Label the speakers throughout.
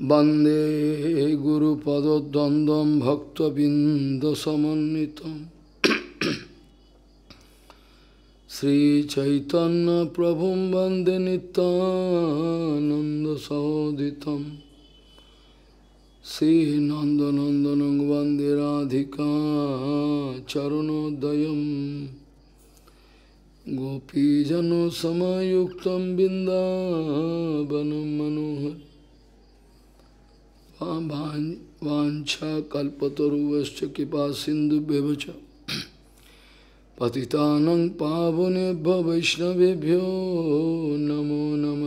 Speaker 1: वंदे वन्दे गुरुपदद्वन्द्वं भक्तबिन्दसमन्वितं श्रीचैतन्यप्रभुं वन्दे नितानन्दसहोदितं श्रीनन्दनन्दनं वन्दे राधिका गोपीजन गोपीजनसमयुक्तं बिन्दावनं मनोहर वाछा कल्पतरुश्च कृपा सिंधु पति पतितानं वैष्णवभ्यो नमो नम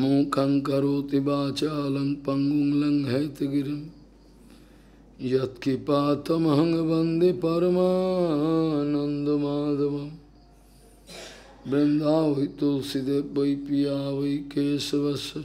Speaker 1: मूकं करोति वाचालं पङ्गुं लङ्घयतगिरिं यत्किपातमहं वन्दे परमानन्दमाधवं वृन्दावै तुलसीदेव वै पिया वै केशवस्य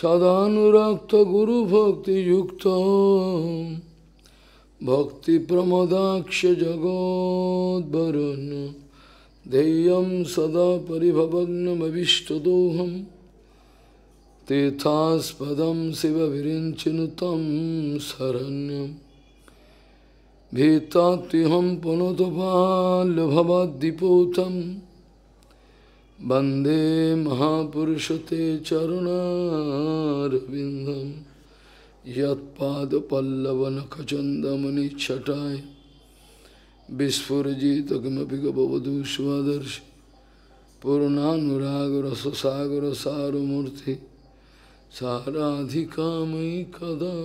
Speaker 1: सदानुरक्त गुरु भक्ति युक्त भक्ति प्रमोदाक्ष जगोदरण देयम सदा परिभवग्नमीष्टदोहम तीर्थास्पद शिव विरिंचन तम शरण्यम भीताहम पुनतपाल भवदीपोतम বন্দে মহাপুরুষতে চরণারবিন্দম যৎপাদপল্লবনখচন্দমনিচ্ছটায় বিস্ফুরজিত কিমপি গবধূ স্বদর্শ পূর্ণানুরাগরসসাগরসারমূর্তি সারাধিকাময়ী কদা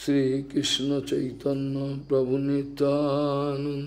Speaker 1: শ্রীকৃষ্ণ চৈতন্য প্রভু নিত্যানন্দ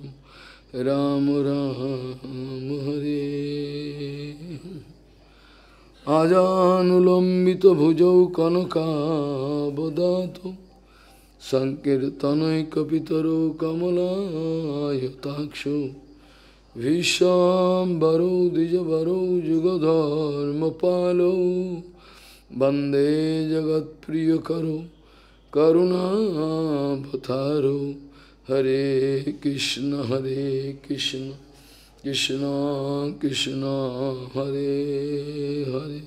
Speaker 1: রাম রাম হরে আজানুলম্বিত ভুজৌ কনকাবদাত সংকীর্তনৈকিতরো কমলায়তাক্ষ ভীষ্মরো দ্বিজবরো যুগধর্ম পালো বন্দে জগৎপ্রিয় করো করুণাবতারো हरे कृष्ण हरे कृष्ण कृष्ण कृष्ण हरे हरे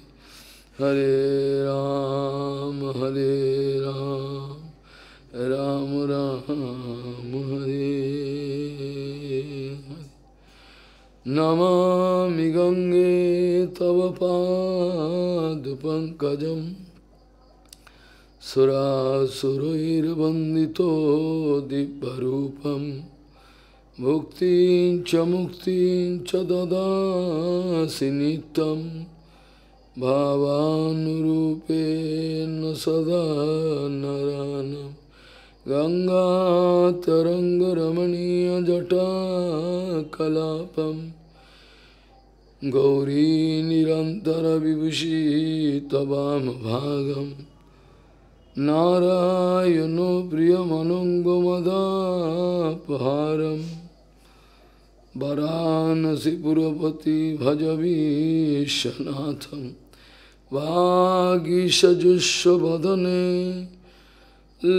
Speaker 1: हरे राम हरे राम राम राम हरे नमा गंगे तव पाद पंकजम सुरासुरैर्वन्दितो दिव्यरूपं मुक्तिं च मुक्तिं च ददासि नित्यं भावानुरूपेण सदा नरानं गङ्गातरङ्गरमणीयजटाकलापम् गौरी निरंतर विभूषित वाम भागम नारायणो प्रियमनुङ्गमदापहारं वरानसिपुरपति भजवीशनाथं वागीशजुष्वदने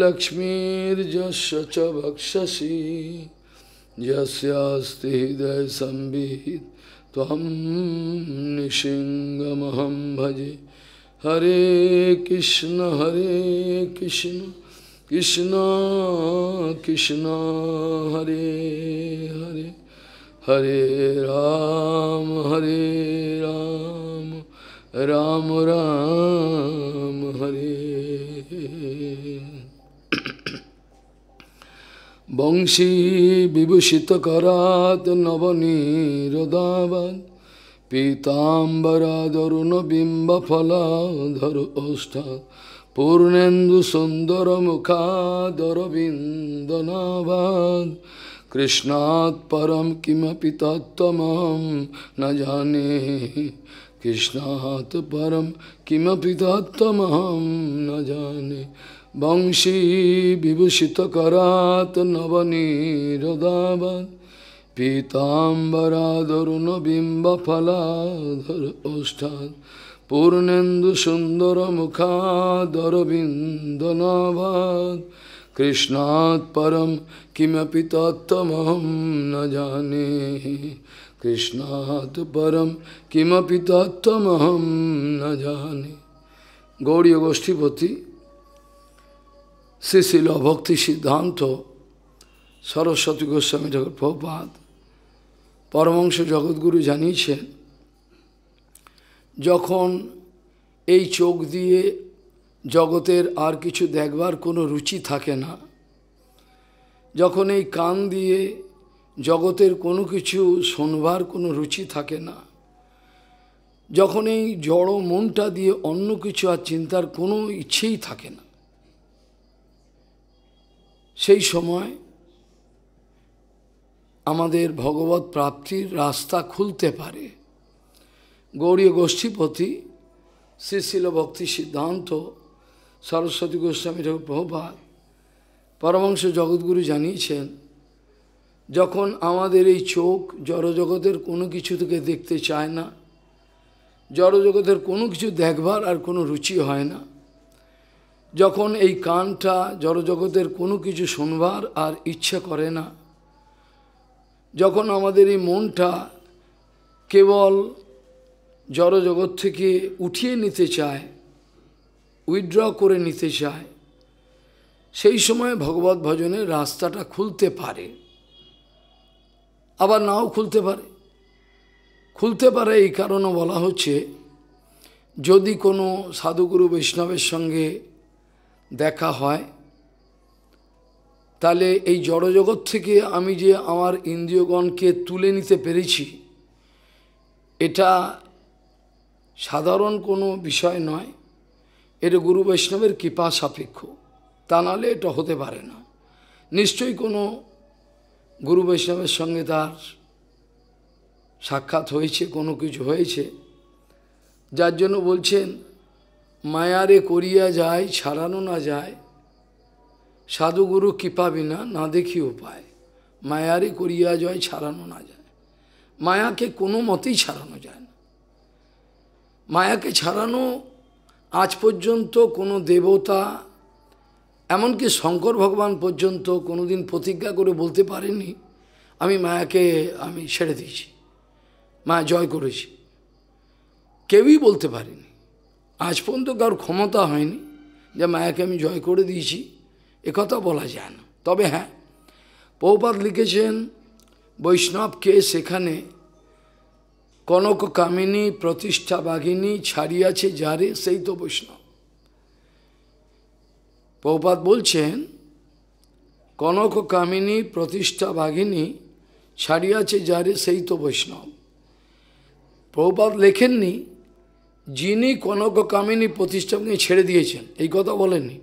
Speaker 1: लक्ष्मीर्जस्य च भक्षसि यस्यास्ति हृदयसंवित् त्वं निशिङ्गमहं भजे Hare Krishna, Hare Krishna, Krishna Krishna, Hare Hare, Hare Ram, Hare Ram, Ram Ram, Hare. Bangshi Vibhushita Karat Navani Radavad पीताम्बरादरुणबिम्बफलाधर ओष्ठ पूर्णेन्दुसुन्दरमुखादरविन्दनाभात् कृष्णात् परं किमपि तत्त्वमहं न जाने कृष्णात् परं किमपि तत्त्वमहं न जाने वंशी विभूषितकरात् नवनीरदावत् पीताम्बरादरुणबिम्बफलाधर ओष्ठात् पूर्णेन्दुसुन्दरमुखादरविन्दनाभात् कृष्णात् परं किमपि तत्तमहं न जाने कृष्णात् परं किमपि तत्तमहं न जाने গৌরীয় গোষ্ঠীপতি শ্রী শিল ভক্তি সিদ্ধান্ত সরস্বতী গোস্বামী ঠাকুর প্রপাত পরমংস জগৎগুরু জানিয়েছেন যখন এই চোখ দিয়ে জগতের আর কিছু দেখবার কোনো রুচি থাকে না যখন এই কান দিয়ে জগতের কোনো কিছু শোনবার কোনো রুচি থাকে না যখন এই জড় মনটা দিয়ে অন্য কিছু আর চিন্তার কোনো ইচ্ছেই থাকে না সেই সময় আমাদের ভগবত প্রাপ্তির রাস্তা খুলতে পারে গৌরী গোষ্ঠীপতি শ্রীশীল ভক্তি সিদ্ধান্ত সরস্বতী গোস্বামী ঠাকুর প্রভুপাত পরমাংশ জগৎগুরু জানিয়েছেন যখন আমাদের এই চোখ জড়জগতের কোনো কিছু থেকে দেখতে চায় না জড়জগতের কোনো কিছু দেখবার আর কোনো রুচি হয় না যখন এই কানটা জড়জগতের কোনো কিছু শুনবার আর ইচ্ছা করে না যখন আমাদের এই মনটা কেবল জড়জগৎ থেকে উঠিয়ে নিতে চায় উইথড্র করে নিতে চায় সেই সময় ভগবত ভজনের রাস্তাটা খুলতে পারে আবার নাও খুলতে পারে খুলতে পারে এই কারণও বলা হচ্ছে যদি কোনো সাধুগুরু বৈষ্ণবের সঙ্গে দেখা হয় তাহলে এই জড়জগৎ থেকে আমি যে আমার ইন্দ্রিয়গণকে তুলে নিতে পেরেছি এটা সাধারণ কোনো বিষয় নয় এটা গুরু বৈষ্ণবের কৃপা সাপেক্ষ তা নাহলে এটা হতে পারে না নিশ্চয়ই কোনো গুরু বৈষ্ণবের সঙ্গে তার সাক্ষাৎ হয়েছে কোনো কিছু হয়েছে যার জন্য বলছেন মায়ারে করিয়া যায় ছাড়ানো না যায় সাধুগুরু কৃপা বিনা না দেখি উপায় মায়ারে করিয়া যায় ছাড়ানো না যায় মায়াকে কোনো মতেই ছাড়ানো যায় না মায়াকে ছাড়ানো আজ পর্যন্ত কোনো দেবতা এমনকি শঙ্কর ভগবান পর্যন্ত কোনো দিন প্রতিজ্ঞা করে বলতে পারেনি আমি মায়াকে আমি ছেড়ে দিয়েছি মায়া জয় করেছি কেউই বলতে পারেনি আজ পর্যন্ত কারোর ক্ষমতা হয়নি যে মায়াকে আমি জয় করে দিয়েছি একথা বলা যায় না তবে হ্যাঁ পৌপাত লিখেছেন বৈষ্ণবকে সেখানে কনক কামিনী প্রতিষ্ঠা বাঘিনী ছাড়িয়াছে যারে সেই তো বৈষ্ণব পৌপাত বলছেন কনক কামিনী প্রতিষ্ঠা বাঘিনী ছাড়িয়াছে যারে সেই তো বৈষ্ণব প্রভুপাত লেখেননি যিনি কনক কামিনী প্রতিষ্ঠাকে ছেড়ে দিয়েছেন এই কথা বলেননি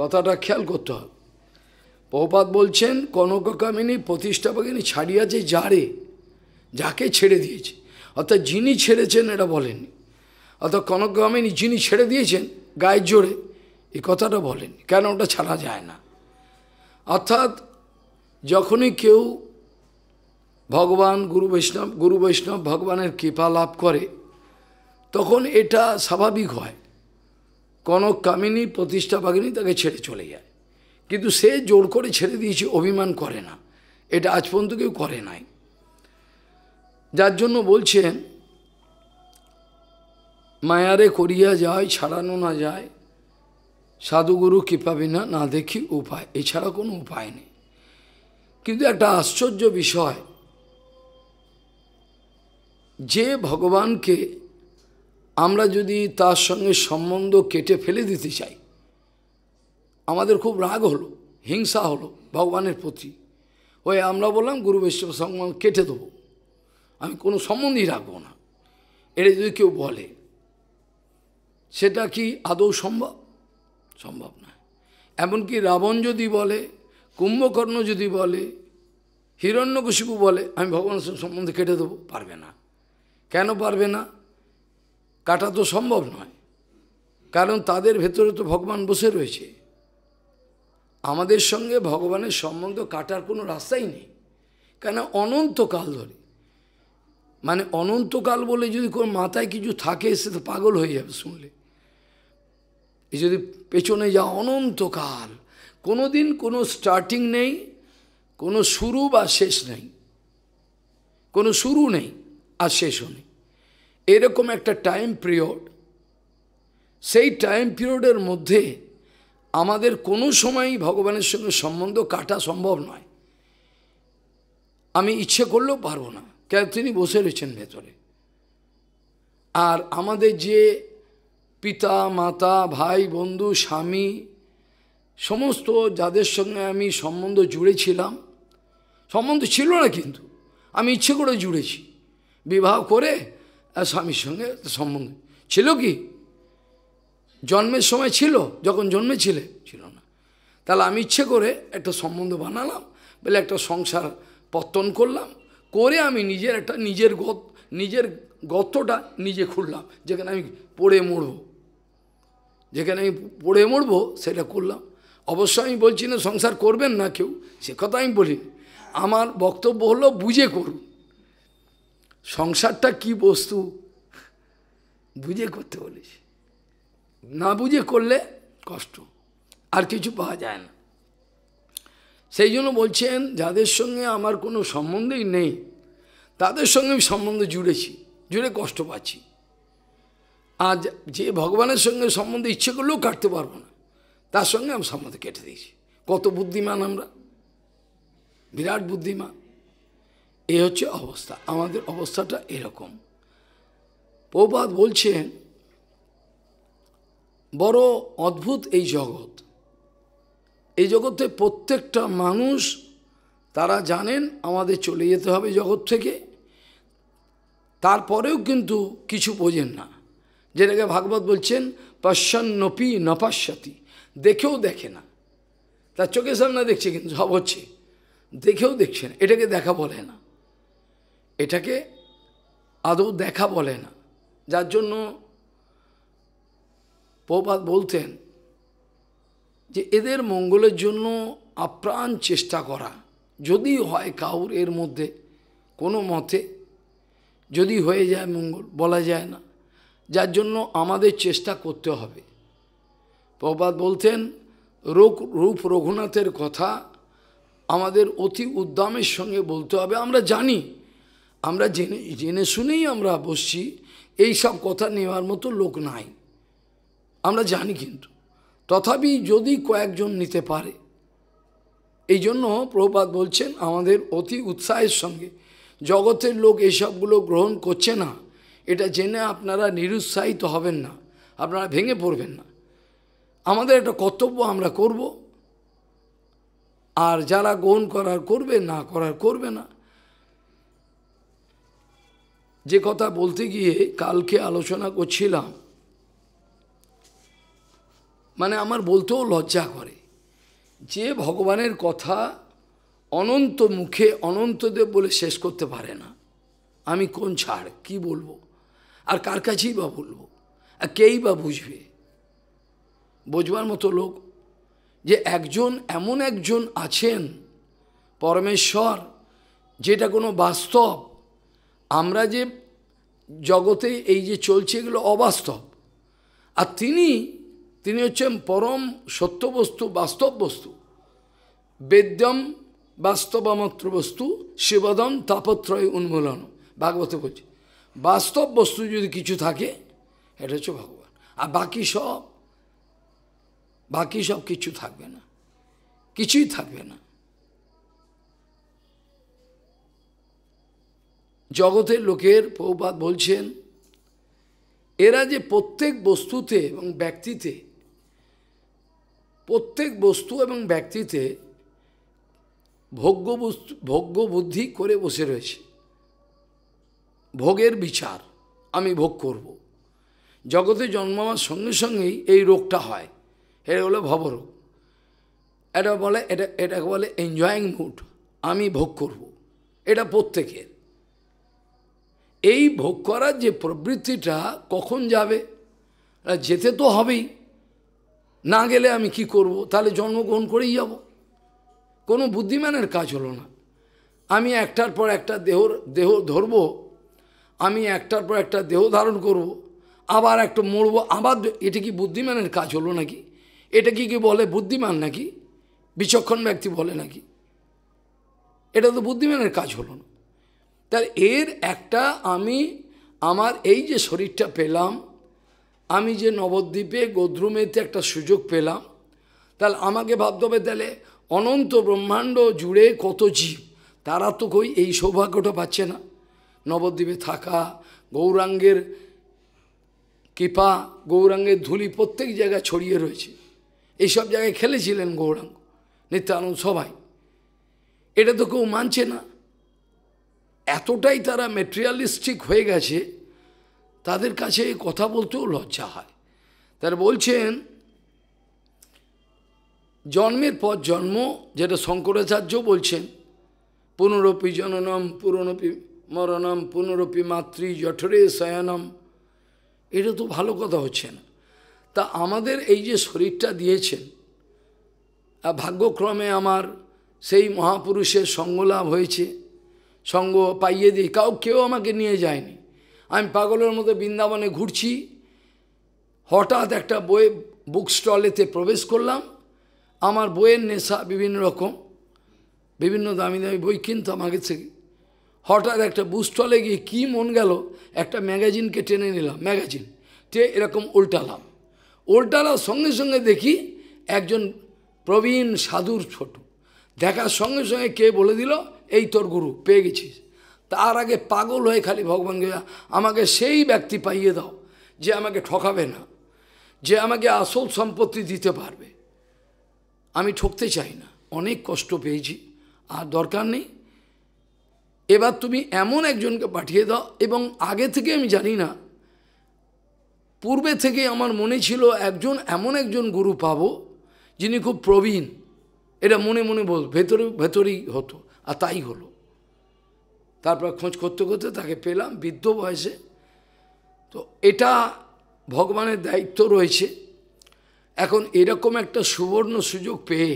Speaker 1: কথাটা খেয়াল করতে হবে প্রপাত বলছেন কনককামিনী প্রতিষ্ঠা বাগিনী ছাড়িয়াছে যারে যাকে ছেড়ে দিয়েছে অর্থাৎ যিনি ছেড়েছেন এটা বলেননি অর্থাৎ কনকামিনী যিনি ছেড়ে দিয়েছেন গায়ের জোরে এই কথাটা বলেননি কেন ওটা ছাড়া যায় না অর্থাৎ যখনই কেউ ভগবান গুরু বৈষ্ণব গুরু বৈষ্ণব ভগবানের কৃপা লাভ করে তখন এটা স্বাভাবিক হয় কনক কামিনী প্রতিষ্ঠা পাগিনী তাকে ছেড়ে চলে যায় কিন্তু সে জোর করে ছেড়ে দিয়েছে অভিমান করে না এটা আজ পর্যন্ত কেউ করে নাই যার জন্য বলছেন মায়ারে করিয়া যায় ছাড়ানো না যায় সাধুগুরু কৃপা না না দেখি উপায় এছাড়া কোনো উপায় নেই কিন্তু একটা আশ্চর্য বিষয় যে ভগবানকে আমরা যদি তার সঙ্গে সম্বন্ধ কেটে ফেলে দিতে চাই আমাদের খুব রাগ হলো হিংসা হলো ভগবানের প্রতি ওই আমরা বললাম গুরু বৈষ্ণব সম্মান কেটে দেবো আমি কোনো সম্বন্ধই রাখবো না এটা যদি কেউ বলে সেটা কি আদৌ সম্ভব সম্ভব না এমনকি রাবণ যদি বলে কুম্ভকর্ণ যদি বলে হিরণ্যকশিপু বলে আমি ভগবানের সম্বন্ধে কেটে দেবো পারবে না কেন পারবে না কাটা তো সম্ভব নয় কারণ তাদের ভেতরে তো ভগবান বসে রয়েছে আমাদের সঙ্গে ভগবানের সম্বন্ধ কাটার কোনো রাস্তাই নেই কেন অনন্তকাল ধরে মানে অনন্তকাল বলে যদি কোনো মাথায় কিছু থাকে সে তো পাগল হয়ে যাবে শুনলে যদি পেছনে যা অনন্তকাল কোনো দিন কোনো স্টার্টিং নেই কোনো শুরু বা শেষ নেই কোনো শুরু নেই আর শেষও নেই এরকম একটা টাইম পিরিয়ড সেই টাইম পিরিয়ডের মধ্যে আমাদের কোনো সময়ই ভগবানের সঙ্গে সম্বন্ধ কাটা সম্ভব নয় আমি ইচ্ছে করলেও পারবো না কেন তিনি বসে রয়েছেন ভেতরে আর আমাদের যে পিতা মাতা ভাই বন্ধু স্বামী সমস্ত যাদের সঙ্গে আমি সম্বন্ধ জুড়েছিলাম সম্বন্ধ ছিল না কিন্তু আমি ইচ্ছে করে জুড়েছি বিবাহ করে আর স্বামীর সঙ্গে সম্বন্ধ ছিল কি জন্মের সময় ছিল যখন ছিলে ছিল না তাহলে আমি ইচ্ছে করে একটা সম্বন্ধ বানালাম বলে একটা সংসার পত্তন করলাম করে আমি নিজের একটা নিজের গত নিজের গতটা নিজে খুললাম যেখানে আমি পড়ে মরব যেখানে আমি পড়ে মরব সেটা করলাম অবশ্য আমি বলছি না সংসার করবেন না কেউ সে কথা আমি বলি আমার বক্তব্য হলো বুঝে করুন সংসারটা কি বস্তু বুঝে করতে বলেছি না বুঝে করলে কষ্ট আর কিছু পাওয়া যায় না সেই জন্য বলছেন যাদের সঙ্গে আমার কোনো সম্বন্ধই নেই তাদের সঙ্গে আমি সম্বন্ধ জুড়েছি জুড়ে কষ্ট পাচ্ছি আজ যে ভগবানের সঙ্গে সম্বন্ধে ইচ্ছে করলেও কাটতে পারবো না তার সঙ্গে আমি সম্বন্ধ কেটে দিয়েছি কত বুদ্ধিমান আমরা বিরাট বুদ্ধিমান এ হচ্ছে অবস্থা আমাদের অবস্থাটা এরকম প্রবাদ বলছেন বড় অদ্ভুত এই জগৎ এই জগতে প্রত্যেকটা মানুষ তারা জানেন আমাদের চলে যেতে হবে জগৎ থেকে তারপরেও কিন্তু কিছু বোঝেন না যেটাকে ভাগবত বলছেন পশ্চান্নপি নপাশ্যাতি দেখেও দেখে না তার চোখের সামনে দেখছে কিন্তু সব হচ্ছে দেখেও দেখছে না এটাকে দেখা বলে না এটাকে আদৌ দেখা বলে না যার জন্য প্রপাত বলতেন যে এদের মঙ্গলের জন্য আপ্রাণ চেষ্টা করা যদি হয় কাউর এর মধ্যে কোনো মতে যদি হয়ে যায় মঙ্গল বলা যায় না যার জন্য আমাদের চেষ্টা করতে হবে প্রপাত বলতেন রোগ রূপ রঘুনাথের কথা আমাদের অতি উদ্যমের সঙ্গে বলতে হবে আমরা জানি আমরা জেনে জেনে শুনেই আমরা বসছি এই সব কথা নেওয়ার মতো লোক নাই আমরা জানি কিন্তু তথাপি যদি কয়েকজন নিতে পারে এই জন্য প্রভাত বলছেন আমাদের অতি উৎসাহের সঙ্গে জগতের লোক এসবগুলো গ্রহণ করছে না এটা জেনে আপনারা নিরুৎসাহিত হবেন না আপনারা ভেঙে পড়বেন না আমাদের একটা কর্তব্য আমরা করব আর যারা গ্রহণ করার করবে না করার করবে না যে কথা বলতে গিয়ে কালকে আলোচনা করছিলাম মানে আমার বলতেও লজ্জা করে যে ভগবানের কথা অনন্ত মুখে অনন্তদেব বলে শেষ করতে পারে না আমি কোন ছাড় কি বলবো আর কার কাছেই বা বলবো আর কেই বা বুঝবে বোঝবার মতো লোক যে একজন এমন একজন আছেন পরমেশ্বর যেটা কোনো বাস্তব আমরা যে জগতে এই যে চলছে এগুলো অবাস্তব আর তিনি তিনি হচ্ছেন পরম সত্য বস্তু বাস্তব বস্তু বেদ্যম বাস্তবামাত্র বস্তু শিবদম তাপত্রয় উন্মূলন ভাগবত বলছে বাস্তব বস্তু যদি কিছু থাকে এটা হচ্ছে ভগবান আর বাকি সব বাকি সব কিছু থাকবে না কিছুই থাকবে না জগতের লোকের প্রভুপাত বলছেন এরা যে প্রত্যেক বস্তুতে এবং ব্যক্তিতে প্রত্যেক বস্তু এবং ব্যক্তিতে ভোগ্য বস্তু ভোগ্য বুদ্ধি করে বসে রয়েছে ভোগের বিচার আমি ভোগ করব। জগতে জন্মাবার সঙ্গে সঙ্গেই এই রোগটা হয় এটা বলে ভবরোগ এটা বলে এটা এটাকে বলে এনজয়িং মুড আমি ভোগ করব। এটা প্রত্যেকের এই ভোগ করার যে প্রবৃত্তিটা কখন যাবে যেতে তো হবেই না গেলে আমি কি করব তাহলে জন্মগ্রহণ করেই যাব কোনো বুদ্ধিমানের কাজ হলো না আমি একটার পর একটা দেহ দেহ ধরব আমি একটার পর একটা দেহ ধারণ করব। আবার একটা মরব আবার এটা কি বুদ্ধিমানের কাজ হলো নাকি এটা কি কি বলে বুদ্ধিমান নাকি বিচক্ষণ ব্যক্তি বলে নাকি এটা তো বুদ্ধিমানের কাজ হলো না তার এর একটা আমি আমার এই যে শরীরটা পেলাম আমি যে নবদ্বীপে গোদ্রুমেতে একটা সুযোগ পেলাম তাহলে আমাকে ভাবতে হবে তাহলে অনন্ত ব্রহ্মাণ্ড জুড়ে কত জীব তারা তো কই এই সৌভাগ্যটা পাচ্ছে না নবদ্বীপে থাকা গৌরাঙ্গের কৃপা গৌরাঙ্গের ধুলি প্রত্যেক জায়গায় ছড়িয়ে রয়েছে এইসব জায়গায় খেলেছিলেন গৌরাঙ্গ নিত্যানন্দ সবাই এটা তো কেউ মানছে না এতটাই তারা মেটেরিয়ালিস্টিক হয়ে গেছে তাদের কাছে এই কথা বলতেও লজ্জা হয় তারা বলছেন জন্মের পর জন্ম যেটা শঙ্করাচার্য বলছেন পুনরপি জননম পুরনপি মরণম পুনরপি মাতৃ জঠরে শয়নম এটা তো ভালো কথা হচ্ছে না তা আমাদের এই যে শরীরটা দিয়েছেন ভাগ্যক্রমে আমার সেই মহাপুরুষের সঙ্গলাভ হয়েছে সঙ্গ পাইয়ে দিই কাউ কেউ আমাকে নিয়ে যায়নি আমি পাগলের মতো বৃন্দাবনে ঘুরছি হঠাৎ একটা বই বুক স্টলেতে প্রবেশ করলাম আমার বইয়ের নেশা বিভিন্ন রকম বিভিন্ন দামি দামি বই কিনতাম আগে থেকে হঠাৎ একটা বুক স্টলে গিয়ে কী মন গেল একটা ম্যাগাজিনকে টেনে নিলাম ম্যাগাজিন টে এরকম উল্টালাম উল্টালার সঙ্গে সঙ্গে দেখি একজন প্রবীণ সাধুর ছোট দেখার সঙ্গে সঙ্গে কে বলে দিল এই তোর গুরু পেয়ে গেছিস তার আগে পাগল হয়ে খালি ভগবানকে আমাকে সেই ব্যক্তি পাইয়ে দাও যে আমাকে ঠকাবে না যে আমাকে আসল সম্পত্তি দিতে পারবে আমি ঠকতে চাই না অনেক কষ্ট পেয়েছি আর দরকার নেই এবার তুমি এমন একজনকে পাঠিয়ে দাও এবং আগে থেকে আমি জানি না পূর্বে থেকে আমার মনে ছিল একজন এমন একজন গুরু পাব যিনি খুব প্রবীণ এটা মনে মনে বল ভেতরে ভেতরেই হতো আর তাই হলো তারপর খোঁজ করতে করতে তাকে পেলাম বৃদ্ধ বয়সে তো এটা ভগবানের দায়িত্ব রয়েছে এখন এরকম একটা সুবর্ণ সুযোগ পেয়ে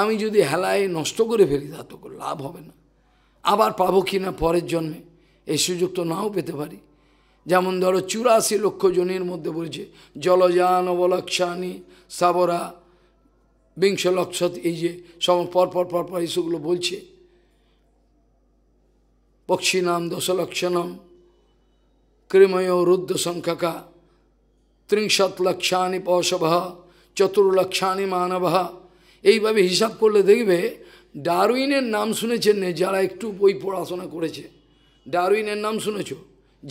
Speaker 1: আমি যদি হেলায় নষ্ট করে ফেলি তা তো লাভ হবে না আবার পাবো কি না পরের জন্মে এই সুযোগ তো নাও পেতে পারি যেমন ধরো চুরাশি লক্ষ জনের মধ্যে বলছে জলযান অবলক্ষানি সাবরা বিংশ লক্ষ এই যে সম পরপর পরপর এইসবগুলো বলছে পক্ষিনাম দশলক্ষণম কৃময় রুদ্র সংখ্যকা ত্রিংশত লক্ষাণী পশভ চতুর্লক্ষাণী মানব এইভাবে হিসাব করলে দেখবে ডারউইনের নাম শুনেছেন যারা একটু বই পড়াশোনা করেছে ডারউইনের নাম শুনেছ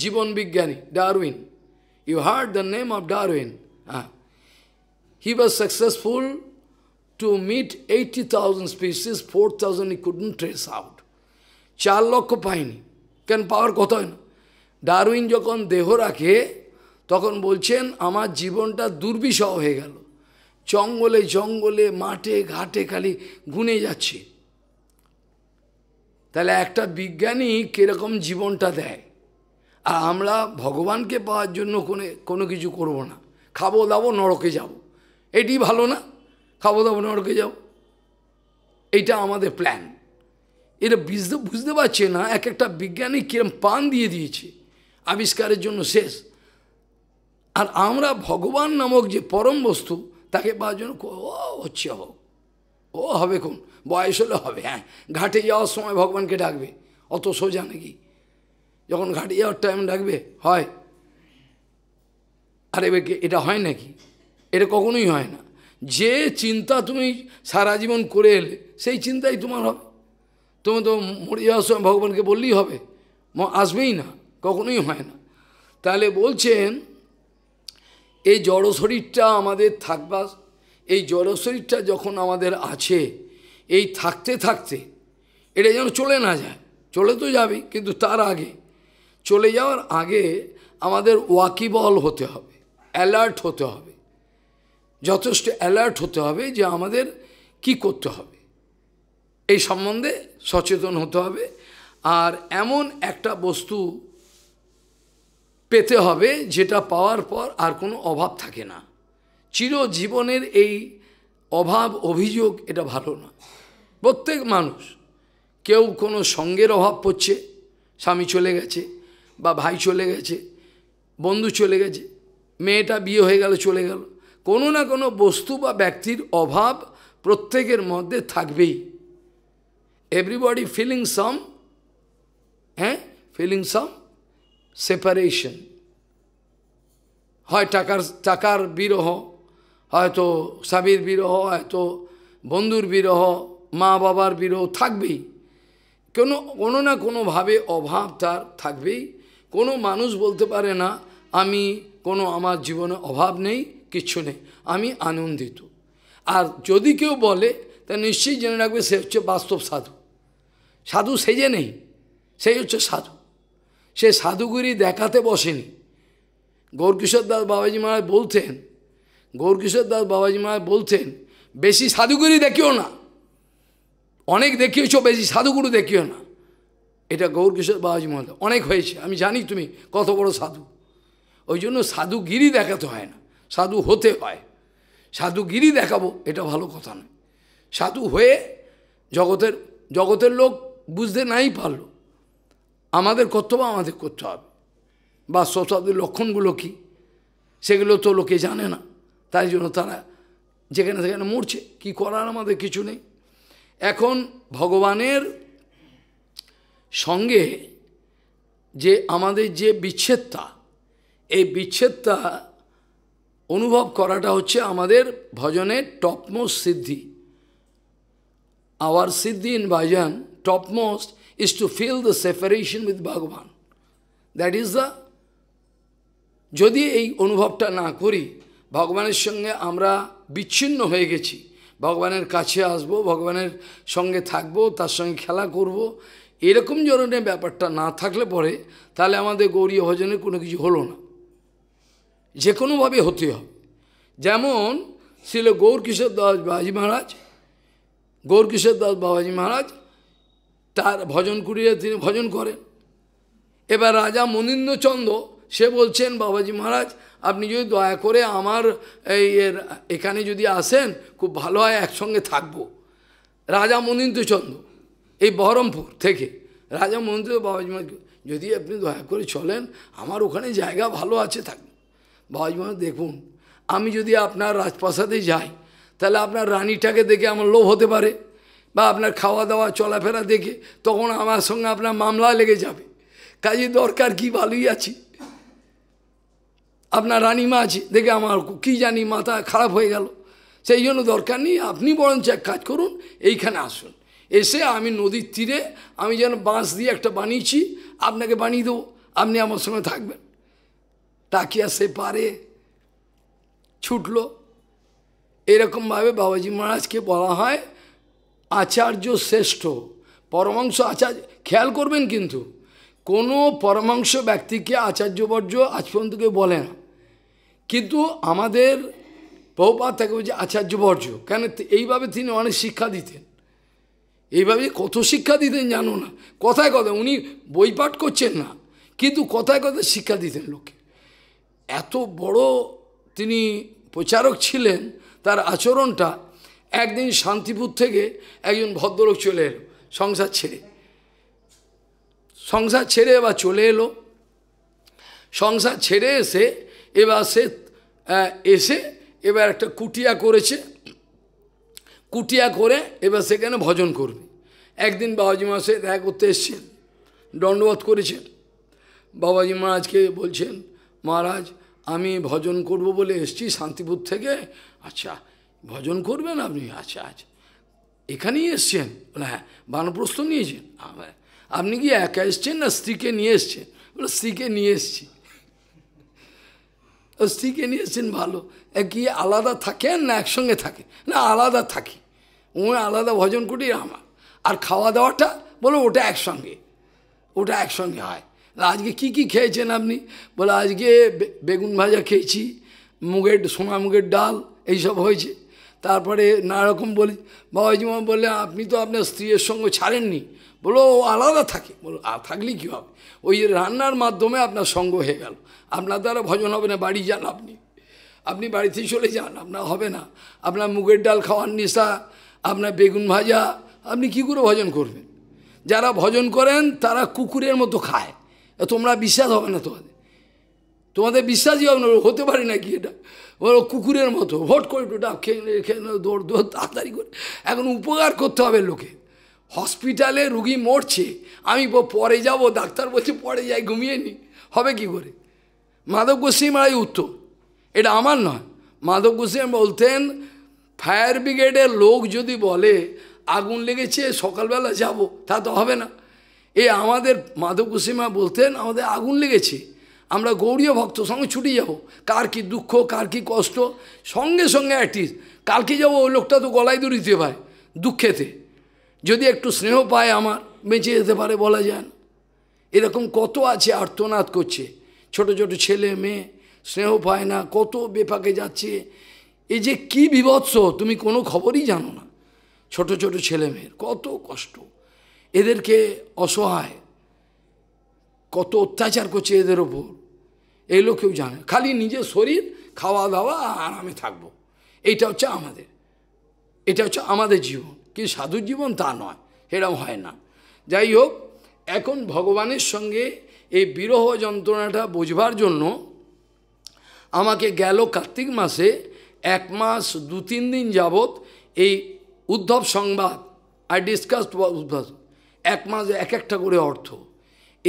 Speaker 1: জীবন বিজ্ঞানী Darwin you heard the name of Darwin হ্যাঁ he was successful to meet eighty thousand species four thousand he couldn't trace out চার লক্ষ পায়নি কেন পাওয়ার কথাই না ডারউইন যখন দেহ রাখে তখন বলছেন আমার জীবনটা দুর্বিষহ হয়ে গেল জঙ্গলে জঙ্গলে মাঠে ঘাটে খালি গুনে যাচ্ছে তাহলে একটা বিজ্ঞানী কীরকম জীবনটা দেয় আর আমরা ভগবানকে পাওয়ার জন্য কোনো কোনো কিছু করব না খাবো দাবো নরকে যাব। এটি ভালো না খাবো দাবো নরকে যাব এইটা আমাদের প্ল্যান এটা বুঝতে বুঝতে পারছে না এক একটা বিজ্ঞানী কিরম পান দিয়ে দিয়েছে আবিষ্কারের জন্য শেষ আর আমরা ভগবান নামক যে পরম বস্তু তাকে পাওয়ার জন্য ও হচ্ছে হোক ও হবে কোন বয়স হলে হবে হ্যাঁ ঘাটে যাওয়ার সময় ভগবানকে ডাকবে অত সোজা নাকি যখন ঘাটে যাওয়ার টাইম ডাকবে হয় আরে এটা হয় নাকি এটা কখনোই হয় না যে চিন্তা তুমি সারা জীবন করে এলে সেই চিন্তাই তোমার হবে তুমি তো মরে যাওয়ার সময় ভগবানকে বললেই হবে আসবেই না কখনোই হয় না তাহলে বলছেন এই জড় শরীরটা আমাদের থাকবা এই জড় শরীরটা যখন আমাদের আছে এই থাকতে থাকতে এটা যেন চলে না যায় চলে তো যাবে কিন্তু তার আগে চলে যাওয়ার আগে আমাদের ওয়াকিবল হতে হবে অ্যালার্ট হতে হবে যথেষ্ট অ্যালার্ট হতে হবে যে আমাদের কি করতে হবে এই সম্বন্ধে সচেতন হতে হবে আর এমন একটা বস্তু পেতে হবে যেটা পাওয়ার পর আর কোনো অভাব থাকে না চিরজীবনের এই অভাব অভিযোগ এটা ভালো না প্রত্যেক মানুষ কেউ কোনো সঙ্গের অভাব পড়ছে স্বামী চলে গেছে বা ভাই চলে গেছে বন্ধু চলে গেছে মেয়েটা বিয়ে হয়ে গেল চলে গেল কোনো না কোনো বস্তু বা ব্যক্তির অভাব প্রত্যেকের মধ্যে থাকবেই everybody feeling some, eh? feeling some separation. হয় টাকার টাকার বিরহ হয়তো স্বামীর বিরহ হয়তো বন্ধুর বিরহ মা বাবার বিরহ থাকবেই কোনো কোনো না কোনোভাবে অভাব তার থাকবেই কোনো মানুষ বলতে পারে না আমি কোনো আমার জীবনে অভাব নেই কিচ্ছু নেই আমি আনন্দিত আর যদি কেউ বলে তা নিশ্চয়ই জেনে রাখবে সে হচ্ছে বাস্তব সাধু সাধু সেজে নেই সেই হচ্ছে সাধু সে সাধুগুরি দেখাতে বসেনি গৌরকিশোর দাস বাবাজি মহারাজ বলতেন গৌরকিশোর দাস বাবাজি মহারাজ বলতেন বেশি সাধুগুরি দেখিও না অনেক দেখিয়েছ বেশি সাধুগুরু দেখিও না এটা গৌরকিশোর বাবাজি মহারাজ অনেক হয়েছে আমি জানি তুমি কত বড় সাধু ওই জন্য সাধুগিরি দেখাতে হয় না সাধু হতে হয় সাধুগিরি দেখাবো এটা ভালো কথা নয় সাধু হয়ে জগতের জগতের লোক বুঝতে নাই পারলো আমাদের কর্তব্য আমাদের করতে হবে বা শতাব্দীর লক্ষণগুলো কি সেগুলো তো লোকে জানে না তাই জন্য তারা যেখানে সেখানে মরছে কি করার আমাদের কিছু নেই এখন ভগবানের সঙ্গে যে আমাদের যে বিচ্ছেদটা এই বিচ্ছেদটা অনুভব করাটা হচ্ছে আমাদের ভজনের টপমোস্ট সিদ্ধি আওয়ার সিদ্ধি ইন ভাইজান topmost is to feel the separation with Bhagavan. That is the যদি এই অনুভবটা না করি ভগবানের সঙ্গে আমরা বিচ্ছিন্ন হয়ে গেছি ভগবানের কাছে আসব ভগবানের সঙ্গে থাকব তার সঙ্গে খেলা করব এরকম ধরনের ব্যাপারটা না থাকলে পরে তাহলে আমাদের গৌরী ভজনের কোনো কিছু হলো না যে কোনোভাবে হতে হবে যেমন ছিল গৌর দাস বাবাজি মহারাজ গৌর কিশোর দাস বাবাজি মহারাজ তার ভজন কুটিরে তিনি ভজন করেন এবার রাজা মনীন্দ্রচন্দ্র সে বলছেন বাবাজি মহারাজ আপনি যদি দয়া করে আমার এই এখানে যদি আসেন খুব ভালো হয় একসঙ্গে থাকব রাজা মনীন্দ্রচন্দ্র এই বহরমপুর থেকে রাজা মনীন্দ্র বাবাজি মহারাজ যদি আপনি দয়া করে চলেন আমার ওখানে জায়গা ভালো আছে থাকবে বাবাজি মহারাজ দেখুন আমি যদি আপনার রাজপ্রাসাদে যাই তাহলে আপনার রানীটাকে দেখে আমার লোভ হতে পারে বা আপনার খাওয়া দাওয়া চলাফেরা দেখে তখন আমার সঙ্গে আপনার মামলা লেগে যাবে কাজে দরকার কি ভালোই আছি আপনার মা আছে দেখে আমার কি জানি মাথা খারাপ হয়ে গেল সেই জন্য দরকার নেই আপনি বরঞ্চ এক কাজ করুন এইখানে আসুন এসে আমি নদীর তীরে আমি যেন বাঁশ দিয়ে একটা বানিয়েছি আপনাকে বানিয়ে দেবো আপনি আমার সঙ্গে থাকবেন তাকিয়া সে পারে ছুটল এরকমভাবে বাবাজি মহারাজকে বলা হয় আচার্য শ্রেষ্ঠ পরমাংশ আচার্য খেয়াল করবেন কিন্তু কোনো পরমাংশ ব্যক্তিকে বর্জ্য আজ পর্যন্ত কেউ বলে না কিন্তু আমাদের বহুপাত থাকে বলছে বর্জ্য কেন এইভাবে তিনি অনেক শিক্ষা দিতেন এইভাবে কত শিক্ষা দিতেন জানো না কথায় কথায় উনি বই পাঠ করছেন না কিন্তু কথায় কথায় শিক্ষা দিতেন লোকে এত বড় তিনি প্রচারক ছিলেন তার আচরণটা একদিন শান্তিপুর থেকে একজন ভদ্রলোক চলে এলো সংসার ছেড়ে সংসার ছেড়ে এবার চলে এলো সংসার ছেড়ে এসে এবার সে এসে এবার একটা কুটিয়া করেছে কুটিয়া করে এবার সেখানে ভজন করবে একদিন বাবাজি মহাশয় দেখা করতে এসছেন দণ্ডবোধ করেছেন বাবাজি মহারাজকে বলছেন মহারাজ আমি ভজন করব বলে এসছি শান্তিপুর থেকে আচ্ছা ভজন করবেন আপনি আচ্ছা আচ্ছা এখানেই এসছেন বলে হ্যাঁ বানপ্রস্থ নিয়েছেন হ্যাঁ আপনি কি একা এসছেন না স্ত্রীকে নিয়ে এসছেন বলে স্ত্রীকে নিয়ে এসছি স্ত্রীকে নিয়ে এসছেন ভালো কি আলাদা থাকেন না একসঙ্গে থাকে না আলাদা থাকি ওই আলাদা ভজন করি আমার আর খাওয়া দাওয়াটা বলো ওটা একসঙ্গে ওটা একসঙ্গে হয় আজকে কি কি খেয়েছেন আপনি বলে আজকে বেগুন ভাজা খেয়েছি মুগের সোনা মুগের ডাল এইসব হয়েছে তারপরে নানারকম বলি বাবাজিমা বললে আপনি তো আপনার স্ত্রীর সঙ্গে ছাড়েননি বলো ও আলাদা থাকে বলো আর থাকলেই কী হবে ওই রান্নার মাধ্যমে আপনার সঙ্গ হয়ে গেল আপনার দ্বারা ভজন হবে না বাড়ি যান আপনি আপনি বাড়িতেই চলে যান আপনার হবে না আপনার মুগের ডাল খাওয়ার নেশা আপনার বেগুন ভাজা আপনি কী করে ভজন করবেন যারা ভজন করেন তারা কুকুরের মতো খায় তোমরা বিশ্বাস হবে না তোমাদের তোমাদের বিশ্বাসই হবে না হতে পারে নাকি এটা ওরা কুকুরের মতো ভোট করে একটু ডাক খেয়ে খেয়ে দৌড় দৌড় তাড়াতাড়ি করে এখন উপকার করতে হবে লোকে হসপিটালে রুগী মরছে আমি পরে যাব ডাক্তার বলছে পরে যাই ঘুমিয়ে নি হবে কি করে মাধব গোস্বী মারাই উত্তর এটা আমার নয় মাধব গোস্বী বলতেন ফায়ার ব্রিগেডের লোক যদি বলে আগুন লেগেছে সকালবেলা যাব তা তো হবে না এ আমাদের মাধব গোস্বীমা বলতেন আমাদের আগুন লেগেছে আমরা গৌরীয় ভক্ত সঙ্গে ছুটি যাব কার কি দুঃখ কার কি কষ্ট সঙ্গে সঙ্গে অ্যাটলিস্ট কালকে যাবো ওই লোকটা তো গলায় দৌড়িতে পায় দুঃখেতে যদি একটু স্নেহ পায় আমার বেঁচে যেতে পারে বলা যান এরকম কত আছে আর্তনাদ করছে ছোট ছোট ছেলে মেয়ে স্নেহ পায় না কত বেপাকে যাচ্ছে এই যে কি বিভৎস তুমি কোনো খবরই জানো না ছোট ছোট ছেলে মেয়ের কত কষ্ট এদেরকে অসহায় কত অত্যাচার করছে এদের ওপর এগুলো কেউ জানে খালি নিজের শরীর খাওয়া দাওয়া আরামে থাকবো এটা হচ্ছে আমাদের এটা হচ্ছে আমাদের জীবন কি সাধু জীবন তা নয় এরাও হয় না যাই হোক এখন ভগবানের সঙ্গে এই বিরহ যন্ত্রণাটা বোঝবার জন্য আমাকে গেল কার্তিক মাসে এক মাস দু তিন দিন যাবৎ এই উদ্ধব সংবাদ আর ডিসকাসড উদ্ভব এক মাস এক একটা করে অর্থ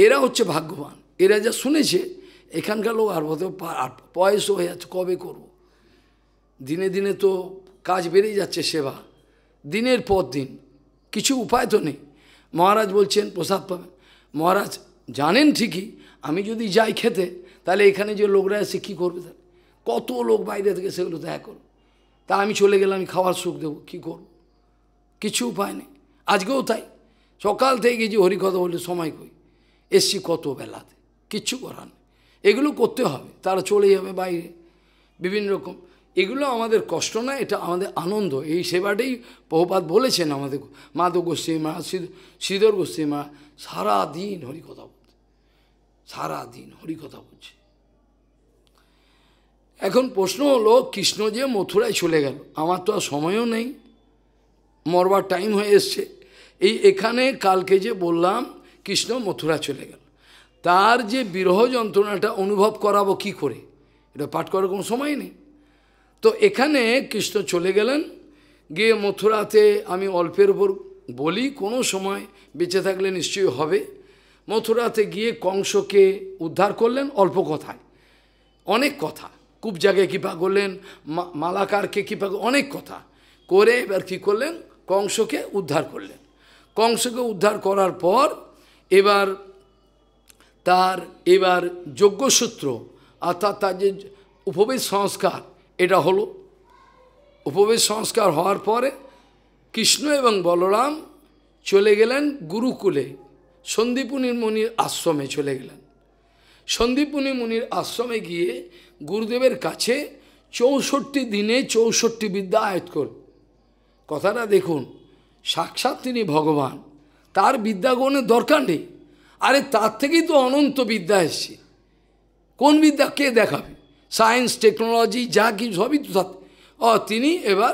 Speaker 1: এরা হচ্ছে ভাগ্যবান এরা যা শুনেছে এখানকার লোক আর হতে পয়সও হয়ে যাচ্ছে কবে করব দিনে দিনে তো কাজ বেড়েই যাচ্ছে সেবা দিনের পর দিন কিছু উপায় তো নেই মহারাজ বলছেন প্রসাদ পাবেন মহারাজ জানেন ঠিকই আমি যদি যাই খেতে তাহলে এখানে যে লোকরা এসে কী করবে তাহলে কত লোক বাইরে থেকে সেগুলো দেখা করবে তা আমি চলে গেলে আমি খাওয়ার সুখ দেবো কী করব কিছু উপায় নেই আজকেও তাই সকাল থেকে যে হরিকথা বলে সময় কই এসছি কত বেলাতে কিচ্ছু করার নেই এগুলো করতে হবে তারা চলে যাবে বাইরে বিভিন্ন রকম এগুলো আমাদের কষ্ট না এটা আমাদের আনন্দ এই সেবাটাই বহুপাত বলেছেন আমাদের মাধব গোস্বামী মা শ্রীধর গোষ্ঠী মা সারাদিন হরিকথা বলছে সারাদিন হরিকথা বলছে এখন প্রশ্ন হলো কৃষ্ণ যে মথুরায় চলে গেল আমার তো আর সময়ও নেই মরবার টাইম হয়ে এসছে এই এখানে কালকে যে বললাম কৃষ্ণ মথুরা চলে গেল তার যে বিরহ যন্ত্রণাটা অনুভব করাবো কি করে এটা পাঠ করার কোনো সময় নেই তো এখানে কৃষ্ণ চলে গেলেন গিয়ে মথুরাতে আমি অল্পের উপর বলি কোনো সময় বেঁচে থাকলে নিশ্চয়ই হবে মথুরাতে গিয়ে কংসকে উদ্ধার করলেন অল্প কথায় অনেক কথা কূপ জায়গায় কৃপা করলেন মালাকারকে কৃপা অনেক কথা করে এবার কী করলেন কংসকে উদ্ধার করলেন কংসকে উদ্ধার করার পর এবার তার এবার যজ্ঞসূত্র অর্থাৎ তার যে উপবেশ সংস্কার এটা হলো উপবেশ সংস্কার হওয়ার পরে কৃষ্ণ এবং বলরাম চলে গেলেন গুরুকুলে সন্দীপুনির মনির আশ্রমে চলে গেলেন সন্দীপুনি মুনির আশ্রমে গিয়ে গুরুদেবের কাছে চৌষট্টি দিনে চৌষট্টি বিদ্যা আয়ত কর কথাটা দেখুন সাক্ষাৎ তিনি ভগবান তার বিদ্যাগণের দরকার নেই আরে তার থেকেই তো অনন্ত বিদ্যা এসছে কোন বিদ্যা কে দেখাবে সায়েন্স টেকনোলজি যা কি সবই তো ও তিনি এবার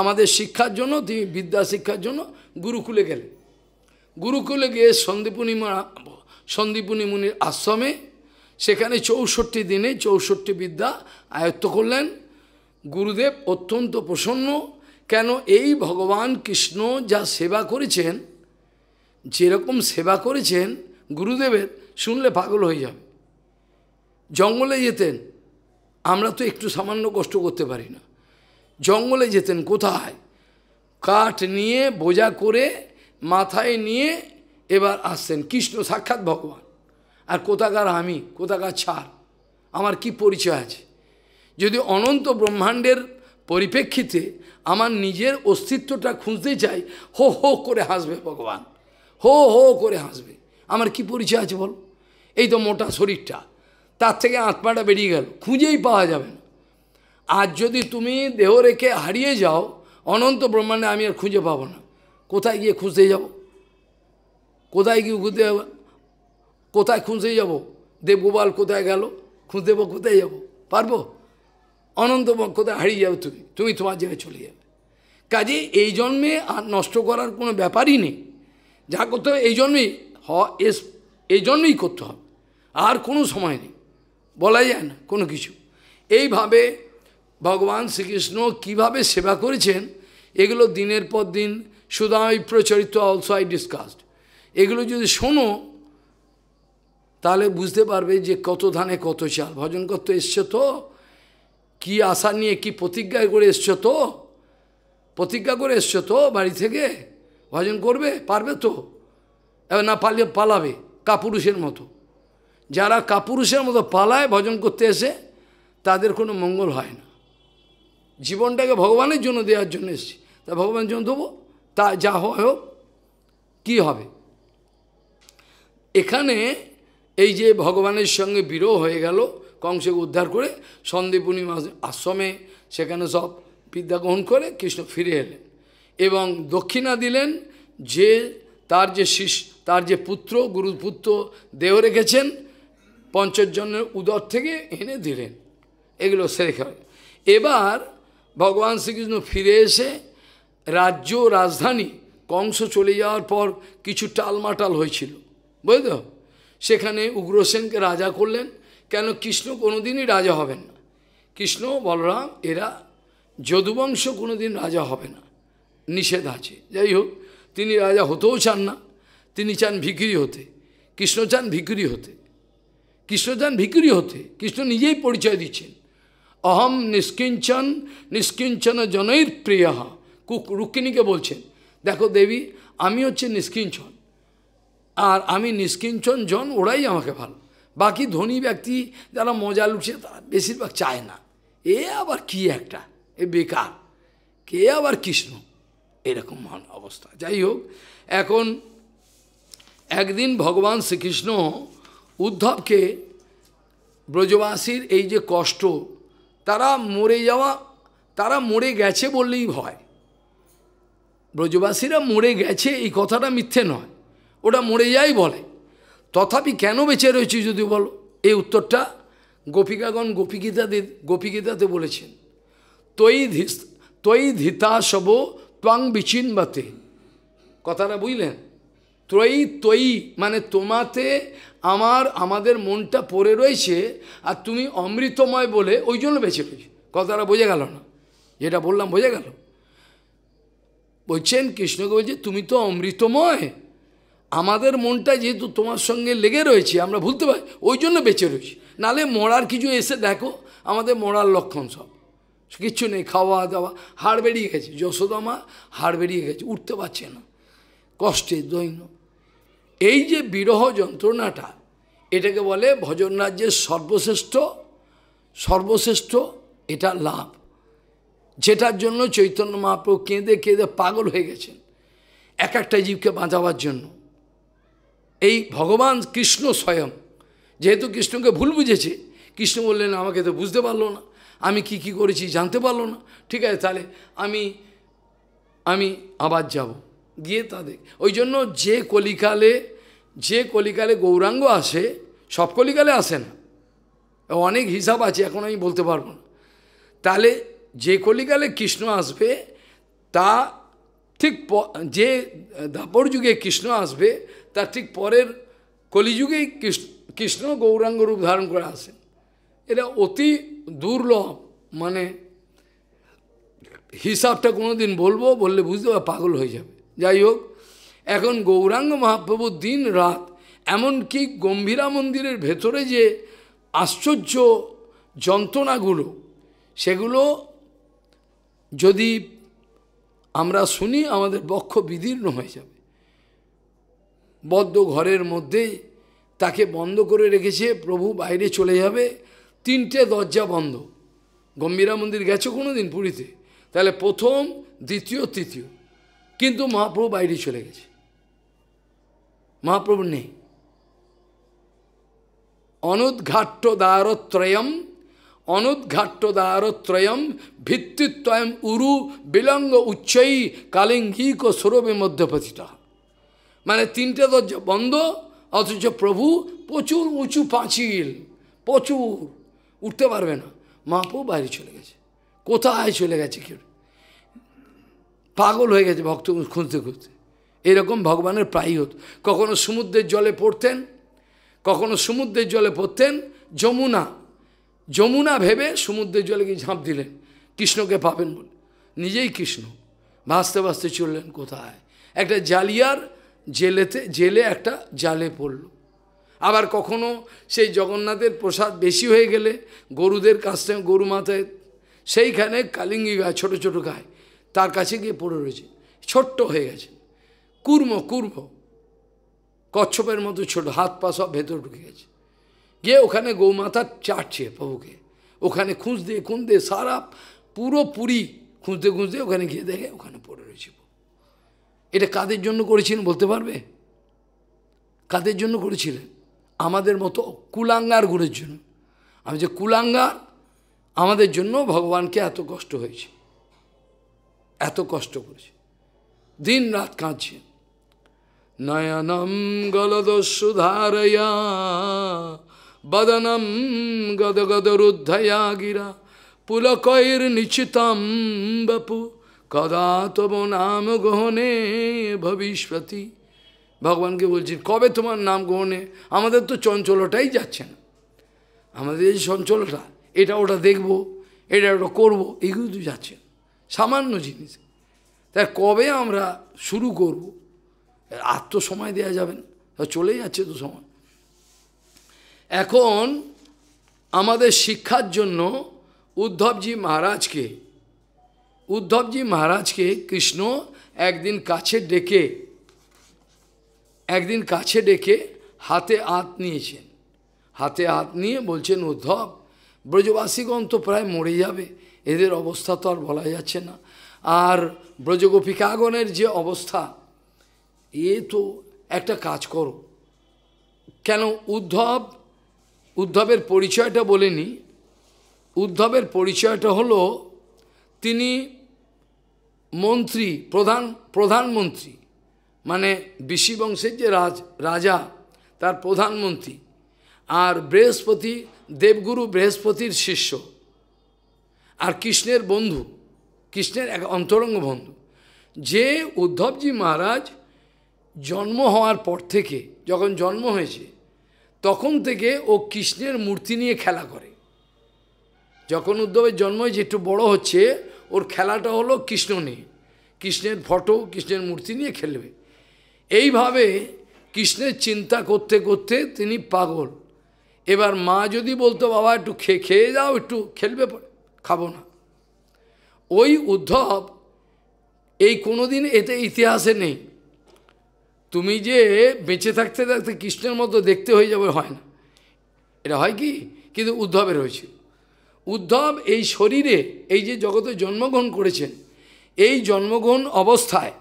Speaker 1: আমাদের শিক্ষার জন্য তিনি বিদ্যা শিক্ষার জন্য গুরুকুলে গেলেন গুরুকুলে গিয়ে সন্দীপুনি সন্দীপুনি মুনির আশ্রমে সেখানে চৌষট্টি দিনে চৌষট্টি বিদ্যা আয়ত্ত করলেন গুরুদেব অত্যন্ত প্রসন্ন কেন এই ভগবান কৃষ্ণ যা সেবা করেছেন যেরকম সেবা করেছেন গুরুদেবের শুনলে পাগল হয়ে যাবে জঙ্গলে যেতেন আমরা তো একটু সামান্য কষ্ট করতে পারি না জঙ্গলে যেতেন কোথায় কাঠ নিয়ে বোঝা করে মাথায় নিয়ে এবার আসছেন কৃষ্ণ সাক্ষাৎ ভগবান আর কোথাকার আমি কোথাকার ছাড় আমার কি পরিচয় আছে যদি অনন্ত ব্রহ্মাণ্ডের পরিপ্রেক্ষিতে আমার নিজের অস্তিত্বটা খুঁজতে চাই হো হো করে হাসবে ভগবান হো হো করে হাসবে আমার কি পরিচয় আছে বল এই তো মোটা শরীরটা তার থেকে আত্মাটা বেরিয়ে গেল খুঁজেই পাওয়া যাবে না আজ যদি তুমি দেহ রেখে হারিয়ে যাও অনন্ত ব্রহ্মাণ্ডে আমি আর খুঁজে পাবো না কোথায় গিয়ে খুঁজতে যাব কোথায় গিয়ে খুঁজতে যাব কোথায় খুঁজতে যাব দেবগোপাল কোথায় গেল খুঁজতে দেবো কোথায় যাব পারবো অনন্ত কোথায় হারিয়ে যাবে তুমি তুমি তোমার জায়গায় চলে যাবে কাজে এই জন্মে আর নষ্ট করার কোনো ব্যাপারই নেই যা করতে হবে এই জন্যই হ এস এই জন্যই করতে হবে আর কোনো সময় নেই বলা যায় না কোনো কিছু এইভাবে ভগবান শ্রীকৃষ্ণ কিভাবে সেবা করেছেন এগুলো দিনের পর দিন শুধু আমি প্রচারিত অলসো আই ডিসকাস্ট এগুলো যদি শোনো তাহলে বুঝতে পারবে যে কত ধানে কত চাল ভজন করতে এসছো তো কি আশা নিয়ে কি প্রতিজ্ঞা করে এসছো তো প্রতিজ্ঞা করে এসছো তো বাড়ি থেকে ভজন করবে পারবে তো এবার না পালিয়ে পালাবে কাপুরুষের মতো যারা কাপুরুষের মতো পালায় ভজন করতে এসে তাদের কোনো মঙ্গল হয় না জীবনটাকে ভগবানের জন্য দেওয়ার জন্য এসেছি তা ভগবানের জন্য দেবো তা যা হয় হোক কী হবে এখানে এই যে ভগবানের সঙ্গে বিরোহ হয়ে গেল কংসকে উদ্ধার করে সন্দীপনী আশ্রমে সেখানে সব বিদ্যা গ্রহণ করে কৃষ্ণ ফিরে এলেন এবং দক্ষিণা দিলেন যে তার যে শিষ তার যে পুত্র গুরুপুত্র দেহ রেখেছেন পঞ্চজনের উদর থেকে এনে দিলেন এগুলো শেখা এবার ভগবান শ্রীকৃষ্ণ ফিরে এসে রাজ্য রাজধানী কংস চলে যাওয়ার পর কিছু টালমাটাল হয়েছিল বুঝতে সেখানে উগ্রসেনকে রাজা করলেন কেন কৃষ্ণ কোনোদিনই রাজা হবেন না কৃষ্ণ বলরাম এরা যদুবংশ কোনোদিন রাজা হবে না নিষেধ আছে যাই হোক তিনি রাজা হতেও চান না তিনি চান ভিকিরি হতে কৃষ্ণ চান ভিকিরি হতে কৃষ্ণ চান ভিকিরি হতে কৃষ্ণ নিজেই পরিচয় দিচ্ছেন অহম নিষ্কিঞ্চন নিষ্কিঞ্চন জনৈর প্রিয় কুক রুক্মিণীকে বলছেন দেখো দেবী আমি হচ্ছে নিষ্কিঞ্চন আর আমি নিষ্কিঞ্চন জন ওরাই আমাকে ভালো বাকি ধনী ব্যক্তি যারা মজা লুটছে তারা বেশিরভাগ চায় না এ আবার কি একটা এ বেকার কে আবার কৃষ্ণ এরকম অবস্থা যাই হোক এখন একদিন ভগবান শ্রীকৃষ্ণ উদ্ধবকে ব্রজবাসীর এই যে কষ্ট তারা মরে যাওয়া তারা মরে গেছে বললেই ভয় ব্রজবাসীরা মরে গেছে এই কথাটা মিথ্যে নয় ওটা মরে যাই বলে তথাপি কেন বেঁচে রয়েছে যদি বলো এই উত্তরটা গোপিকাগণ গোপিকীতাদের গোপীগীতাতে বলেছেন তৈ ধিস তৈ ধিতা শব ত্বং বিচিনবাতে কথাটা বুঝলেন ত্রয়ী তৈ মানে তোমাতে আমার আমাদের মনটা পড়ে রয়েছে আর তুমি অমৃতময় বলে ওই জন্য বেঁচে রয়েছে কথাটা বোঝা গেল না যেটা বললাম বোঝা গেল বলছেন কৃষ্ণকে বলছে তুমি তো অমৃতময় আমাদের মনটা যেহেতু তোমার সঙ্গে লেগে রয়েছে আমরা ভুলতে পারি ওই জন্য বেঁচে রয়েছি নালে মরার কিছু এসে দেখো আমাদের মরার লক্ষণ সব কিচ্ছু নেই খাওয়া দাওয়া হাড় বেরিয়ে গেছে যশোদা মা হাড় বেরিয়ে গেছে উঠতে পারছে না কষ্টে দৈন্য এই যে বিরহ যন্ত্রণাটা এটাকে বলে ভজন রাজ্যের সর্বশ্রেষ্ঠ সর্বশ্রেষ্ঠ এটা লাভ যেটার জন্য চৈতন্য মহাপ্রভু কেঁদে কেঁদে পাগল হয়ে গেছেন এক একটা জীবকে বাঁচাবার জন্য এই ভগবান কৃষ্ণ স্বয়ং যেহেতু কৃষ্ণকে ভুল বুঝেছে কৃষ্ণ বললেন আমাকে তো বুঝতে পারলো না আমি কি কি করেছি জানতে পারলো না ঠিক আছে তাহলে আমি আমি আবার যাব গিয়ে তাদের ওই জন্য যে কলিকালে যে কলিকালে গৌরাঙ্গ আসে সব কলিকালে আসে না অনেক হিসাব আছে এখন আমি বলতে পারবো না তাহলে যে কলিকালে কৃষ্ণ আসবে তা ঠিক যে দাপর যুগে কৃষ্ণ আসবে তার ঠিক পরের কলিযুগেই কৃষ্ণ কৃষ্ণ গৌরাঙ্গ রূপ ধারণ করে আসেন এটা অতি দুর্লভ মানে হিসাবটা কোনো দিন বলবো বললে বুঝতে পারবে পাগল হয়ে যাবে যাই হোক এখন গৌরাঙ্গ মহাপ্রভু দিন রাত এমনকি গম্ভীরা মন্দিরের ভেতরে যে আশ্চর্য যন্ত্রণাগুলো সেগুলো যদি আমরা শুনি আমাদের বক্ষ বিদীর্ণ হয়ে যাবে বদ্ধ ঘরের মধ্যেই তাকে বন্ধ করে রেখেছে প্রভু বাইরে চলে যাবে তিনটে দরজা বন্ধ গম্ভীরা মন্দির গেছো কোনো দিন পুরীতে তাহলে প্রথম দ্বিতীয় তৃতীয় কিন্তু মহাপ্রভু বাইরে চলে গেছে মহাপ্রভু নেই অনুদ্ঘাট্য দ্বারত্রয়ম অনুদ্ঘাট্য দ্বারত্রয়ম ভিত্তিত্বয়ম উরু বিলঙ্গ উচ্চই কালিঙ্গিক ও সৌরভে মধ্যপতিত মানে তিনটে দরজা বন্ধ অথচ প্রভু প্রচুর উঁচু পাঁচিল প্রচুর উঠতে পারবে না মাপও বাইরে চলে গেছে কোথায় চলে গেছে কেউ পাগল হয়ে গেছে ভক্ত খুঁজতে খুঁজতে এরকম ভগবানের প্রায়ই হত কখনো সমুদ্রের জলে পড়তেন কখনো সমুদ্রের জলে পড়তেন যমুনা যমুনা ভেবে সমুদ্রের জলে গিয়ে ঝাঁপ দিলেন কৃষ্ণকে পাবেন বলে নিজেই কৃষ্ণ ভাসতে ভাসতে চললেন কোথায় একটা জালিয়ার জেলেতে জেলে একটা জালে পড়লো আবার কখনো সেই জগন্নাথের প্রসাদ বেশি হয়ে গেলে গরুদের কাছ থেকে গরু মাথায় সেইখানে কালিঙ্গি গায়ে ছোটো ছোটো গায়ে তার কাছে গিয়ে পড়ে রয়েছে ছোট্ট হয়ে গেছে কুর্ম কুর্ম কচ্ছপের মতো ছোট হাত পা সব ভেতর ঢুকে গেছে গিয়ে ওখানে গৌমাতা চাটছে প্রভুকে ওখানে খুঁজতে খুঁজতে সারা পুরো পুরী খুঁজতে খুঁজতে ওখানে গিয়ে দেখে ওখানে পড়ে রয়েছে এটা কাদের জন্য করেছিলেন বলতে পারবে কাদের জন্য করেছিলেন আমাদের মতো কুলাঙ্গার গুরুর জন্য আমি যে কুলাঙ্গার আমাদের জন্য ভগবানকে এত কষ্ট হয়েছে এত কষ্ট করেছে দিন রাত কাঁদছে নয়নম গলদস্যুধারয়া বদনম রুদ্ধয়া গিরা পুলকৈর নিচিতম বপু কদা তব নাম গহনে ভবিষ্যতি ভগবানকে বলছি কবে তোমার নাম গ্রহণে আমাদের তো চঞ্চলটাই যাচ্ছে না আমাদের এই চঞ্চলটা এটা ওটা দেখব এটা ওটা করব এগুলো তো যাচ্ছে না সামান্য জিনিস তাই কবে আমরা শুরু করব আর তো সময় দেওয়া যাবে না চলে যাচ্ছে তো সময় এখন আমাদের শিক্ষার জন্য উদ্ধবজি মহারাজকে উদ্ধবজি মহারাজকে কৃষ্ণ একদিন কাছে ডেকে একদিন কাছে ডেকে হাতে হাত নিয়েছেন হাতে হাত নিয়ে বলছেন উদ্ধব ব্রজবাসীগণ তো প্রায় মরে যাবে এদের অবস্থা তো আর বলা যাচ্ছে না আর ব্রজগোপিকাগণের যে অবস্থা এ তো একটা কাজ করো কেন উদ্ধব উদ্ধবের পরিচয়টা বলেনি উদ্ধবের পরিচয়টা হলো তিনি মন্ত্রী প্রধান প্রধানমন্ত্রী মানে বিশি বংশের যে রাজ রাজা তার প্রধানমন্ত্রী আর বৃহস্পতি দেবগুরু বৃহস্পতির শিষ্য আর কৃষ্ণের বন্ধু কৃষ্ণের এক অন্তরঙ্গ বন্ধু যে উদ্ধবজি মহারাজ জন্ম হওয়ার পর থেকে যখন জন্ম হয়েছে তখন থেকে ও কৃষ্ণের মূর্তি নিয়ে খেলা করে যখন উদ্ধবের জন্ম হয়েছে একটু বড় হচ্ছে ওর খেলাটা হলো কৃষ্ণ নিয়ে কৃষ্ণের ফটো কৃষ্ণের মূর্তি নিয়ে খেলবে এইভাবে কৃষ্ণের চিন্তা করতে করতে তিনি পাগল এবার মা যদি বলতো বাবা একটু খেয়ে খেয়ে যাও একটু খেলবে খাবো না ওই উদ্ধব এই কোনোদিন এতে ইতিহাসে নেই তুমি যে বেঁচে থাকতে থাকতে কৃষ্ণের মতো দেখতে হয়ে যাবে হয় না এটা হয় কি কিন্তু উদ্ধবের রয়েছে উদ্ধব এই শরীরে এই যে জগতে জন্মগ্রহণ করেছেন এই জন্মগ্রহণ অবস্থায়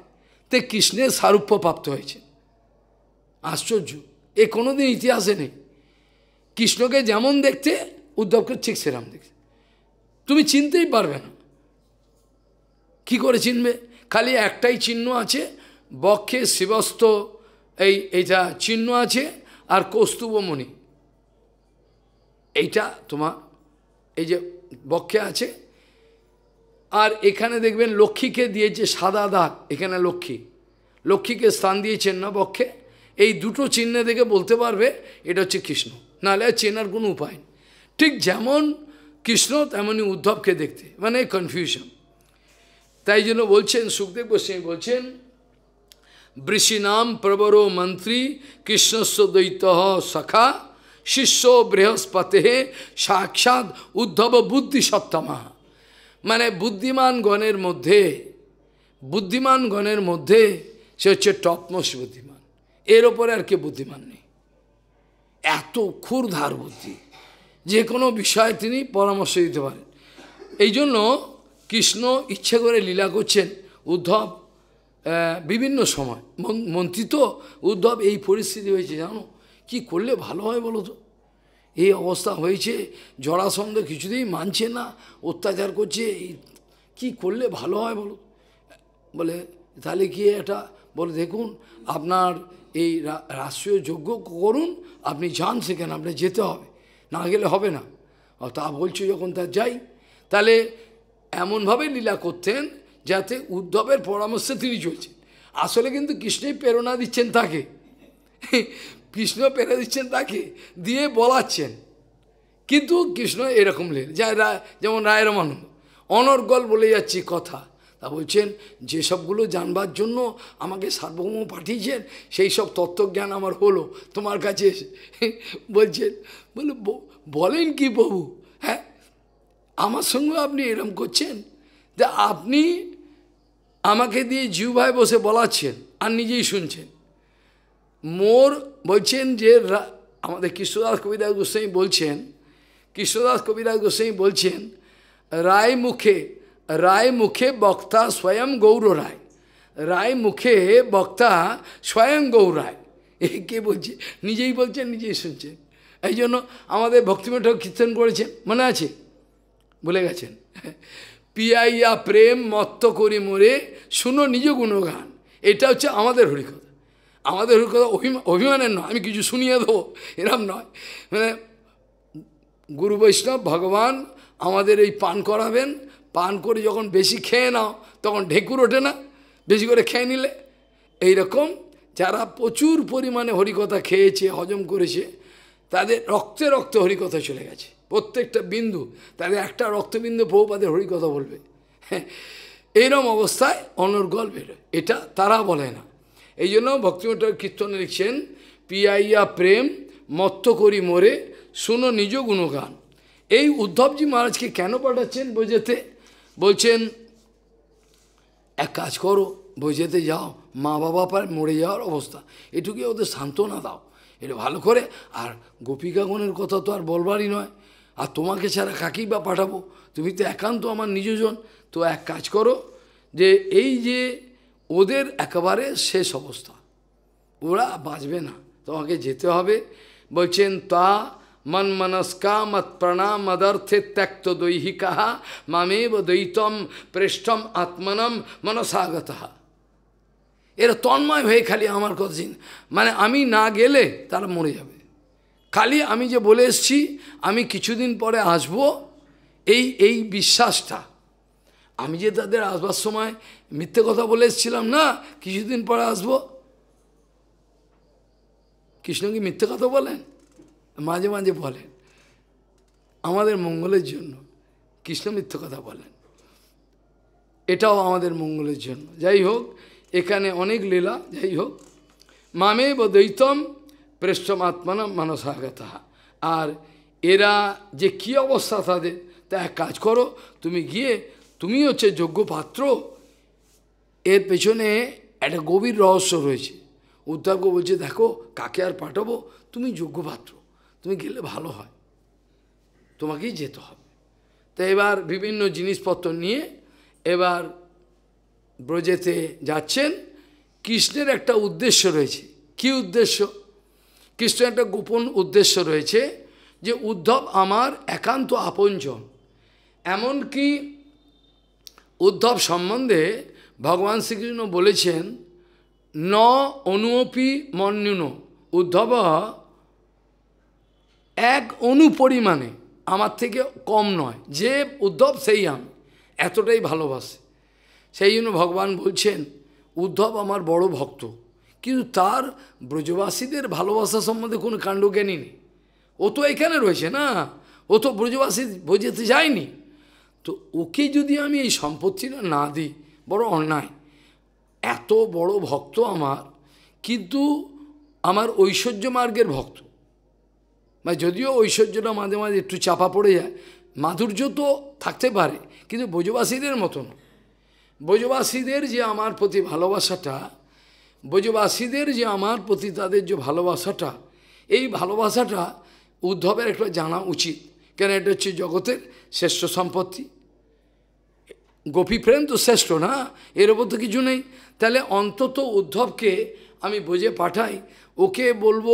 Speaker 1: তে কৃষ্ণের সারূপ্য প্রাপ্ত হয়েছে আশ্চর্য এ কোনোদিন ইতিহাসে নেই কৃষ্ণকে যেমন দেখতে উদ্ধবকে ঠিক সেরাম দেখতে তুমি চিনতেই পারবে না কি করে চিনবে খালি একটাই চিহ্ন আছে বক্ষে শিবস্ত এই এইটা চিহ্ন আছে আর কৌস্তুবমণি এইটা তোমার এই যে বক্ষে আছে আর এখানে দেখবেন লক্ষ্মীকে দিয়েছে সাদা দাগ এখানে লক্ষ্মী লক্ষ্মীকে স্থান না বক্ষে এই দুটো চিহ্নে দেখে বলতে পারবে এটা হচ্ছে কৃষ্ণ নাহলে চেনার কোনো উপায় ঠিক যেমন কৃষ্ণ তেমনই উদ্ধবকে দেখতে মানে কনফিউশন তাই জন্য বলছেন সুখদেব গোস্বামী বলছেন বৃষিনাম প্রবর মন্ত্রী কৃষ্ণস্ব দৈত সখা শিষ্য বৃহস্পতে সাক্ষাৎ উদ্ধব বুদ্ধি সত্তমা মানে বুদ্ধিমান গণের মধ্যে বুদ্ধিমান গণের মধ্যে সে হচ্ছে টপমোস্ট বুদ্ধিমান এর ওপরে আর কে বুদ্ধিমান নেই এত ক্ষুরধার বুদ্ধি যে কোনো বিষয়ে তিনি পরামর্শ দিতে পারেন এই জন্য কৃষ্ণ ইচ্ছে করে লীলা করছেন উদ্ধব বিভিন্ন সময় মন্ত্রী তো উদ্ধব এই পরিস্থিতি হয়েছে জানো কি করলে ভালো হয় বলো তো এই অবস্থা হয়েছে জরাসন্ধ কিছুতেই মানছে না অত্যাচার করছে কি করলে ভালো হয় বলো বলে তাহলে কি এটা বলে দেখুন আপনার এই রাষ্ট্রীয় যোগ্য করুন আপনি যান সেখানে আপনার যেতে হবে না গেলে হবে না তা বলছো যখন তা যাই তাহলে এমনভাবে লীলা করতেন যাতে উদ্ধবের পরামর্শে তিনি চলছেন আসলে কিন্তু কৃষ্ণই প্রেরণা দিচ্ছেন তাকে কৃষ্ণ পেরে দিচ্ছেন তাকে দিয়ে বলাচ্ছেন কিন্তু কৃষ্ণ এরকম লেন যা যেমন রায় মানুষ অনর্গল বলে যাচ্ছি কথা তা বলছেন যেসবগুলো জানবার জন্য আমাকে সার্বভৌম পাঠিয়েছেন সেই সব তত্ত্বজ্ঞান আমার হলো তোমার কাছে বলছেন বলে বলেন কি প্রভু হ্যাঁ আমার সঙ্গে আপনি এরম করছেন যে আপনি আমাকে দিয়ে ভাই বসে বলাচ্ছেন আর নিজেই শুনছেন মোর বলছেন যে আমাদের কৃষ্ণদাস কবিরাজ গোস্বাই বলছেন কৃষ্ণদাস কবিরাজ গোস্বাই বলছেন রায় মুখে রায় মুখে বক্তা স্বয়ং গৌর রায় রায় মুখে বক্তা স্বয়ং গৌরায় এ কে বলছে নিজেই বলছেন নিজেই শুনছেন এই জন্য আমাদের ভক্তিমঠ কীর্তন করেছেন মনে আছে বলে গেছেন পিয়াইয়া প্রেম মত্ত করি মোরে শুনো নিজ গুণগান এটা হচ্ছে আমাদের হরিকথা আমাদের কথা অভিমানের নয় আমি কিছু শুনিয়ে দেবো এরম নয় মানে গুরু বৈষ্ণব ভগবান আমাদের এই পান করাবেন পান করে যখন বেশি খেয়ে নাও তখন ঢেকুর ওঠে না বেশি করে খেয়ে নিলে এই রকম যারা প্রচুর পরিমাণে হরিকথা খেয়েছে হজম করেছে তাদের রক্তে রক্ত হরিকথা চলে গেছে প্রত্যেকটা বিন্দু তাদের একটা রক্তবিন্দু বহুপাদের হরিকথা বলবে হ্যাঁ এইরম অবস্থায় অনর্গল বেরোয় এটা তারা বলে না এই জন্য ভক্তিমঠার কীর্তন লিখছেন পিয়াইয়া প্রেম মত্ত করি মোরে শুনো নিজ গুণগান এই উদ্ধবজি মহারাজকে কেন পাঠাচ্ছেন বোঝাতে বলছেন এক কাজ করো বোঝাতে যাও মা বাবা পার মরে যাওয়ার অবস্থা এটুকু ওদের সান্ত্বনা দাও এটা ভালো করে আর গোপিকাগণের কথা তো আর বলবারই নয় আর তোমাকে ছাড়া কাকেই বা পাঠাবো তুমি তো একান্ত আমার নিজজন তো এক কাজ করো যে এই যে ওদের একেবারে শেষ অবস্থা ওরা বাঁচবে না তোমাকে যেতে হবে বলছেন তা মন মনস্কা মত প্রণাম মদর্থে ত্যক্ত দৈহিকাহা মামেব দ্বৈতম পৃষ্ঠম আত্মনম মনসাগত এরা তন্ময় হয়ে খালি আমার কথা মানে আমি না গেলে তারা মরে যাবে খালি আমি যে বলে এসছি আমি কিছুদিন পরে আসব এই এই বিশ্বাসটা আমি যে তাদের আসবার সময় মিথ্যে কথা বলে এসেছিলাম না কিছুদিন পরে আসব কৃষ্ণ কি মিথ্যে কথা বলেন মাঝে মাঝে বলেন আমাদের মঙ্গলের জন্য কৃষ্ণ মিথ্যে কথা বলেন এটাও আমাদের মঙ্গলের জন্য যাই হোক এখানে অনেক লীলা যাই হোক মামে দৈতম প্রেষ্টম আত্মানা মানসাগতা আর এরা যে কি অবস্থা তাদের তা এক কাজ করো তুমি গিয়ে তুমি হচ্ছে যোগ্য পাত্র এর পেছনে একটা গভীর রহস্য রয়েছে উদ্ধারক বলছে দেখো কাকে আর পাঠাবো তুমি যোগ্য পাত্র তুমি গেলে ভালো হয় তোমাকেই যেতে হবে তা এবার বিভিন্ন জিনিসপত্র নিয়ে এবার ব্রজেতে যাচ্ছেন কৃষ্ণের একটা উদ্দেশ্য রয়েছে কি উদ্দেশ্য কৃষ্ণের একটা গোপন উদ্দেশ্য রয়েছে যে উদ্ধব আমার একান্ত আপনজন এমনকি উদ্ধব সম্বন্ধে ভগবান শ্রীকৃষ্ণ বলেছেন ন অনুপি মন্যুন উদ্ধব এক অনুপরিমাণে আমার থেকে কম নয় যে উদ্ধব সেই আমি এতটাই ভালোবাসে সেই জন্য ভগবান বলছেন উদ্ধব আমার বড় ভক্ত কিন্তু তার ব্রজবাসীদের ভালোবাসা সম্বন্ধে কোনো জ্ঞানী নেই ও তো এখানে রয়েছে না ও তো ব্রজবাসী বোঝাতে যায়নি তো ওকে যদি আমি এই সম্পত্তিটা না দিই বড় অন্যায় এত বড় ভক্ত আমার কিন্তু আমার ঐশ্বর্য মার্গের ভক্ত বা যদিও ঐশ্বর্যটা মাঝে মাঝে একটু চাপা পড়ে যায় মাধুর্য তো থাকতে পারে কিন্তু ব্রজবাসীদের মতো না ব্রজবাসীদের যে আমার প্রতি ভালোবাসাটা ব্রজবাসীদের যে আমার প্রতি তাদের যে ভালোবাসাটা এই ভালোবাসাটা উদ্ধবের একটা জানা উচিত কেন এটা হচ্ছে জগতের শ্রেষ্ঠ সম্পত্তি গোপী প্রেম তো শ্রেষ্ঠ না এর ওপর তো কিছু নেই তাহলে অন্তত উদ্ধবকে আমি বুঝে পাঠাই ওকে বলবো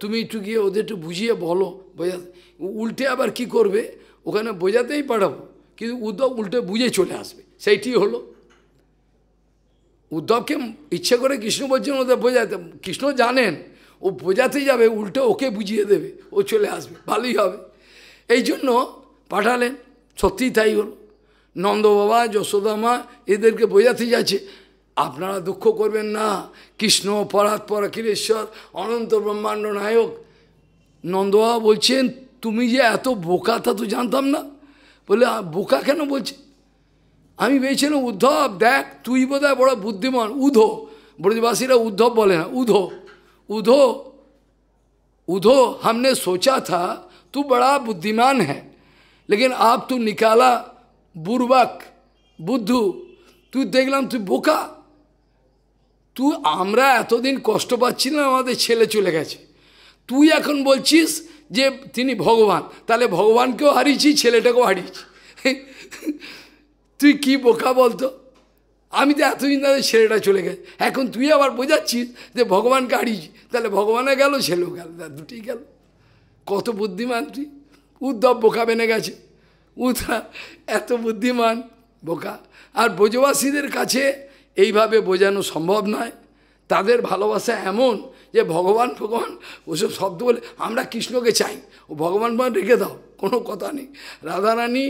Speaker 1: তুমি একটু গিয়ে ওদের একটু বুঝিয়ে বলো বোঝা উল্টে আবার কি করবে ওখানে বোঝাতেই পাঠাবো কিন্তু উদ্ধব উল্টে বুঝে চলে আসবে সেইটি হলো উদ্ধবকে ইচ্ছে করে কৃষ্ণ বলছেন ওদের বোঝাতে কৃষ্ণ জানেন ও বোঝাতে যাবে উল্টে ওকে বুঝিয়ে দেবে ও চলে আসবে ভালোই হবে এই জন্য পাঠালেন সত্যিই তাই হলো नंद बाबा जशोदामा इधर के जा अपनारा दुख करबें ना कृष्ण पर क्रीश्वर अनंत ब्रह्मांड नायक नंद बाबा बोल तुम्हें एत बोका था तो जानतम ना बोले बोका क्या बोल हमें बेची उद्धव देख तु बोधाय बड़ा बुद्धिमान उधो ब्रजबासी उद्धव बोले उधो उधो उधो हमने सोचा था तू बड़ा बुद्धिमान है लेकिन आप तू निकाला বুর্বাক বুদ্ধু তুই দেখলাম তুই বোকা তুই আমরা এতদিন কষ্ট পাচ্ছি না আমাদের ছেলে চলে গেছে তুই এখন বলছিস যে তিনি ভগবান তাহলে ভগবানকেও হারিয়েছি ছেলেটাকেও হারিয়েছি তুই কি বোকা বলতো আমি তো এতদিন তাদের ছেলেটা চলে গেছে এখন তুই আবার বোঝাচ্ছিস যে ভগবানকে হারিয়েছি তাহলে ভগবানে গেল ছেলেও গেল দুটি গেল কত বুদ্ধিমান তুই উদ্ধব বোকা বেনে গেছে উঁথরা এত বুদ্ধিমান বোকা আর ব্রজবাসীদের কাছে এইভাবে বোঝানো সম্ভব নয় তাদের ভালোবাসা এমন যে ভগবান ভগবান ওসব শব্দ বলে আমরা কৃষ্ণকে চাই ও ভগবান ভগবান রেখে দাও কোনো কথা নেই রাধারানী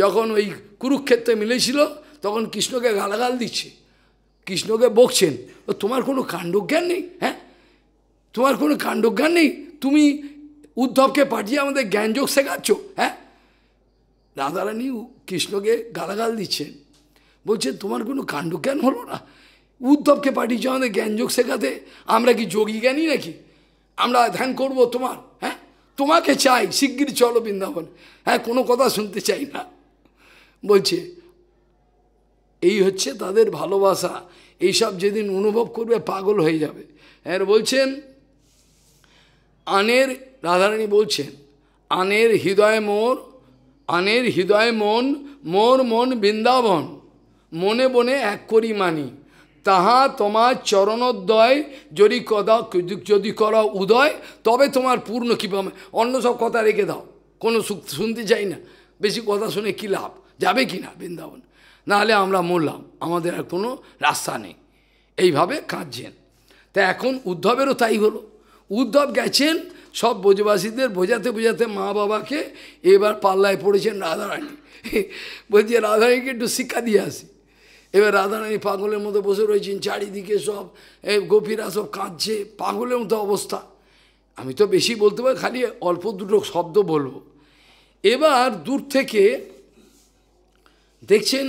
Speaker 1: যখন ওই কুরুক্ষেত্রে মিলেছিল তখন কৃষ্ণকে গালাগাল দিচ্ছে কৃষ্ণকে বকছেন ও তোমার কোনো কাণ্ডজ্ঞান নেই হ্যাঁ তোমার কোনো কাণ্ডজ্ঞান নেই তুমি উদ্ধবকে পাঠিয়ে আমাদের জ্ঞানযোগ শেখাচ্ছ হ্যাঁ রাধারানী কৃষ্ণকে গালাগাল দিচ্ছেন বলছে তোমার কোনো কাণ্ড জ্ঞান হলো না উদ্ধবকে পাঠিয়েছে আমাদের জ্ঞানযোগ শেখাতে আমরা কি যোগী জ্ঞানী নাকি আমরা ধ্যান করব তোমার হ্যাঁ তোমাকে চাই শিগগির চলো বৃন্দাবন হ্যাঁ কোনো কথা শুনতে চাই না বলছে এই হচ্ছে তাদের ভালোবাসা এইসব যেদিন অনুভব করবে পাগল হয়ে যাবে হ্যাঁ বলছেন আনের রাধারানী বলছেন আনের হৃদয় মোর আনের হৃদয় মন মোর মন বৃন্দাবন মনে বনে এক করি মানি তাহা তোমার চরণোদয় যদি কদা যদি করা উদয় তবে তোমার পূর্ণ কৃপা অন্য সব কথা রেখে দাও কোনো শুনতে চাই না বেশি কথা শুনে কী লাভ যাবে কি না বৃন্দাবন নাহলে আমরা মরলাম আমাদের আর কোনো রাস্তা নেই এইভাবে কাঁদছেন তা এখন উদ্ধবেরও তাই হলো উদ্ধব গেছেন সব বোঝবাসীদের বোঝাতে বোঝাতে মা বাবাকে এবার পাল্লায় পড়েছেন রাধারানী বলছে রাধারানীকে একটু শিক্ষা দিয়ে আসি এবার রাধারানী পাগলের মতো বসে রয়েছেন চারিদিকে সব গোপীরা সব কাঁদছে পাগলের মতো অবস্থা আমি তো বেশি বলতে পারি খালি অল্প দুটো শব্দ বলবো এবার দূর থেকে দেখছেন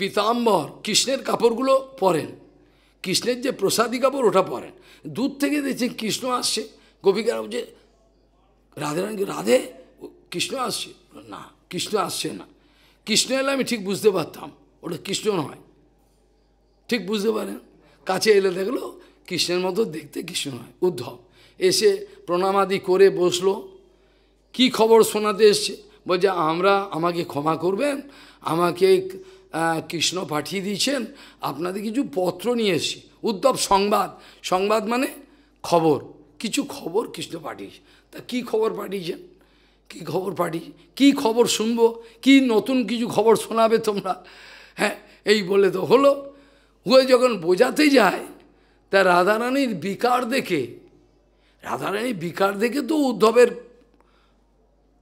Speaker 1: পিতাম্বর কৃষ্ণের কাপড়গুলো পরেন কৃষ্ণের যে প্রসাদী কাপড় ওটা পরেন দূর থেকে দেখছেন কৃষ্ণ আসছে গোপীকার যে রাধারানীকে রাধে কৃষ্ণ আসছে না কৃষ্ণ আসছে না কৃষ্ণ এলে আমি ঠিক বুঝতে পারতাম ওটা কৃষ্ণ নয় ঠিক বুঝতে পারেন কাছে এলে দেখলো কৃষ্ণের মতো দেখতে কৃষ্ণ নয় উদ্ধব এসে প্রণামাদি করে বসলো কি খবর শোনাতে এসছে বলছে আমরা আমাকে ক্ষমা করবেন আমাকে কৃষ্ণ পাঠিয়ে দিয়েছেন আপনাদের কিছু পত্র নিয়ে এসছি উদ্ধব সংবাদ সংবাদ মানে খবর কিছু খবর কৃষ্ণ পাঠিয়েছে তা কি খবর পাঠিয়েছেন কি খবর পাঠিয়ে কি খবর শুনব কি নতুন কিছু খবর শোনাবে তোমরা হ্যাঁ এই বলে তো হলো ওই যখন বোঝাতে যায় তা রাধারানীর বিকার দেখে রাধারানীর বিকার দেখে তো উদ্ধবের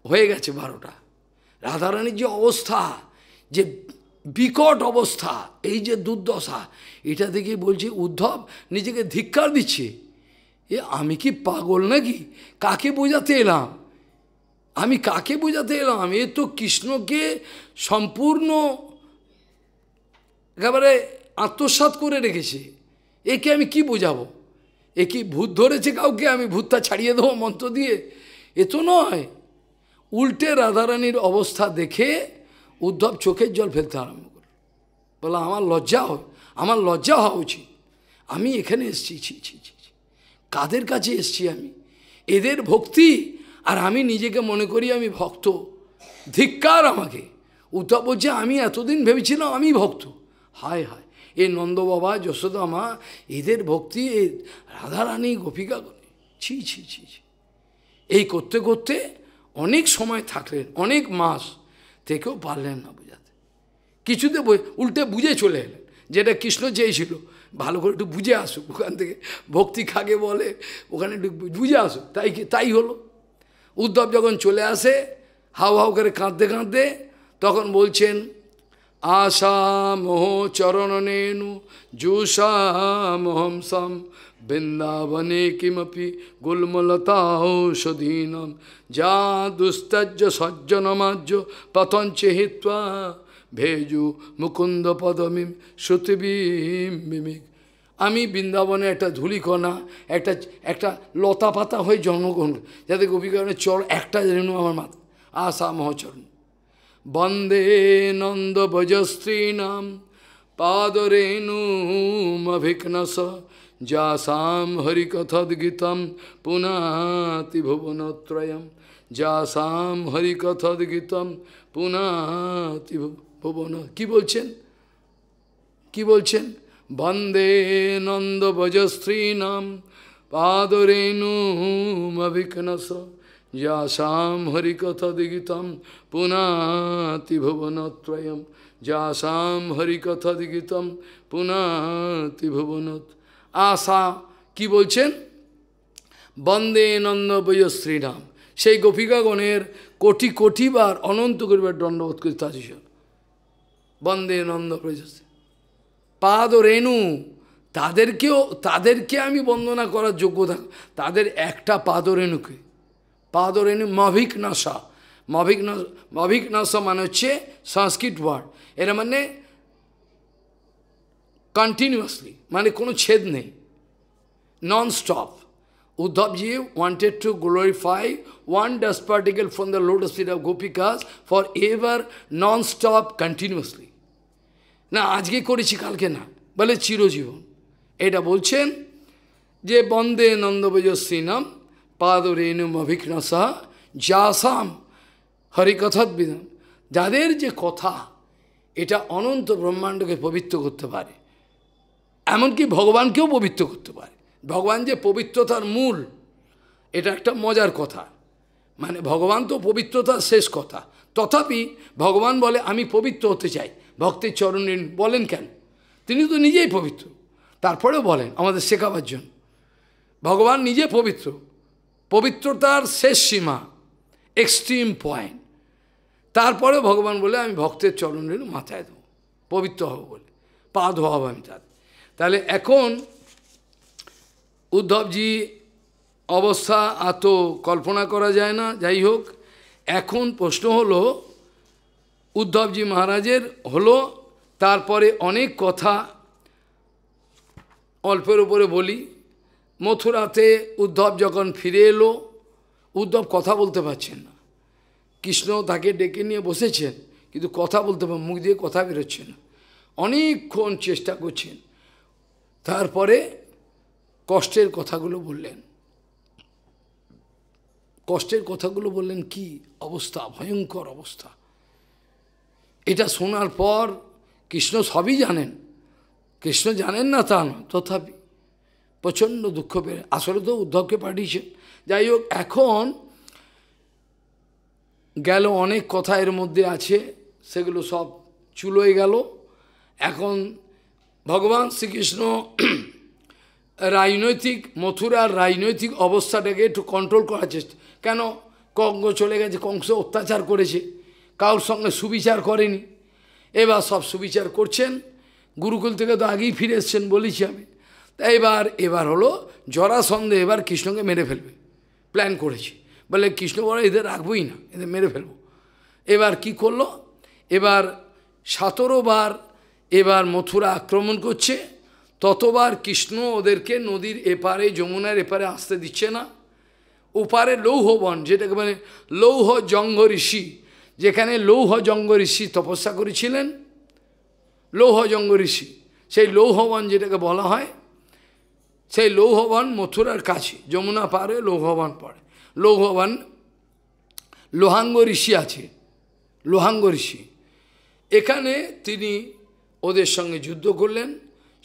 Speaker 1: হয়ে গেছে বারোটা রাধারানীর যে অবস্থা যে বিকট অবস্থা এই যে দুর্দশা এটা দেখে বলছে উদ্ধব নিজেকে ধিক্কার দিচ্ছে এ আমি কি পাগল নাকি কাকে বোঝাতে এলাম আমি কাকে বোঝাতে এলাম এ তো কৃষ্ণকে সম্পূর্ণ একেবারে আত্মসাত করে রেখেছে একে আমি কি বোঝাবো এ কি ভূত ধরেছে কাউকে আমি ভূতটা ছাড়িয়ে দেবো মন্ত্র দিয়ে এ তো নয় উল্টে রাধারানীর অবস্থা দেখে উদ্ধব চোখের জল ফেলতে আরম্ভ করল বলে আমার লজ্জা হয় আমার লজ্জা হওয়া উচিত আমি এখানে এসেছি ছি ছি ছি কাদের কাছে এসছি আমি এদের ভক্তি আর আমি নিজেকে মনে করি আমি ভক্ত ধিক্কার আমাকে উত্তর বলছে আমি এতদিন ভেবেছিলাম আমি ভক্ত হায় হায় এ নন্দ বাবা যশোদা মা এদের ভক্তি এ রাধারানী গোপিকা ছি ছি ছি ছি এই করতে করতে অনেক সময় থাকলেন অনেক মাস থেকেও পারলেন না বোঝাতে কিছুতে উল্টে বুঝে চলে এলেন যেটা কৃষ্ণ চেয়েছিল ভালো করে একটু বুঝে আসুক ওখান থেকে ভক্তি খাগে বলে ওখানে একটু বুঝে আসুক তাই তাই হলো উদ্ধব যখন চলে আসে হাও হাও করে কাঁদতে কাঁদতে তখন বলছেন আশা মোহ চরণ নেনু জুষা বৃন্দাবনে কিমপি গুলমলতা ঔষধীনম যা দুস্তজ্জ সজ্জনমাজ্য পতঞ্চে হিত্বা ভেজু মুকুন্দ পদমিম সতবিম আমি বৃন্দাবনে একটা ধুলিকণা একটা একটা লতা পাতা হয়ে জন্মগ্রহণ যাতে গোপীকরণের চর একটা যেন আমার মাথা আশা মহচরণ বন্দে নন্দ যা পাদরেণুমভিকনস যাসাম গীতম পুনাতি ভুবনত্রয়ম যাসাম হরিকথদ্গীতম পুনাতি ভুবন ভুবন কি বলছেন কি বলছেন বন্দে নন্দ ভজশ্রীণাম পাদরেণুমভিকনস যাসাম হরিকথা দিগিতম পুনাতি ভুবনত্রয়ম যাসাম হরিকথা দিগিতম পুনাতি ভুবনত আশা কি বলছেন বন্দে নন্দ বয়শ্রীরাম সেই গোপিকাগণের কোটি কোটিবার অনন্ত করিবার দণ্ডবোধ করি তাজিসন বন্দে নন্দ প্রযোজে পাদ ও রেণু তাদেরকেও তাদেরকে আমি বন্দনা করার যোগ্যতা তাদের একটা পাদরেণুকে রেণু মভিক নাসা মভিক মভিক নাসা মানে হচ্ছে সংস্কৃত ওয়ার্ড এরা মানে কন্টিনিউয়াসলি মানে কোনো ছেদ নেই non stop Uddhavji wanted to glorify one dust particle from the lotus feet of Gopikas forever, non-stop, continuously. না আজকে করেছি কালকে না বলে চিরজীবন এটা বলছেন যে বন্দে নন্দবজস্বীনম পাদরেণুম অভিঘ্নসা যাসাম হরিকথদ্বিধান যাদের যে কথা এটা অনন্ত ব্রহ্মাণ্ডকে পবিত্র করতে পারে এমনকি ভগবানকেও পবিত্র করতে পারে ভগবান যে পবিত্রতার মূল এটা একটা মজার কথা মানে ভগবান তো পবিত্রতার শেষ কথা তথাপি ভগবান বলে আমি পবিত্র হতে চাই ভক্তের চরণে বলেন কেন তিনি তো নিজেই পবিত্র তারপরেও বলেন আমাদের শেখাবার জন্য ভগবান নিজে পবিত্র পবিত্রতার শেষ সীমা এক্সট্রিম পয়েন্ট তারপরে ভগবান বলে আমি ভক্তের চরণের মাথায় দেবো পবিত্র হব বলে পা ধোয়া হবে আমি তাহলে এখন উদ্ধবজি অবস্থা আত কল্পনা করা যায় না যাই হোক এখন প্রশ্ন হলো উদ্ধবজি মহারাজের হলো তারপরে অনেক কথা অল্পের উপরে বলি মথুরাতে উদ্ধব যখন ফিরে এলো উদ্ধব কথা বলতে পারছেন না কৃষ্ণ তাকে ডেকে নিয়ে বসেছেন কিন্তু কথা বলতে পার মুখ দিয়ে কথা বেরোচ্ছে না অনেকক্ষণ চেষ্টা করছেন তারপরে কষ্টের কথাগুলো বললেন কষ্টের কথাগুলো বললেন কি অবস্থা ভয়ঙ্কর অবস্থা এটা শোনার পর কৃষ্ণ সবই জানেন কৃষ্ণ জানেন না তা নয় তথাপি প্রচণ্ড দুঃখ পেলে আসলে তো উদ্ধবকে পাঠিয়েছেন যাই হোক এখন গেল অনেক কথা এর মধ্যে আছে সেগুলো সব চুলোয় গেল এখন ভগবান শ্রীকৃষ্ণ রাজনৈতিক মথুরার রাজনৈতিক অবস্থাটাকে একটু কন্ট্রোল করার চেষ্টা কেন কঙ্গ চলে গেছে কংস অত্যাচার করেছে কারোর সঙ্গে সুবিচার করেনি এবার সব সুবিচার করছেন গুরুকুল থেকে তো আগেই ফিরে এসছেন বলেছি আমি তা এবার এবার হলো জরাসন্ধে এবার কৃষ্ণকে মেরে ফেলবে প্ল্যান করেছে বলে কৃষ্ণ বলে এদের রাখবই না এদের মেরে ফেলব এবার কি করলো এবার সতেরো বার এবার মথুরা আক্রমণ করছে ততবার কৃষ্ণ ওদেরকে নদীর এপারে যমুনার এপারে আসতে দিচ্ছে না ওপারে বন যেটাকে মানে লৌহ জঙ্গ ঋষি যেখানে লৌহ জঙ্গ ঋষি তপস্যা করেছিলেন লৌহ জঙ্গ ঋষি সেই লৌহবন যেটাকে বলা হয় সেই লৌহবন মথুরার কাছে যমুনা পারে লৌহবন পড়ে লৌহবন লোহাঙ্গ ঋষি আছে লোহাঙ্গ ঋষি এখানে তিনি ওদের সঙ্গে যুদ্ধ করলেন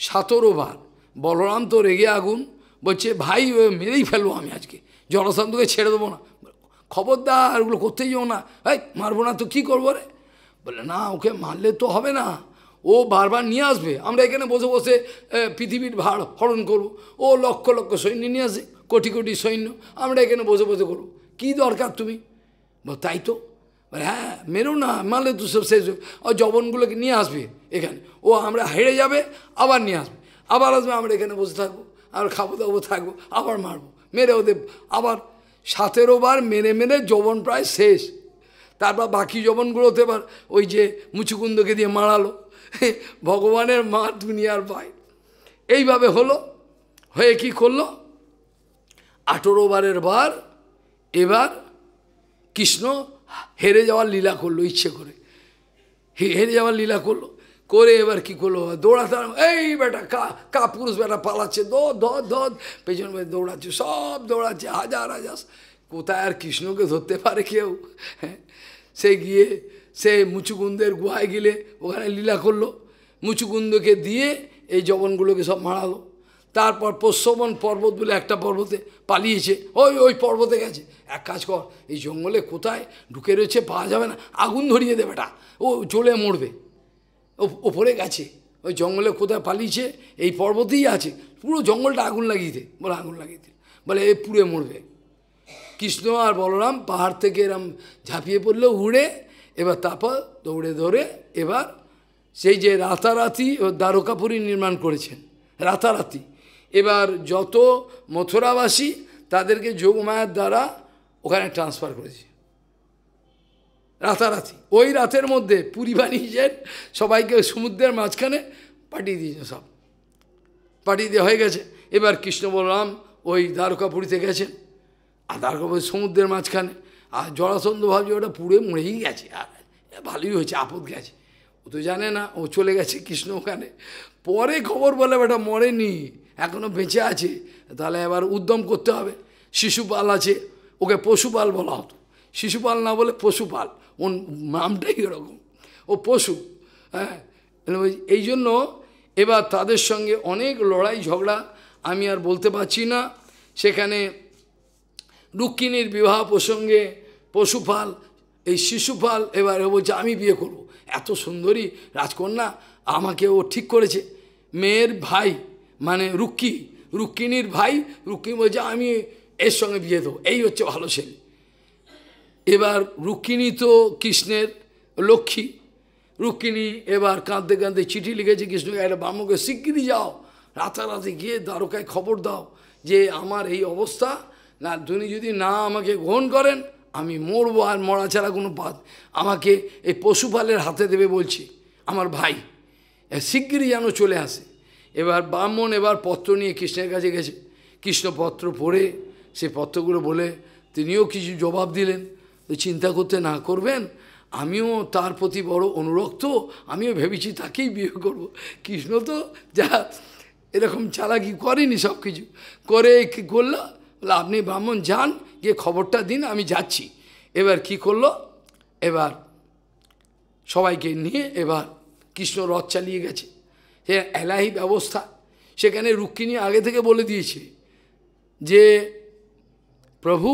Speaker 1: সাতরোবার বলরাম তো রেগে আগুন বলছে ভাই মেরেই ফেলবো আমি আজকে জনসাধারণকে ছেড়ে দেবো না খবরদার ওগুলো করতেই যাও না ভাই মারবো না তো কী করবো রে বলে না ওকে মারলে তো হবে না ও বারবার নিয়ে আসবে আমরা এখানে বসে বসে পৃথিবীর ভার হরণ করব ও লক্ষ লক্ষ সৈন্য নিয়ে আসে কোটি কোটি সৈন্য আমরা এখানে বসে বসে করব কি দরকার তুমি তাই তো হ্যাঁ মেরো না মারলে তো সব শেষ ও জবনগুলোকে নিয়ে আসবে এখানে ও আমরা হেরে যাবে আবার নিয়ে আসবে আবার আসবে আমরা এখানে বসে থাকবো আর খাবো দাবো থাকবো আবার মারবো মেরে ওদের আবার সাতেরো বার মেনে মেরে যৌবন প্রায় শেষ তারপর বাকি যবনগুলোতে এবার ওই যে মুচুকুন্দকে দিয়ে মারালো ভগবানের মা দুনিয়ার পায় এইভাবে হলো হয়ে কি করলো আঠেরো বারের বার এবার কৃষ্ণ হেরে যাওয়ার লীলা করলো ইচ্ছে করে হেরে যাওয়ার লীলা করলো করে এবার কী করলো দৌড়াতে এই বেটা কা কা পুরুষ বেটা পালাচ্ছে দৌড় ধর ধর পেছন দৌড়াচ্ছে সব দৌড়াচ্ছে হাজার হাজার কোথায় আর কৃষ্ণকে ধরতে পারে কেউ হ্যাঁ সে গিয়ে সে মুচুকুন্দের গুহায় গেলে ওখানে লীলা করলো মুচুকুন্দকে দিয়ে এই জবনগুলোকে সব মারালো তারপর পোষ্যবন পর্বত বলে একটা পর্বতে পালিয়েছে ওই ওই পর্বতে গেছে এক কাজ কর এই জঙ্গলে কোথায় ঢুকে রয়েছে পাওয়া যাবে না আগুন ধরিয়ে দেবে ও চলে মরবে ওপরে গেছে ওই জঙ্গলে কোথায় পালিয়েছে এই পর্বতেই আছে পুরো জঙ্গলটা আগুন লাগিয়ে দে বলে আগুন লাগিয়ে বলে এ পুড়ে মরবে কৃষ্ণ আর বলরাম পাহাড় থেকে এরম ঝাঁপিয়ে পড়লো উড়ে এবার তারপর দৌড়ে ধরে এবার সেই যে রাতারাতি ও দ্বারকাপুরি নির্মাণ করেছেন রাতারাতি এবার যত মথুরাবাসী তাদেরকে যোগমায়ার দ্বারা ওখানে ট্রান্সফার করেছে রাতারাতি ওই রাতের মধ্যে পুরী বানিয়েছেন সবাইকে সমুদ্রের মাঝখানে পাঠিয়ে দিয়েছে সব পাঠিয়ে দেওয়া হয়ে গেছে এবার কৃষ্ণ বলরাম ওই পুরীতে গেছেন আর দ্বারকাপুরী সমুদ্রের মাঝখানে আর জরাসন্ধ ভাবছে ওটা পুড়ে মরেই গেছে আর ভালোই হয়েছে আপদ গেছে ও তো জানে না ও চলে গেছে কৃষ্ণ ওখানে পরে খবর বলে ওটা মরেনি এখনও বেঁচে আছে তাহলে এবার উদ্যম করতে হবে শিশুপাল আছে ওকে পশুপাল বলা হতো শিশুপাল না বলে পশুপাল ওর নামটাই এরকম ও পশু হ্যাঁ এই জন্য এবার তাদের সঙ্গে অনেক লড়াই ঝগড়া আমি আর বলতে পারছি না সেখানে রুক্মিণীর বিবাহ প্রসঙ্গে পশুপাল এই শিশুপাল এবার বলছে আমি বিয়ে করব। এত সুন্দরী রাজকন্যা আমাকে ও ঠিক করেছে মেয়ের ভাই মানে রুক্কি রুক্মিণীর ভাই রুক্মিণী বলছে আমি এর সঙ্গে বিয়ে দেবো এই হচ্ছে ভালো ছেলে এবার রুক্মিণী তো কৃষ্ণের লক্ষ্মী রুক্মিণী এবার কাঁদতে কাঁদতে চিঠি লিখেছে কৃষ্ণকে একটা ব্রাহ্মকে শিগগিরি যাও রাতারাতি গিয়ে দ্বারকায় খবর দাও যে আমার এই অবস্থা না তিনি যদি না আমাকে গ্রহণ করেন আমি মরবো আর মরা ছাড়া কোনো পাত আমাকে এই পশুপালের হাতে দেবে বলছি আমার ভাই শিগগিরি যেন চলে আসে এবার ব্রাহ্মণ এবার পত্র নিয়ে কৃষ্ণের কাছে গেছে কৃষ্ণ পত্র পড়ে সে পত্রগুলো বলে তিনিও কিছু জবাব দিলেন চিন্তা করতে না করবেন আমিও তার প্রতি বড় অনুরক্ত আমিও ভেবেছি তাকেই বিয়ে করব। কৃষ্ণ তো যা এরকম চালাকি করেনি সব কিছু করে কী করলো বলে আপনি ব্রাহ্মণ যান গিয়ে খবরটা দিন আমি যাচ্ছি এবার কি করলো এবার সবাইকে নিয়ে এবার কৃষ্ণ রথ চালিয়ে গেছে সে এলাহি ব্যবস্থা সেখানে রুক্মিণী আগে থেকে বলে দিয়েছে যে প্রভু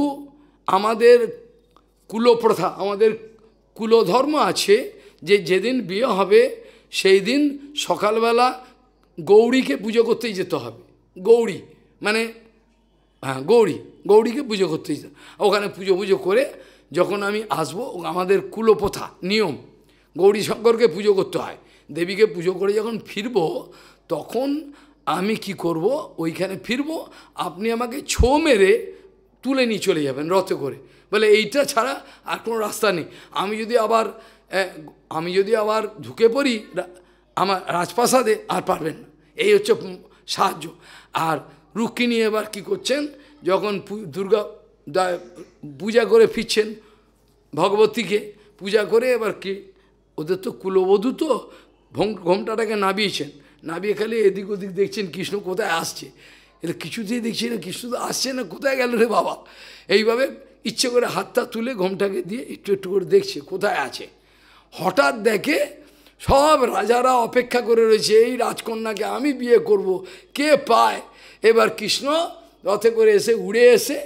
Speaker 1: আমাদের কুলপ্রথা আমাদের কুলোধর্ম আছে যে যেদিন বিয়ে হবে সেই দিন সকালবেলা গৌরীকে পুজো করতেই যেতে হবে গৌরী মানে হ্যাঁ গৌরী গৌরীকে পুজো করতে যেতে ওখানে পুজো পুজো করে যখন আমি আসবো আমাদের কুলপ্রথা নিয়ম গৌরী শঙ্করকে পুজো করতে হয় দেবীকে পুজো করে যখন ফিরব তখন আমি কি করব ওইখানে ফিরব আপনি আমাকে ছো মেরে তুলে নিয়ে চলে যাবেন রথে করে বলে এইটা ছাড়া আর কোনো রাস্তা নেই আমি যদি আবার আমি যদি আবার ঢুকে পড়ি আমার রাজপ্রাসাদে আর পারবেন না এই হচ্ছে সাহায্য আর রুক্ষিণী এবার কি করছেন যখন দুর্গা পূজা করে ফিরছেন ভগবতীকে পূজা করে এবার কি ওদের তো কুলবধূ তো ঘোমটাটাকে নাবিয়েছেন নাবিয়ে খালি এদিক ওদিক দেখছেন কৃষ্ণ কোথায় আসছে এটা কিছুতেই দেখছি না কিছু তো আসছে না কোথায় গেল রে বাবা এইভাবে ইচ্ছে করে হাতটা তুলে ঘোমটাকে দিয়ে একটু একটু করে দেখছে কোথায় আছে হঠাৎ দেখে সব রাজারা অপেক্ষা করে রয়েছে এই রাজকন্যাকে আমি বিয়ে করব কে পায় এবার কৃষ্ণ রথে করে এসে উড়ে এসে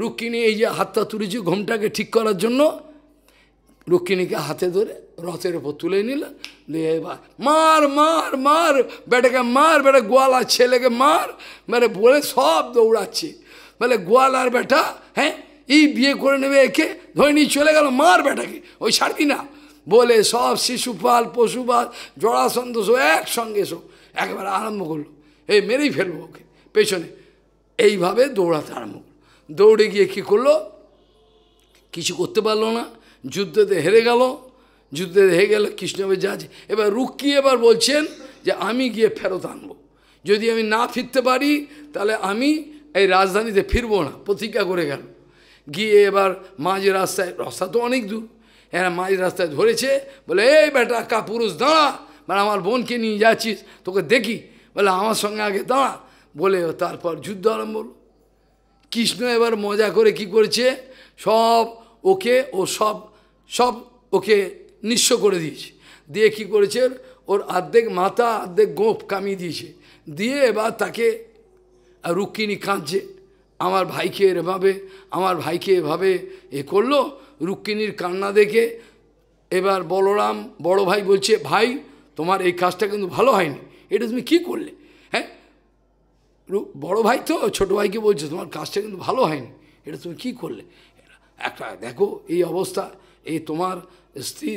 Speaker 1: রুক্মিণী এই যে হাতটা তুলেছি ঘোমটাকে ঠিক করার জন্য রুক্মিণীকে হাতে ধরে রথের উপর তুলে নিলেন নিয়ে এবার মার মার মার বেটাকে মার বেটা গোয়ালার ছেলেকে মার মানে বলে সব দৌড়াচ্ছে বলে গোয়ালার বেটা হ্যাঁ এই বিয়ে করে নেবে একে ধরে নিয়ে চলে গেল মার বেটাকে ওই ছাড়বি না বলে সব শিশুপাল পশুপাল জড়াসন্ধ সব একসঙ্গে সব একবার আরম্ভ করলো এই মেরেই ফেলবো ওকে পেছনে এইভাবে দৌড়াতে আরম্ভ করলো দৌড়ে গিয়ে কী করলো কিছু করতে পারলো না যুদ্ধতে হেরে গেল যুদ্ধে হয়ে গেল কৃষ্ণবে যা এবার রুক্কি এবার বলছেন যে আমি গিয়ে ফেরত আনব যদি আমি না ফিরতে পারি তাহলে আমি এই রাজধানীতে ফিরবো না প্রতিজ্ঞা করে গেল গিয়ে এবার মাঝ রাস্তায় রাস্তা তো অনেক দূর এরা মাঝ রাস্তায় ধরেছে বলে এই বেটা কা পুরুষ দাঁড়া মানে আমার বোনকে নিয়ে যাচ্ছিস তোকে দেখি বলে আমার সঙ্গে আগে দাঁড়া বলে তারপর যুদ্ধ আরম্ভ হল কৃষ্ণ এবার মজা করে কি করেছে সব ওকে ও সব সব ওকে নিঃস্ব করে দিয়েছে দিয়ে কী করেছে ওর অর্ধেক মাথা অর্ধেক গোঁপ কামিয়ে দিয়েছে দিয়ে এবার তাকে রুক্মিণী কাঁদছে আমার ভাইকে এভাবে আমার ভাইকে এভাবে এ করলো রুক্মিণীর কান্না দেখে এবার বলরাম বড় ভাই বলছে ভাই তোমার এই কাজটা কিন্তু ভালো হয়নি এটা তুমি কী করলে হ্যাঁ বড় ভাই তো ছোট ভাইকে বলছে তোমার কাজটা কিন্তু ভালো হয়নি এটা তুমি কী করলে একটা দেখো এই অবস্থা এই তোমার স্ত্রী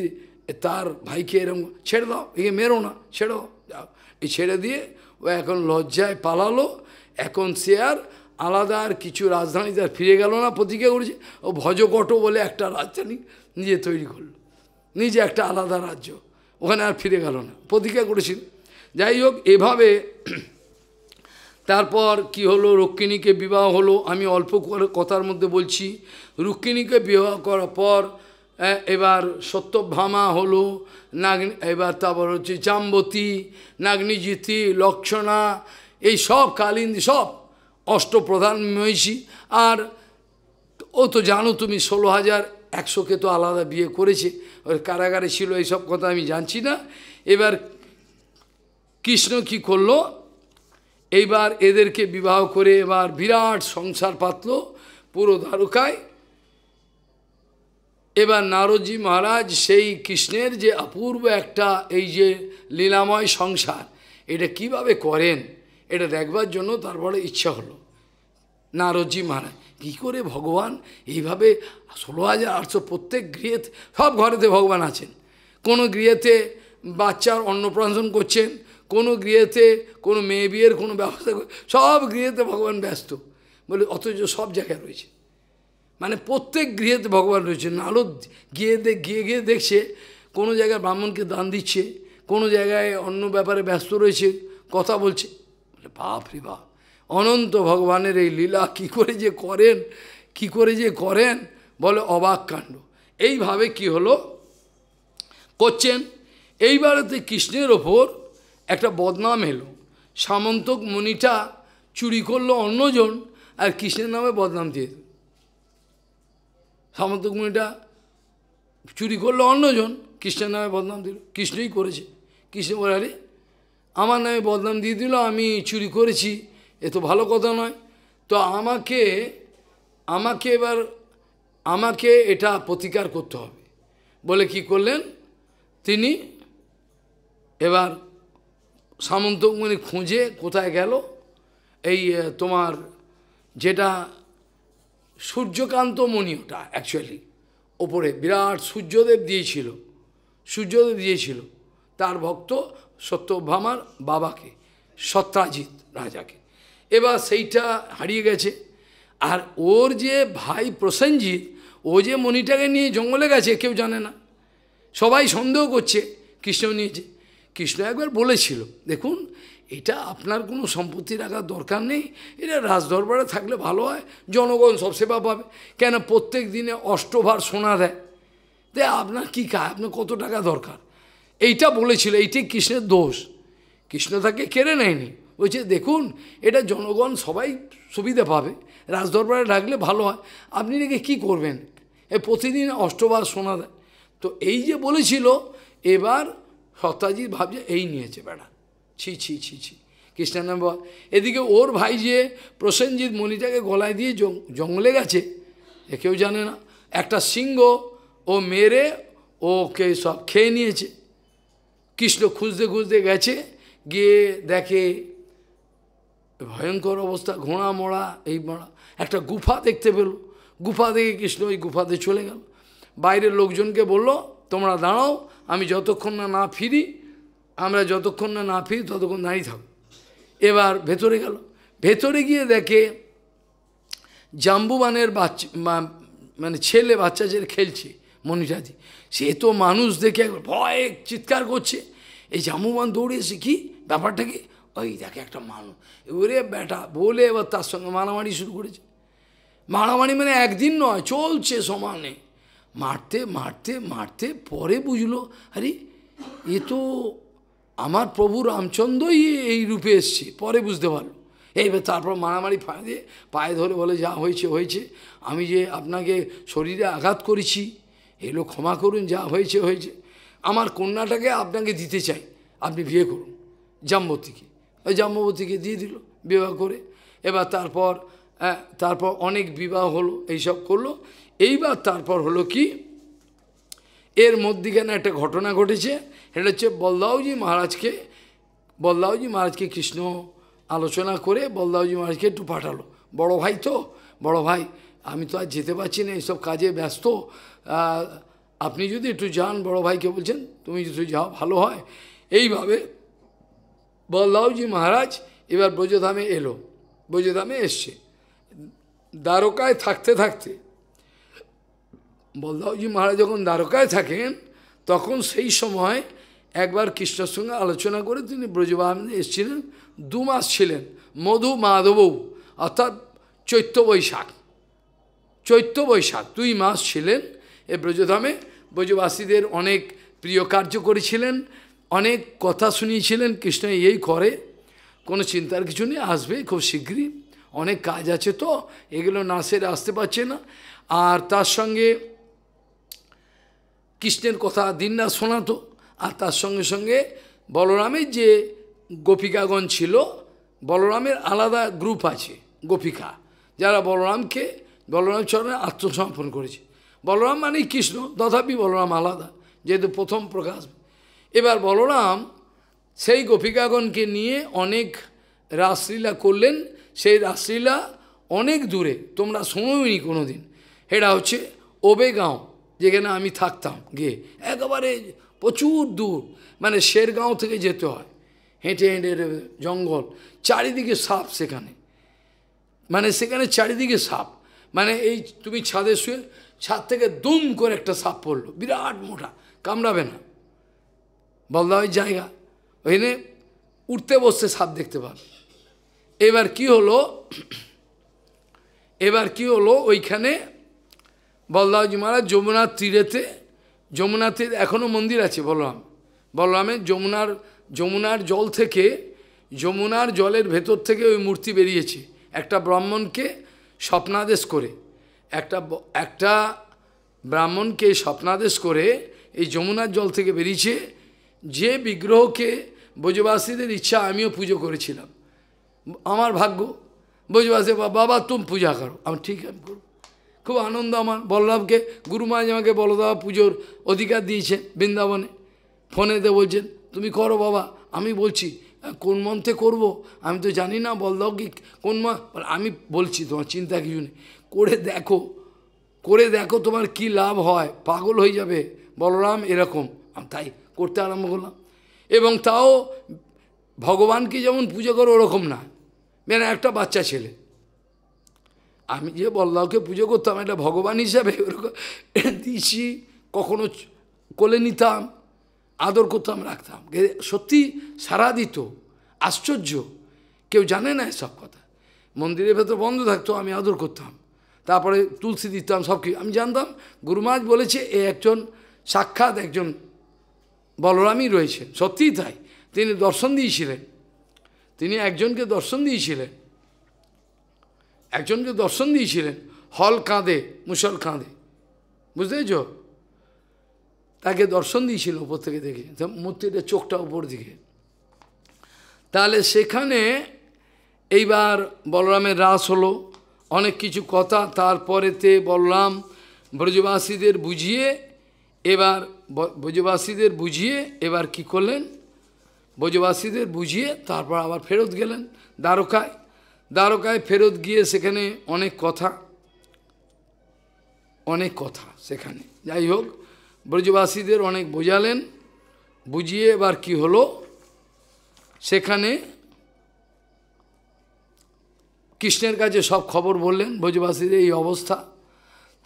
Speaker 1: তার ভাইকে এরকম ছেড়ে দাও একে মেরো না ছেড়ে দাও এই ছেড়ে দিয়ে ও এখন লজ্জায় পালালো এখন সে আর আলাদা আর কিছু রাজধানী তার ফিরে গেল না প্রতিজ্ঞা করেছে ও ভজকট বলে একটা রাজধানী নিজে তৈরি করলো নিজে একটা আলাদা রাজ্য ওখানে আর ফিরে গেল না প্রতিজ্ঞা করেছিল যাই হোক এভাবে তারপর কি হলো রক্ষিণীকে বিবাহ হলো আমি অল্প কথার মধ্যে বলছি রুক্মিণীকে বিবাহ করার পর এবার সত্যভামা হলো নাগ্নি এবার তারপর হচ্ছে জাম্বতী নাগ্নিজিতি লক্ষণা এই সব কালিন্দি সব অষ্টপ্রধান মহিষী আর ও তো জানো তুমি ষোলো হাজার একশোকে তো আলাদা বিয়ে করেছে ওর কারাগারে ছিল এইসব কথা আমি জানছি না এবার কৃষ্ণ কি করলো এইবার এদেরকে বিবাহ করে এবার বিরাট সংসার পাতল পুরো দ্বারকায় এবার নারদজি মহারাজ সেই কৃষ্ণের যে অপূর্ব একটা এই যে লীলাময় সংসার এটা কিভাবে করেন এটা দেখবার জন্য তারপরে ইচ্ছা হলো নারদজি মহারাজ কী করে ভগবান এইভাবে ষোলো হাজার আটশো প্রত্যেক গৃহে সব ঘরেতে ভগবান আছেন কোনো গৃহেতে বাচ্চার অন্নপ্রাশন করছেন কোনো গৃহেতে কোনো মেয়ে বিয়ের কোনো ব্যবস্থা সব গৃহেতে ভগবান ব্যস্ত বলে অথচ সব জায়গায় রয়েছে মানে প্রত্যেক গৃহেতে ভগবান রয়েছে নারদ গিয়ে গিয়ে গিয়ে দেখছে কোনো জায়গায় ব্রাহ্মণকে দান দিচ্ছে কোনো জায়গায় অন্য ব্যাপারে ব্যস্ত রয়েছে কথা বলছে বাপ রে বাপ অনন্ত ভগবানের এই লীলা কি করে যে করেন কি করে যে করেন বলে অবাক কাণ্ড এইভাবে কি হলো করছেন এইবারেতে কৃষ্ণের ওপর একটা বদনাম এলো সামন্তক মণিটা চুরি করলো অন্যজন আর কৃষ্ণের নামে বদনাম দিয়ে সামন্তকুমিটা চুরি করলো অন্যজন কৃষ্ণের নামে বদনাম দিল কৃষ্ণই করেছে কৃষ্ণ বলে আমার নামে বদনাম দিয়ে দিল আমি চুরি করেছি এ তো ভালো কথা নয় তো আমাকে আমাকে এবার আমাকে এটা প্রতিকার করতে হবে বলে কি করলেন তিনি এবার সামন্তকুমারী খুঁজে কোথায় গেল এই তোমার যেটা সূর্যকান্ত মণি ওটা অ্যাকচুয়ালি ওপরে বিরাট সূর্যদেব দিয়েছিল সূর্যদেব দিয়েছিল তার ভক্ত সত্যভামার বাবাকে সত্রাজিৎ রাজাকে এবার সেইটা হারিয়ে গেছে আর ওর যে ভাই প্রসেনজিৎ ও যে মণিটাকে নিয়ে জঙ্গলে গেছে কেউ জানে না সবাই সন্দেহ করছে কৃষ্ণ নিয়েছে কৃষ্ণ একবার বলেছিল দেখুন এটা আপনার কোনো সম্পত্তি রাখার দরকার নেই এটা রাজদরবারে থাকলে ভালো হয় জনগণ সব সেবা পাবে কেন প্রত্যেক দিনে অষ্টভার সোনা দেয় দে আপনার কী কাজ আপনার কত টাকা দরকার এইটা বলেছিল এইটি কৃষ্ণের দোষ কৃষ্ণ তাকে কেড়ে নেয়নি বলছে দেখুন এটা জনগণ সবাই সুবিধে পাবে রাজদরবারে রাখলে ভালো হয় আপনি নাকি কী করবেন এ প্রতিদিন অষ্টভার শোনা দেয় তো এই যে বলেছিল এবার সত্যাজিৎ ভাবছে এই নিয়েছে বেড়া ছি ছি ছি ছি কৃষ্ণানন্দ এদিকে ওর ভাই যে প্রসেনজিৎ মণিটাকে গলায় দিয়ে জঙ্গলে গেছে এ কেউ জানে না একটা সিংহ ও মেরে ওকে সব খেয়ে নিয়েছে কৃষ্ণ খুঁজতে খুঁজতে গেছে গিয়ে দেখে ভয়ঙ্কর অবস্থা ঘোড়া মোড়া এই মোড়া একটা গুফা দেখতে পেল গুফা দেখে কৃষ্ণ ওই গুফাতে চলে গেল বাইরের লোকজনকে বলল তোমরা দাঁড়াও আমি যতক্ষণ না না ফিরি আমরা যতক্ষণ না না ফিরি ততক্ষণ দাঁড়িয়ে থাকব এবার ভেতরে গেল ভেতরে গিয়ে দেখে জাম্বুবানের বাচ্চা মানে ছেলে বাচ্চা যে খেলছে মনুজাদি সে তো মানুষ দেখে ভয়ে চিৎকার করছে এই জাম্বুবান এসে কি ব্যাপারটা কি ওই দেখে একটা মানুষ ওরে বেটা বলে এবার তার সঙ্গে মারামারি শুরু করেছে মারামারি মানে একদিন নয় চলছে সমানে মারতে মারতে মারতে পরে বুঝলো আরে এ তো আমার প্রভু রামচন্দ্রই এই রূপে এসছে পরে বুঝতে পারলো এইবার তারপর মারামারি পায়ে দিয়ে পায়ে ধরে বলে যা হয়েছে হয়েছে আমি যে আপনাকে শরীরে আঘাত করেছি এগুলো ক্ষমা করুন যা হয়েছে হয়েছে আমার কন্যাটাকে আপনাকে দিতে চাই আপনি বিয়ে করুন জাম্বতীকে ওই জাম্বতীকে দিয়ে দিল বিবাহ করে এবার তারপর তারপর অনেক বিবাহ হলো এইসব করলো এইবার তারপর হলো কি এর মধ্যিখানে একটা ঘটনা ঘটেছে এটা হচ্ছে বলদাউজি মহারাজকে বলদাওজি মহারাজকে কৃষ্ণ আলোচনা করে বলদাউজি মহারাজকে একটু পাঠালো বড় ভাই তো বড় ভাই আমি তো আর যেতে পারছি না এইসব কাজে ব্যস্ত আপনি যদি একটু যান বড় ভাইকে বলছেন তুমি যদি যাও ভালো হয় এইভাবে বলদাউজি মহারাজ এবার ব্রজধামে এলো ব্রজধামে এসছে দ্বারকায় থাকতে থাকতে বলদাউজি মহারাজ যখন দ্বারকায় থাকেন তখন সেই সময় একবার কৃষ্ণের সঙ্গে আলোচনা করে তিনি ব্রজবাহিনী এসেছিলেন দু মাস ছিলেন মধু মাধব অর্থাৎ চৈত্র বৈশাখ চৈত্র বৈশাখ দুই মাস ছিলেন এ ব্রজধামে ব্রজবাসীদের অনেক প্রিয় কার্য করেছিলেন অনেক কথা শুনিয়েছিলেন কৃষ্ণ এই করে কোনো চিন্তার কিছু নেই আসবে খুব শীঘ্রই অনেক কাজ আছে তো এগুলো না সেরে আসতে পারছে না আর তার সঙ্গে কৃষ্ণের কথা দিন না শোনাতো আর তার সঙ্গে সঙ্গে বলরামের যে গোপিকাগণ ছিল বলরামের আলাদা গ্রুপ আছে গোপিকা যারা বলরামকে বলরাম চরণে আত্মসমর্পণ করেছে বলরাম মানেই কৃষ্ণ তথাপি বলরাম আলাদা যেহেতু প্রথম প্রকাশ এবার বলরাম সেই গোপিকাগণকে নিয়ে অনেক রাসলীলা করলেন সেই রাসলীলা অনেক দূরে তোমরা শোনোইনি কোনো দিন এটা হচ্ছে ওবেগাঁও যেখানে আমি থাকতাম গিয়ে একেবারে প্রচুর দূর মানে শেরগাঁও থেকে যেতে হয় হেঁটে হেঁটে জঙ্গল চারিদিকে সাপ সেখানে মানে সেখানে চারিদিকে সাপ মানে এই তুমি ছাদে শুয়ে ছাদ থেকে দুম করে একটা সাপ পড়লো বিরাট মোটা কামড়াবে না বলদাবের জায়গা ওইখানে উঠতে বসতে সাপ দেখতে পাবে এবার কি হলো এবার কি হলো ওইখানে বলদাবজি মহারাজ যমুনা তীরেতে যমুনাতে এখনও মন্দির আছে বলরাম বলরামের যমুনার যমুনার জল থেকে যমুনার জলের ভেতর থেকে ওই মূর্তি বেরিয়েছে একটা ব্রাহ্মণকে স্বপ্নাদেশ করে একটা একটা ব্রাহ্মণকে স্বপ্নাদেশ করে এই যমুনার জল থেকে বেরিয়েছে যে বিগ্রহকে ব্রজবাসীদের ইচ্ছা আমিও পুজো করেছিলাম আমার ভাগ্য ব্রজবাসী বাবা তুমি পূজা করো আমি ঠিক আমি করবো খুব আনন্দ আমার বল্লভকে গুরু মহারাজ আমাকে বলদাবা পুজোর অধিকার দিয়েছে বৃন্দাবনে ফোনেতে বলছেন তুমি করো বাবা আমি বলছি কোন মন্ত্রে করব আমি তো জানি না বলদাও কি কোন মা আমি বলছি তোমার চিন্তা কিছু নেই করে দেখো করে দেখো তোমার কি লাভ হয় পাগল হয়ে যাবে বলরাম এরকম তাই করতে আরম্ভ করলাম এবং তাও ভগবানকে যেমন পুজো করো ওরকম না মেন একটা বাচ্চা ছেলে আমি যে বল্লাহকে পুজো করতাম এটা ভগবান হিসাবে ওরকম দিছি কখনো কোলে নিতাম আদর করতাম রাখতাম সত্যি সারা দিত আশ্চর্য কেউ জানে না সব কথা মন্দিরের ভেতর বন্ধ থাকতো আমি আদর করতাম তারপরে তুলসী দিতাম সব কিছু আমি জানতাম গুরুমাজ বলেছে এ একজন সাক্ষাৎ একজন বলরামই রয়েছে সত্যিই তাই তিনি দর্শন দিয়েছিলেন তিনি একজনকে দর্শন দিয়েছিলেন একজনকে দর্শন দিয়েছিলেন হল কাঁদে মুসল কাঁদে বুঝতে পেরেছ তাকে দর্শন দিয়েছিল উপর থেকে দেখে মূর্তিটা চোখটা উপর দিকে তাহলে সেখানে এইবার বলরামের রাস হলো অনেক কিছু কথা তারপরেতে বললাম ব্রজবাসীদের বুঝিয়ে এবার ব্রজবাসীদের বুঝিয়ে এবার কি করলেন ব্রজবাসীদের বুঝিয়ে তারপর আবার ফেরত গেলেন দ্বারকায় দ্বারকায় ফেরত গিয়ে সেখানে অনেক কথা অনেক কথা সেখানে যাই হোক ব্রজবাসীদের অনেক বোঝালেন বুঝিয়ে এবার কি হলো সেখানে কৃষ্ণের কাছে সব খবর বললেন ব্রজবাসীদের এই অবস্থা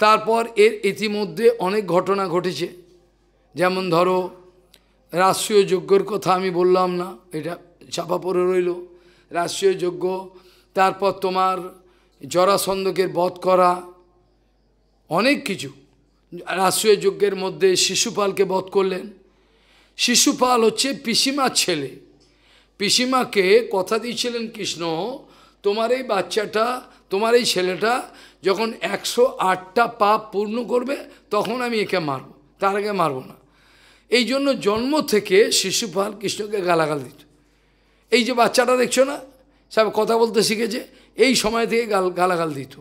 Speaker 1: তারপর এর ইতিমধ্যে অনেক ঘটনা ঘটেছে যেমন ধরো রাষ্ট্রীয় যজ্ঞর কথা আমি বললাম না এটা চাপা পড়ে রইল রাষ্ট্রীয় যজ্ঞ তারপর তোমার জরাসন্দকের বধ করা অনেক কিছু রাষ্ট্রীয় যজ্ঞের মধ্যে শিশুপালকে বধ করলেন শিশুপাল হচ্ছে পিসিমার ছেলে পিসিমাকে কথা দিয়েছিলেন কৃষ্ণ তোমার এই বাচ্চাটা তোমার এই ছেলেটা যখন একশো আটটা পাপ পূর্ণ করবে তখন আমি একে মারব তার আগে মারব না এই জন্য জন্ম থেকে শিশুপাল কৃষ্ণকে গালাগাল দিত এই যে বাচ্চাটা দেখছো না সব কথা বলতে শিখেছে এই সময় থেকে গাল গালাগাল দিত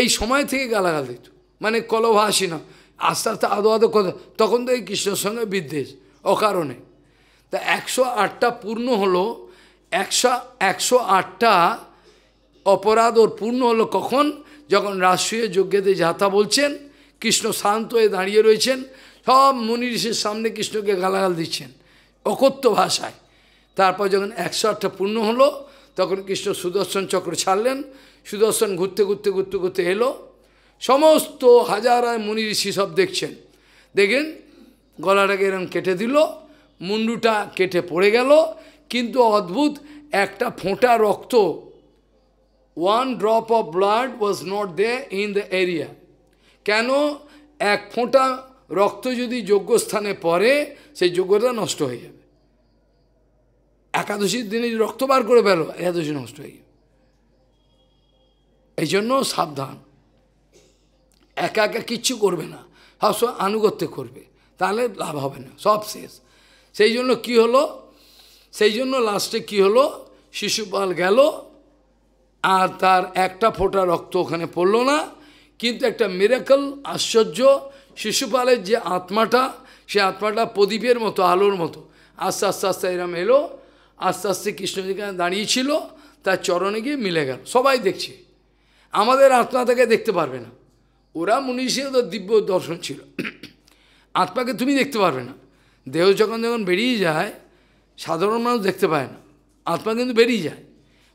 Speaker 1: এই সময় থেকে গালাগাল দিত মানে আসি না আস্তে আস্তে আদো আদো কথা তখন তো এই কৃষ্ণের সঙ্গে বিদ্বেষ অকারণে তা একশো আটটা পূর্ণ হলো একশো একশো আটটা অপরাধ ওর পূর্ণ হলো কখন যখন রাষ্ট্রীয় যজ্ঞেতে যাতা বলছেন কৃষ্ণ শান্ত হয়ে দাঁড়িয়ে রয়েছেন সব মুনি ঋষির সামনে কৃষ্ণকে গালাগাল দিচ্ছেন অকথ্য ভাষায় তারপর যখন একশো আটটা পূর্ণ হলো তখন কৃষ্ণ সুদর্শন চক্র ছাড়লেন সুদর্শন ঘুরতে ঘুরতে ঘুরতে ঘুরতে এলো সমস্ত হাজার মুনি ঋষি সব দেখছেন দেখেন গলাটাকে এরম কেটে দিল মুন্ডুটা কেটে পড়ে গেল কিন্তু অদ্ভুত একটা ফোঁটা রক্ত one drop of blood was not there in the area কেন এক ফোঁটা রক্ত যদি যোগ্যস্থানে পড়ে সেই যোগ্যতা নষ্ট হয়ে যাবে একাদশীর দিনে যদি বার করে বেরো একাদশী নষ্ট হয়ে গেল এই জন্য সাবধান একা একা কিচ্ছু করবে না সবসময় আনুগত্য করবে তাহলে লাভ হবে না সব শেষ সেই জন্য কি হলো সেই জন্য লাস্টে কি হলো শিশুপাল গেল আর তার একটা ফোটা রক্ত ওখানে পড়ল না কিন্তু একটা মিরাকল আশ্চর্য শিশুপালের যে আত্মাটা সে আত্মাটা প্রদীপের মতো আলোর মতো আস্তে আস্তে আস্তে এরম এলো আস্তে আস্তে কৃষ্ণ যেখানে দাঁড়িয়েছিল তার চরণে গিয়ে মিলে গেল সবাই দেখছে আমাদের আত্মা তাকে দেখতে পারবে না ওরা মনীষী ওদের দিব্য দর্শন ছিল আত্মাকে তুমি দেখতে পারবে না দেহ যখন যখন বেরিয়ে যায় সাধারণ মানুষ দেখতে পায় না আত্মা কিন্তু বেরিয়ে যায়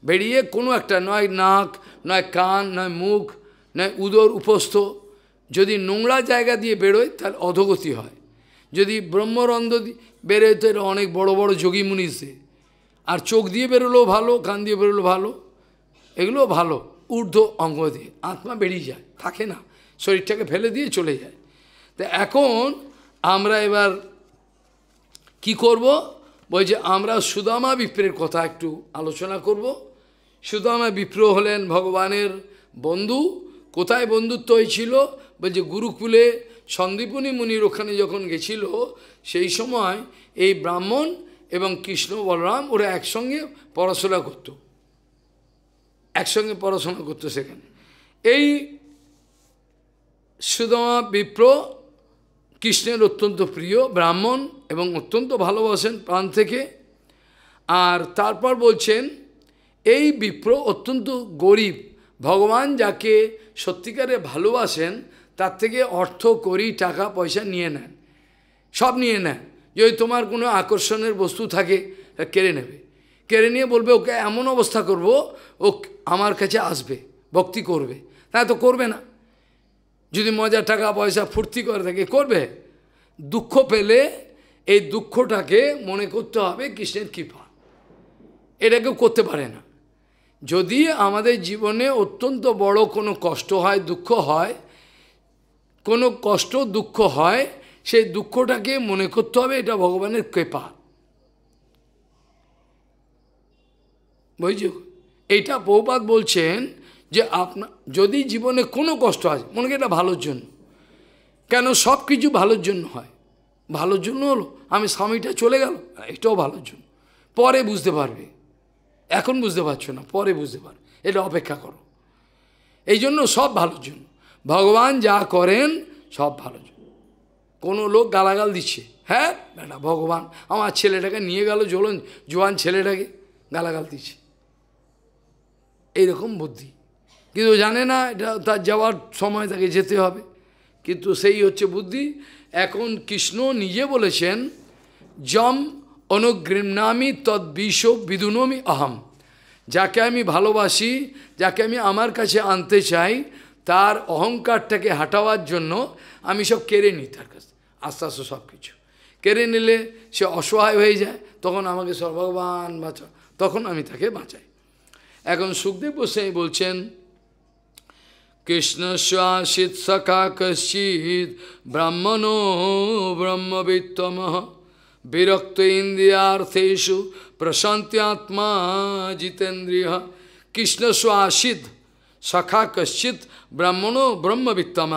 Speaker 1: বেরিয়ে কোনো একটা নয় নাক নয় কান নয় মুখ নয় উদর উপস্থ যদি নোংরা জায়গা দিয়ে বেরোয় তাহলে অধগতি হয় যদি ব্রহ্মরন্ধ বেরোয় তো অনেক বড় বড় যোগী মুনিষদের আর চোখ দিয়ে বেরোলেও ভালো কান দিয়ে বেরোলো ভালো এগুলো ভালো ঊর্ধ্ব অঙ্গ দিয়ে আত্মা বেরিয়ে যায় থাকে না শরীরটাকে ফেলে দিয়ে চলে যায় তো এখন আমরা এবার কি করব বলছে আমরা সুদামা বিপ্রের কথা একটু আলোচনা করব সুদামা বিপ্র হলেন ভগবানের বন্ধু কোথায় বন্ধুত্ব হয়েছিল বলছে গুরুকুলে সন্দীপনী মুনির ওখানে যখন গেছিল সেই সময় এই ব্রাহ্মণ এবং কৃষ্ণ বলরাম ওরা একসঙ্গে পড়াশোনা করত একসঙ্গে পড়াশোনা করত সেখানে এই সুদমা বিপ্র কৃষ্ণের অত্যন্ত প্রিয় ব্রাহ্মণ এবং অত্যন্ত ভালোবাসেন প্রাণ থেকে আর তারপর বলছেন এই বিপ্র অত্যন্ত গরিব ভগবান যাকে সত্যিকারে ভালোবাসেন তার থেকে অর্থ করি টাকা পয়সা নিয়ে নেন সব নিয়ে নেন যদি তোমার কোনো আকর্ষণের বস্তু থাকে কেড়ে নেবে কেড়ে নিয়ে বলবে ওকে এমন অবস্থা করব ও আমার কাছে আসবে ভক্তি করবে তা তো করবে না যদি মজার টাকা পয়সা ফুর্তি করে থাকে করবে দুঃখ পেলে এই দুঃখটাকে মনে করতে হবে কৃষ্ণের কৃপা এটা কেউ করতে পারে না যদি আমাদের জীবনে অত্যন্ত বড় কোনো কষ্ট হয় দুঃখ হয় কোনো কষ্ট দুঃখ হয় সেই দুঃখটাকে মনে করতে হবে এটা ভগবানের কৃপা বুঝছ এইটা বহুপাত বলছেন যে আপনার যদি জীবনে কোনো কষ্ট আছে মনে এটা ভালোর জন্য কেন সব কিছু ভালোর জন্য হয় ভালোর জন্য হলো আমি স্বামীটা চলে গেল এটাও ভালোর জন্য পরে বুঝতে পারবে এখন বুঝতে পারছো না পরে বুঝতে পারবে এটা অপেক্ষা করো এই জন্য সব ভালোর জন্য ভগবান যা করেন সব ভালোর জন্য কোনো লোক গালাগাল দিচ্ছে হ্যাঁ বেটা ভগবান আমার ছেলেটাকে নিয়ে গেল জ্বলন জোয়ান ছেলেটাকে গালাগাল দিচ্ছে এইরকম বুদ্ধি কিন্তু জানে না এটা তার যাওয়ার সময় তাকে যেতে হবে কিন্তু সেই হচ্ছে বুদ্ধি এখন কৃষ্ণ নিজে বলেছেন জম অনুগৃণামি তদ্বিষ বিদুনমি আহম যাকে আমি ভালোবাসি যাকে আমি আমার কাছে আনতে চাই তার অহংকারটাকে হাঁটাওয়ার জন্য আমি সব কেড়ে নিই তার কাছে আস্তে আস্তে সব কিছু কেড়ে নিলে সে অসহায় হয়ে যায় তখন আমাকে সর্বভগবান বাঁচা তখন আমি তাকে বাঁচাই এখন সুখদেব গোস্বাই বলছেন কৃষ্ণ শ্বাসিত সখা কশিত ব্রাহ্মণো ব্রহ্মবিত্তম বিরক্ত ইন্দ্রিয়ার্থেষু আত্মা জিতেন্দ্রিয় কৃষ্ণ শ্বাসিত সখা কশ্চিৎ ব্রাহ্মণো ব্রহ্মবিত্তম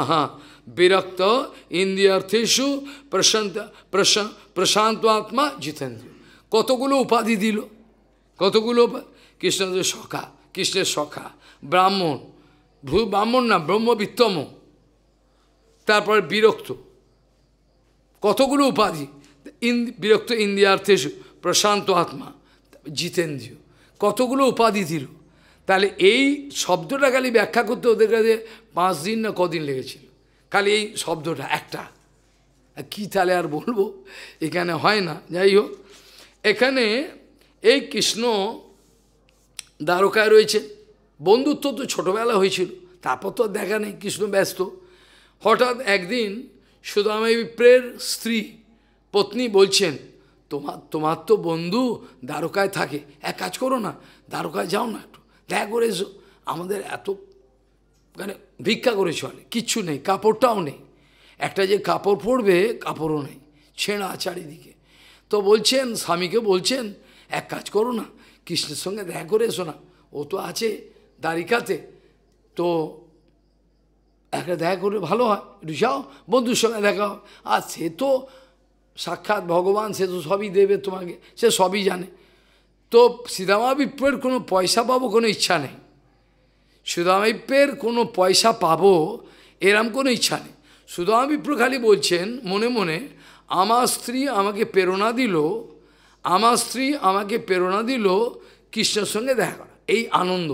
Speaker 1: বিরক্ত Virakta, প্রশান্ত আত্মা জিতেন্দ্র কতগুলো উপাধি দিল কতগুলো কৃষ্ণদের সখা কৃষ্ণের সখা ব্রাহ্মণ ভ্রু ব্রাহ্মণ না ব্রহ্মবিত্তম তারপর বিরক্ত কতগুলো উপাধি বিরক্ত ইন্দিয়ার্থে প্রশান্ত আত্মা জিতেন্দ্রীয় কতগুলো উপাধি দিল তাহলে এই শব্দটা খালি ব্যাখ্যা করতে ওদের কাছে পাঁচ দিন না কদিন লেগেছিল খালি এই শব্দটা একটা কি তাহলে আর বলবো এখানে হয় না যাই হোক এখানে এই কৃষ্ণ দ্বারকায় রয়েছে বন্ধুত্ব তো ছোটোবেলা হয়েছিল তারপর তো দেখা নেই কৃষ্ণ ব্যস্ত হঠাৎ একদিন আমি বিপ্রের স্ত্রী পত্নী বলছেন তোমার তোমার তো বন্ধু দ্বারকায় থাকে এক কাজ করো না দ্বারকায় যাও না একটু দেখা করে এসো আমাদের এত মানে ভিক্ষা করে চলে কিচ্ছু নেই কাপড়টাও নেই একটা যে কাপড় পরবে কাপড়ও নেই ছেঁড়া চারিদিকে তো বলছেন স্বামীকে বলছেন এক কাজ করো না কৃষ্ণের সঙ্গে দেখা করে এসো না ও তো আছে দারিকাতে তো একটা দেখা করলে ভালো হয় একটু যাও বন্ধুর সঙ্গে দেখা আর সে তো সাক্ষাৎ ভগবান সে তো সবই দেবে তোমাকে সে সবই জানে তো সীতামা বিপ্লবের কোনো পয়সা পাবো কোনো ইচ্ছা নেই সুদামিপ্যের কোনো পয়সা পাবো এরম কোনো ইচ্ছা নেই সুদামিপ্র খালি বলছেন মনে মনে আমার স্ত্রী আমাকে প্রেরণা দিল আমার স্ত্রী আমাকে প্রেরণা দিল কৃষ্ণের সঙ্গে দেখা করা এই আনন্দ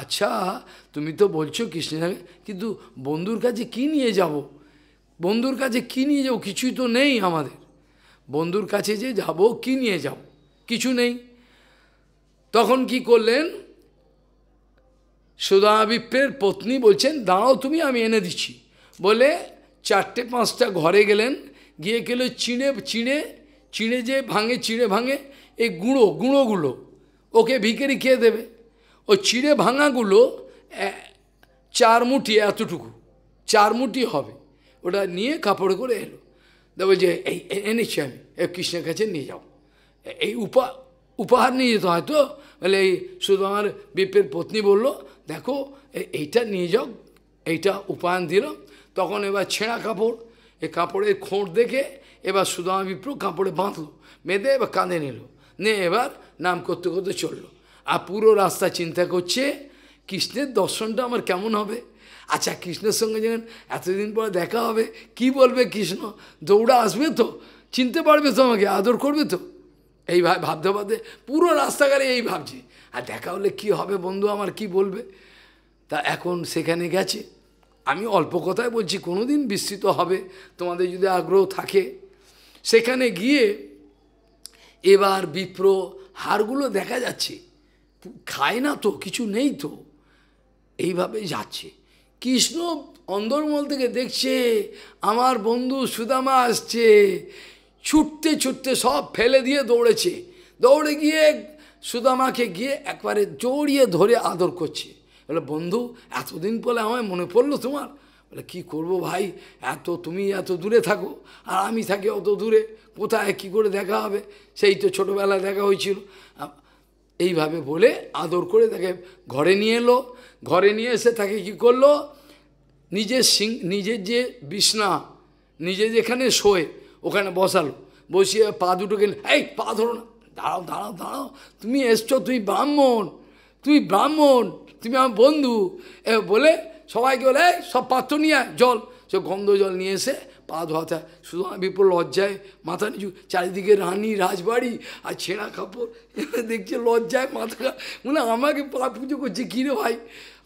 Speaker 1: আচ্ছা তুমি তো বলছো কৃষ্ণের কিন্তু বন্ধুর কাছে কি নিয়ে যাব। বন্ধুর কাছে কি নিয়ে যাবো কিছুই তো নেই আমাদের বন্ধুর কাছে যে যাব কি নিয়ে যাব কিছু নেই তখন কি করলেন সুধা বিপ্রের পত্নী বলছেন দাঁড়াও তুমি আমি এনে দিচ্ছি বলে চারটে পাঁচটা ঘরে গেলেন গিয়ে গেলে চিঁড়ে চিঁড়ে চিঁড়ে যে ভাঙে চিঁড়ে ভাঙে এই গুঁড়ো গুঁড়োগুলো ওকে ভিকেরি খেয়ে দেবে ও চিড়ে ভাঙাগুলো চার মুটি এতটুকু চার মুটি হবে ওটা নিয়ে কাপড় করে এলো দেবো যে এই এনেছি আমি এই কৃষ্ণের কাছে নিয়ে যাও এই উপা উপহার নিয়ে যেতে হয় তো বলে এই শুধু আমার বিপের পত্নী বললো দেখো এইটা নিয়ে যাও এইটা উপায়ন দিল তখন এবার ছেঁড়া কাপড় এ কাপড়ের খোঁড় দেখে এবার সুদামা বিপ্র কাপড়ে বাঁধলো মেয়েদের এবার কাঁধে নিল নিয়ে এবার নাম করতে করতে চললো আর পুরো রাস্তা চিন্তা করছে কৃষ্ণের দর্শনটা আমার কেমন হবে আচ্ছা কৃষ্ণের সঙ্গে যেন এতদিন পরে দেখা হবে কি বলবে কৃষ্ণ দৌড়া আসবে তো চিনতে পারবে তো আমাকে আদর করবে তো এই ভাবতে ভাবতে পুরো রাস্তাঘাটে এই ভাবছে আর দেখা হলে কি হবে বন্ধু আমার কি বলবে তা এখন সেখানে গেছে আমি অল্প কথায় বলছি কোনো দিন বিস্তৃত হবে তোমাদের যদি আগ্রহ থাকে সেখানে গিয়ে এবার বিপ্র হারগুলো দেখা যাচ্ছে খায় না তো কিছু নেই তো এইভাবে যাচ্ছে কৃষ্ণ অন্দরমল থেকে দেখছে আমার বন্ধু সুদামা আসছে ছুটতে ছুটতে সব ফেলে দিয়ে দৌড়েছে দৌড়ে গিয়ে সুদামাকে গিয়ে একবারে জড়িয়ে ধরে আদর করছে বলে বন্ধু এতদিন পরে আমায় মনে পড়লো তোমার বলে কী করবো ভাই এত তুমি এত দূরে থাকো আর আমি থাকি অত দূরে কোথায় কি করে দেখা হবে সেই তো ছোটোবেলায় দেখা হয়েছিল এইভাবে বলে আদর করে তাকে ঘরে নিয়ে এলো ঘরে নিয়ে এসে তাকে কি করলো নিজের সিং নিজের যে বিছনা নিজে যেখানে শোয় ওখানে বসালো বসিয়ে পা দুটোকে এই পা ধরো না দাঁড়াও দাঁড়াও দাঁড়াও তুমি এসছো তুই ব্রাহ্মণ তুই ব্রাহ্মণ তুমি আমার বন্ধু এ বলে সবাইকে বলে সব পাত্র নিয়ে জল সে গন্ধ জল নিয়ে এসে পা ধোয়াতে শুধু বিপুল লজ্জায় মাথা নিচু চারিদিকে রানী রাজবাড়ি আর ছেঁড়া কাপড় দেখছে লজ্জায় মাথা মানে আমাকে পা পুজো করছে কিরে ভাই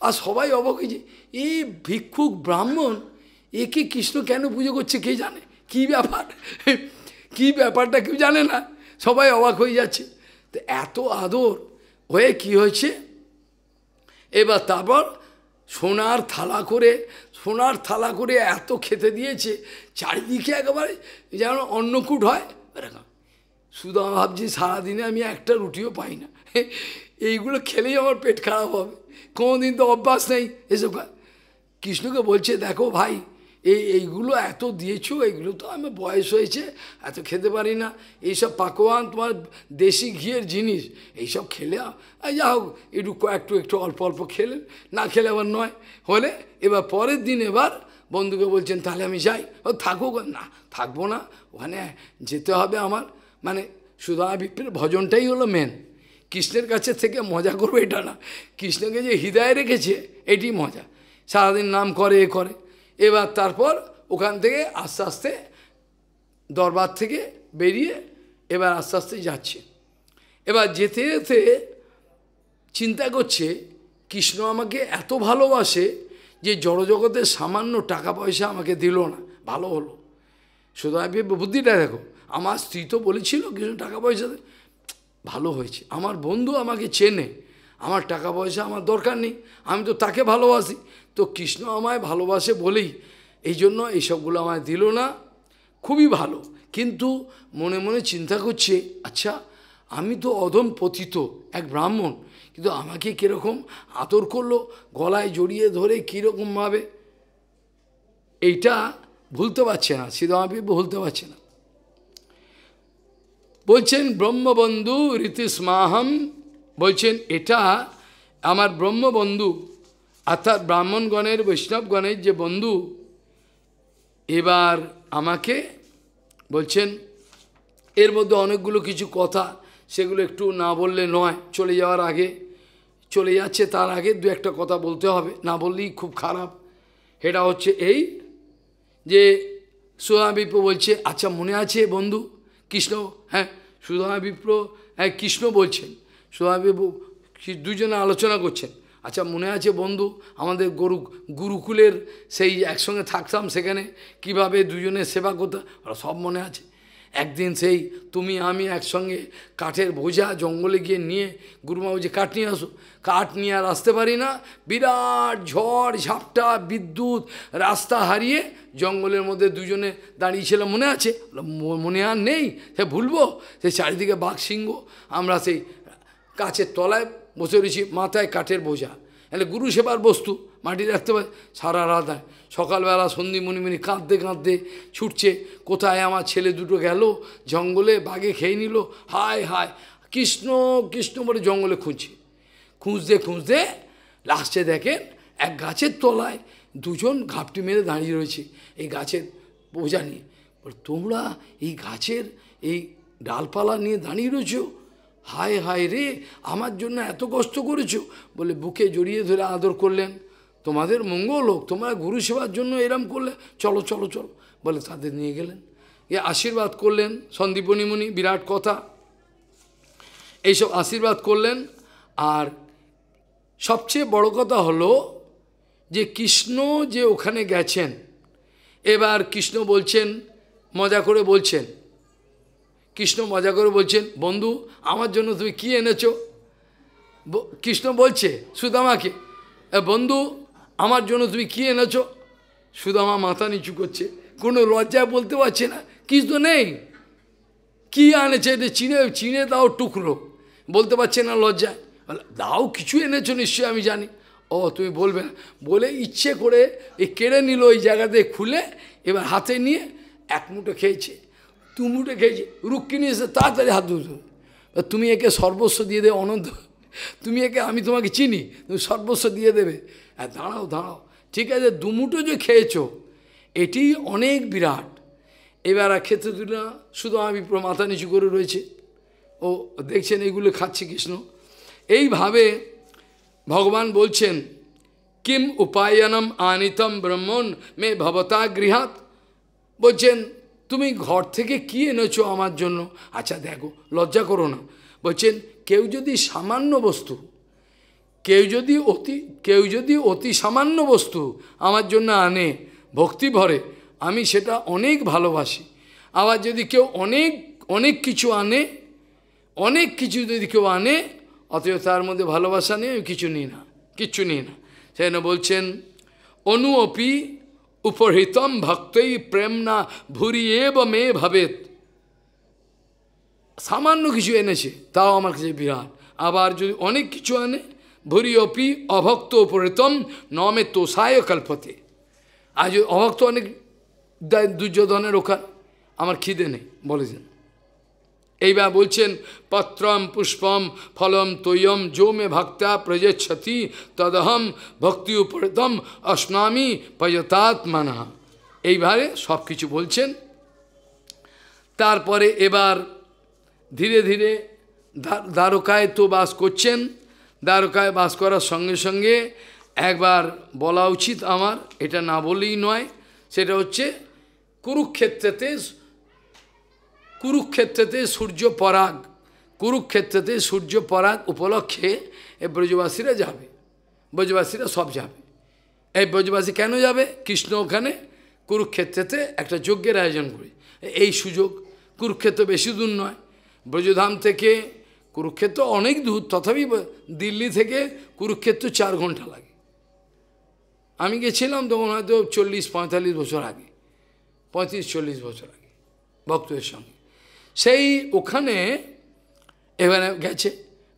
Speaker 1: আর সবাই অবাক হয়েছে এই ভিক্ষুক ব্রাহ্মণ একে কৃষ্ণ কেন পুজো করছে কে জানে কি ব্যাপার কি ব্যাপারটা কেউ জানে না সবাই অবাক হয়ে যাচ্ছে তো এত আদর হয়ে কি হয়েছে এবার তারপর সোনার থালা করে সোনার থালা করে এত খেতে দিয়েছে চারিদিকে একেবারে যেন অন্নকূট হয় এরকম সুদামা ভাবছি সারাদিনে আমি একটা রুটিও পাই না এইগুলো খেলেই আমার পেট খারাপ হবে কোনোদিন তো অভ্যাস নেই এসব কৃষ্ণকে বলছে দেখো ভাই এই এইগুলো এত দিয়েছো এইগুলো তো আমি বয়স হয়েছে এত খেতে পারি না এইসব পাকোয়ান তোমার দেশি ঘিয়ের জিনিস এইসব খেলে যা হোক একটু কয়েকটু একটু অল্প অল্প খেলে না খেলে আবার নয় হলে এবার পরের দিন এবার বন্ধুকে বলছেন তাহলে আমি যাই ও থাকো না থাকবো না ওখানে যেতে হবে আমার মানে সুধা বিপ্রের ভজনটাই হলো মেন কৃষ্ণের কাছে থেকে মজা করবো এটা না কৃষ্ণকে যে হৃদয়ে রেখেছে এটি মজা সারাদিন নাম করে এ করে এবার তারপর ওখান থেকে আস্তে আস্তে দরবার থেকে বেরিয়ে এবার আস্তে আস্তে যাচ্ছে এবার যেতে যেতে চিন্তা করছে কৃষ্ণ আমাকে এত ভালোবাসে যে জড়জগতের সামান্য টাকা পয়সা আমাকে দিল না ভালো হলো শুধু আমি বুদ্ধিটা দেখো আমার স্ত্রী তো বলেছিল কৃষ্ণ টাকা পয়সা ভালো হয়েছে আমার বন্ধু আমাকে চেনে আমার টাকা পয়সা আমার দরকার নেই আমি তো তাকে ভালোবাসি তো কৃষ্ণ আমায় ভালোবাসে বলেই এই জন্য এইসবগুলো আমায় দিল না খুবই ভালো কিন্তু মনে মনে চিন্তা করছে আচ্ছা আমি তো অদম পতিত এক ব্রাহ্মণ কিন্তু আমাকে কীরকম আদর করলো গলায় জড়িয়ে ধরে কীরকমভাবে এইটা ভুলতে পারছে না সিদ্ধাপি ভুলতে পারছে না বলছেন ব্রহ্মবন্ধু মাহম বলছেন এটা আমার ব্রহ্মবন্ধু অর্থাৎ ব্রাহ্মণগণের বৈষ্ণবগণের যে বন্ধু এবার আমাকে বলছেন এর মধ্যে অনেকগুলো কিছু কথা সেগুলো একটু না বললে নয় চলে যাওয়ার আগে চলে যাচ্ছে তার আগে দু একটা কথা বলতে হবে না বললেই খুব খারাপ এটা হচ্ছে এই যে সুধা বিপ্র বলছে আচ্ছা মনে আছে বন্ধু কৃষ্ণ হ্যাঁ সুধা বিপ্র হ্যাঁ কৃষ্ণ বলছেন সুধা বিপ্র দুজনে আলোচনা করছেন আচ্ছা মনে আছে বন্ধু আমাদের গরু গুরুকুলের সেই একসঙ্গে থাকতাম সেখানে কিভাবে দুজনের সেবা করতাম ওরা সব মনে আছে একদিন সেই তুমি আমি একসঙ্গে কাঠের ভোজা জঙ্গলে গিয়ে নিয়ে গুরুমা বলছে কাঠ নিয়ে আসো কাঠ নিয়ে আর আসতে পারি না বিরাট ঝড় ঝাপটা বিদ্যুৎ রাস্তা হারিয়ে জঙ্গলের মধ্যে দুজনে দাঁড়িয়েছিলাম মনে আছে মনে আর নেই সে ভুলবো সে চারিদিকে বাঘ সিংহ আমরা সেই কাছের তলায় বসে রয়েছি মাথায় কাঠের বোঝা এলে গুরু সেবার বস্তু মাটি রাখতে পারে সারা রাত সকালবেলা সন্ধি মনিমুনি কাঁদতে কাঁদতে ছুটছে কোথায় আমার ছেলে দুটো গেল জঙ্গলে বাঘে খেয়ে নিল হায় হায় কৃষ্ণ কৃষ্ণ বলে জঙ্গলে খুঁজছে খুঁজতে খুঁজতে লাস্টে দেখেন এক গাছের তলায় দুজন ঘাপটি মেরে দাঁড়িয়ে রয়েছে এই গাছের বোঝা নিয়ে তোমরা এই গাছের এই ডালপালা নিয়ে দাঁড়িয়ে রয়েছো হায় হায় রে আমার জন্য এত কষ্ট করেছো বলে বুকে জড়িয়ে ধরে আদর করলেন তোমাদের মঙ্গল হোক তোমরা গুরু সেবার জন্য এরম করলে চলো চলো চলো বলে তাদের নিয়ে গেলেন এ আশীর্বাদ করলেন সন্দীপনীমণি বিরাট কথা এইসব আশীর্বাদ করলেন আর সবচেয়ে বড় কথা হলো যে কৃষ্ণ যে ওখানে গেছেন এবার কৃষ্ণ বলছেন মজা করে বলছেন কৃষ্ণ মজা করে বলছেন বন্ধু আমার জন্য তুমি কি এনেছো কৃষ্ণ বলছে সুদামাকে বন্ধু আমার জন্য তুমি কি এনেছো সুদামা মাথা নিচু করছে কোনো লজ্জায় বলতে পারছে না কিছু তো নেই কী আনেছে এটা চিনে চিনে দাও টুকরো বলতে পারছে না লজ্জায় দাও কিছু এনেছো নিশ্চয়ই আমি জানি ও তুমি বলবে না বলে ইচ্ছে করে এ কেড়ে নিল ওই জায়গাতে খুলে এবার হাতে নিয়ে এক মুঠো খেয়েছে তুমুটে খেয়েছি রুক্ষিণী এসে তাড়াতাড়ি হাত ধুতো তুমি একে সর্বস্ব দিয়ে দেবে অনন্ত তুমি একে আমি তোমাকে চিনি তুমি সর্বস্ব দিয়ে দেবে হ্যাঁ দাঁড়াও দাঁড়াও ঠিক আছে দুমুটো যে খেয়েছ এটি অনেক বিরাট এবার আর খেতে তুলে না শুধু আমি মাথা নিচু করে রয়েছে ও দেখছেন এইগুলো খাচ্ছে কৃষ্ণ এইভাবে ভগবান বলছেন কিম উপায়নম আনিতম ব্রহ্মণ মে ভবতা গৃহাত বলছেন তুমি ঘর থেকে কি এনেছো আমার জন্য আচ্ছা দেখো লজ্জা করো না বলছেন কেউ যদি সামান্য বস্তু কেউ যদি অতি কেউ যদি অতি সামান্য বস্তু আমার জন্য আনে ভক্তি ভরে আমি সেটা অনেক ভালোবাসি আবার যদি কেউ অনেক অনেক কিছু আনে অনেক কিছু যদি কেউ আনে অথচ তার মধ্যে ভালোবাসা নেই কিছু নিই না কিচ্ছু নিই না সেখানে বলছেন অনু অপি উপহৃতম ভক্তই প্রেম না ভুরি এব মে ভাবেত সামান্য কিছু এনেছে তাও আমার কাছে বিরাট আবার যদি অনেক কিছু আনে ভুরি অপি অভক্ত উপহৃতম নমে তোষায় কল্পতে আজ অভক্ত অনেক দুর্যোধনের ওখান আমার খিদে নেই বলেছেন এইবার বলছেন পত্রম পুষ্পম ফলম তৈয়ম যো মে ভক্তা প্রজেচ্ছতি তদহম ভক্তি উপরতম অস্নামি পয়তাত্মানা এইবারে সব কিছু বলছেন তারপরে এবার ধীরে ধীরে দ্বারকায় তো বাস করছেন দ্বারকায় বাস করার সঙ্গে সঙ্গে একবার বলা উচিত আমার এটা না বললেই নয় সেটা হচ্ছে কুরুক্ষেত্রেতে কুরুক্ষেত্রেতে সূর্য পরাগ কুরুক্ষেত্রেতে সূর্য পরাগ উপলক্ষে এই ব্রজবাসীরা যাবে ব্রজবাসীরা সব যাবে এই ব্রজবাসী কেন যাবে কৃষ্ণ ওখানে কুরুক্ষেত্রেতে একটা যজ্ঞের আয়োজন করে এই সুযোগ কুরুক্ষেত্র বেশি দূর নয় ব্রজধাম থেকে কুরুক্ষেত্র অনেক দূর তথাপি দিল্লি থেকে কুরুক্ষেত্র চার ঘন্টা লাগে আমি গেছিলাম তখন হয়তো চল্লিশ পঁয়তাল্লিশ বছর আগে পঁয়ত্রিশ চল্লিশ বছর আগে ভক্তের সঙ্গে সেই ওখানে এবারে গেছে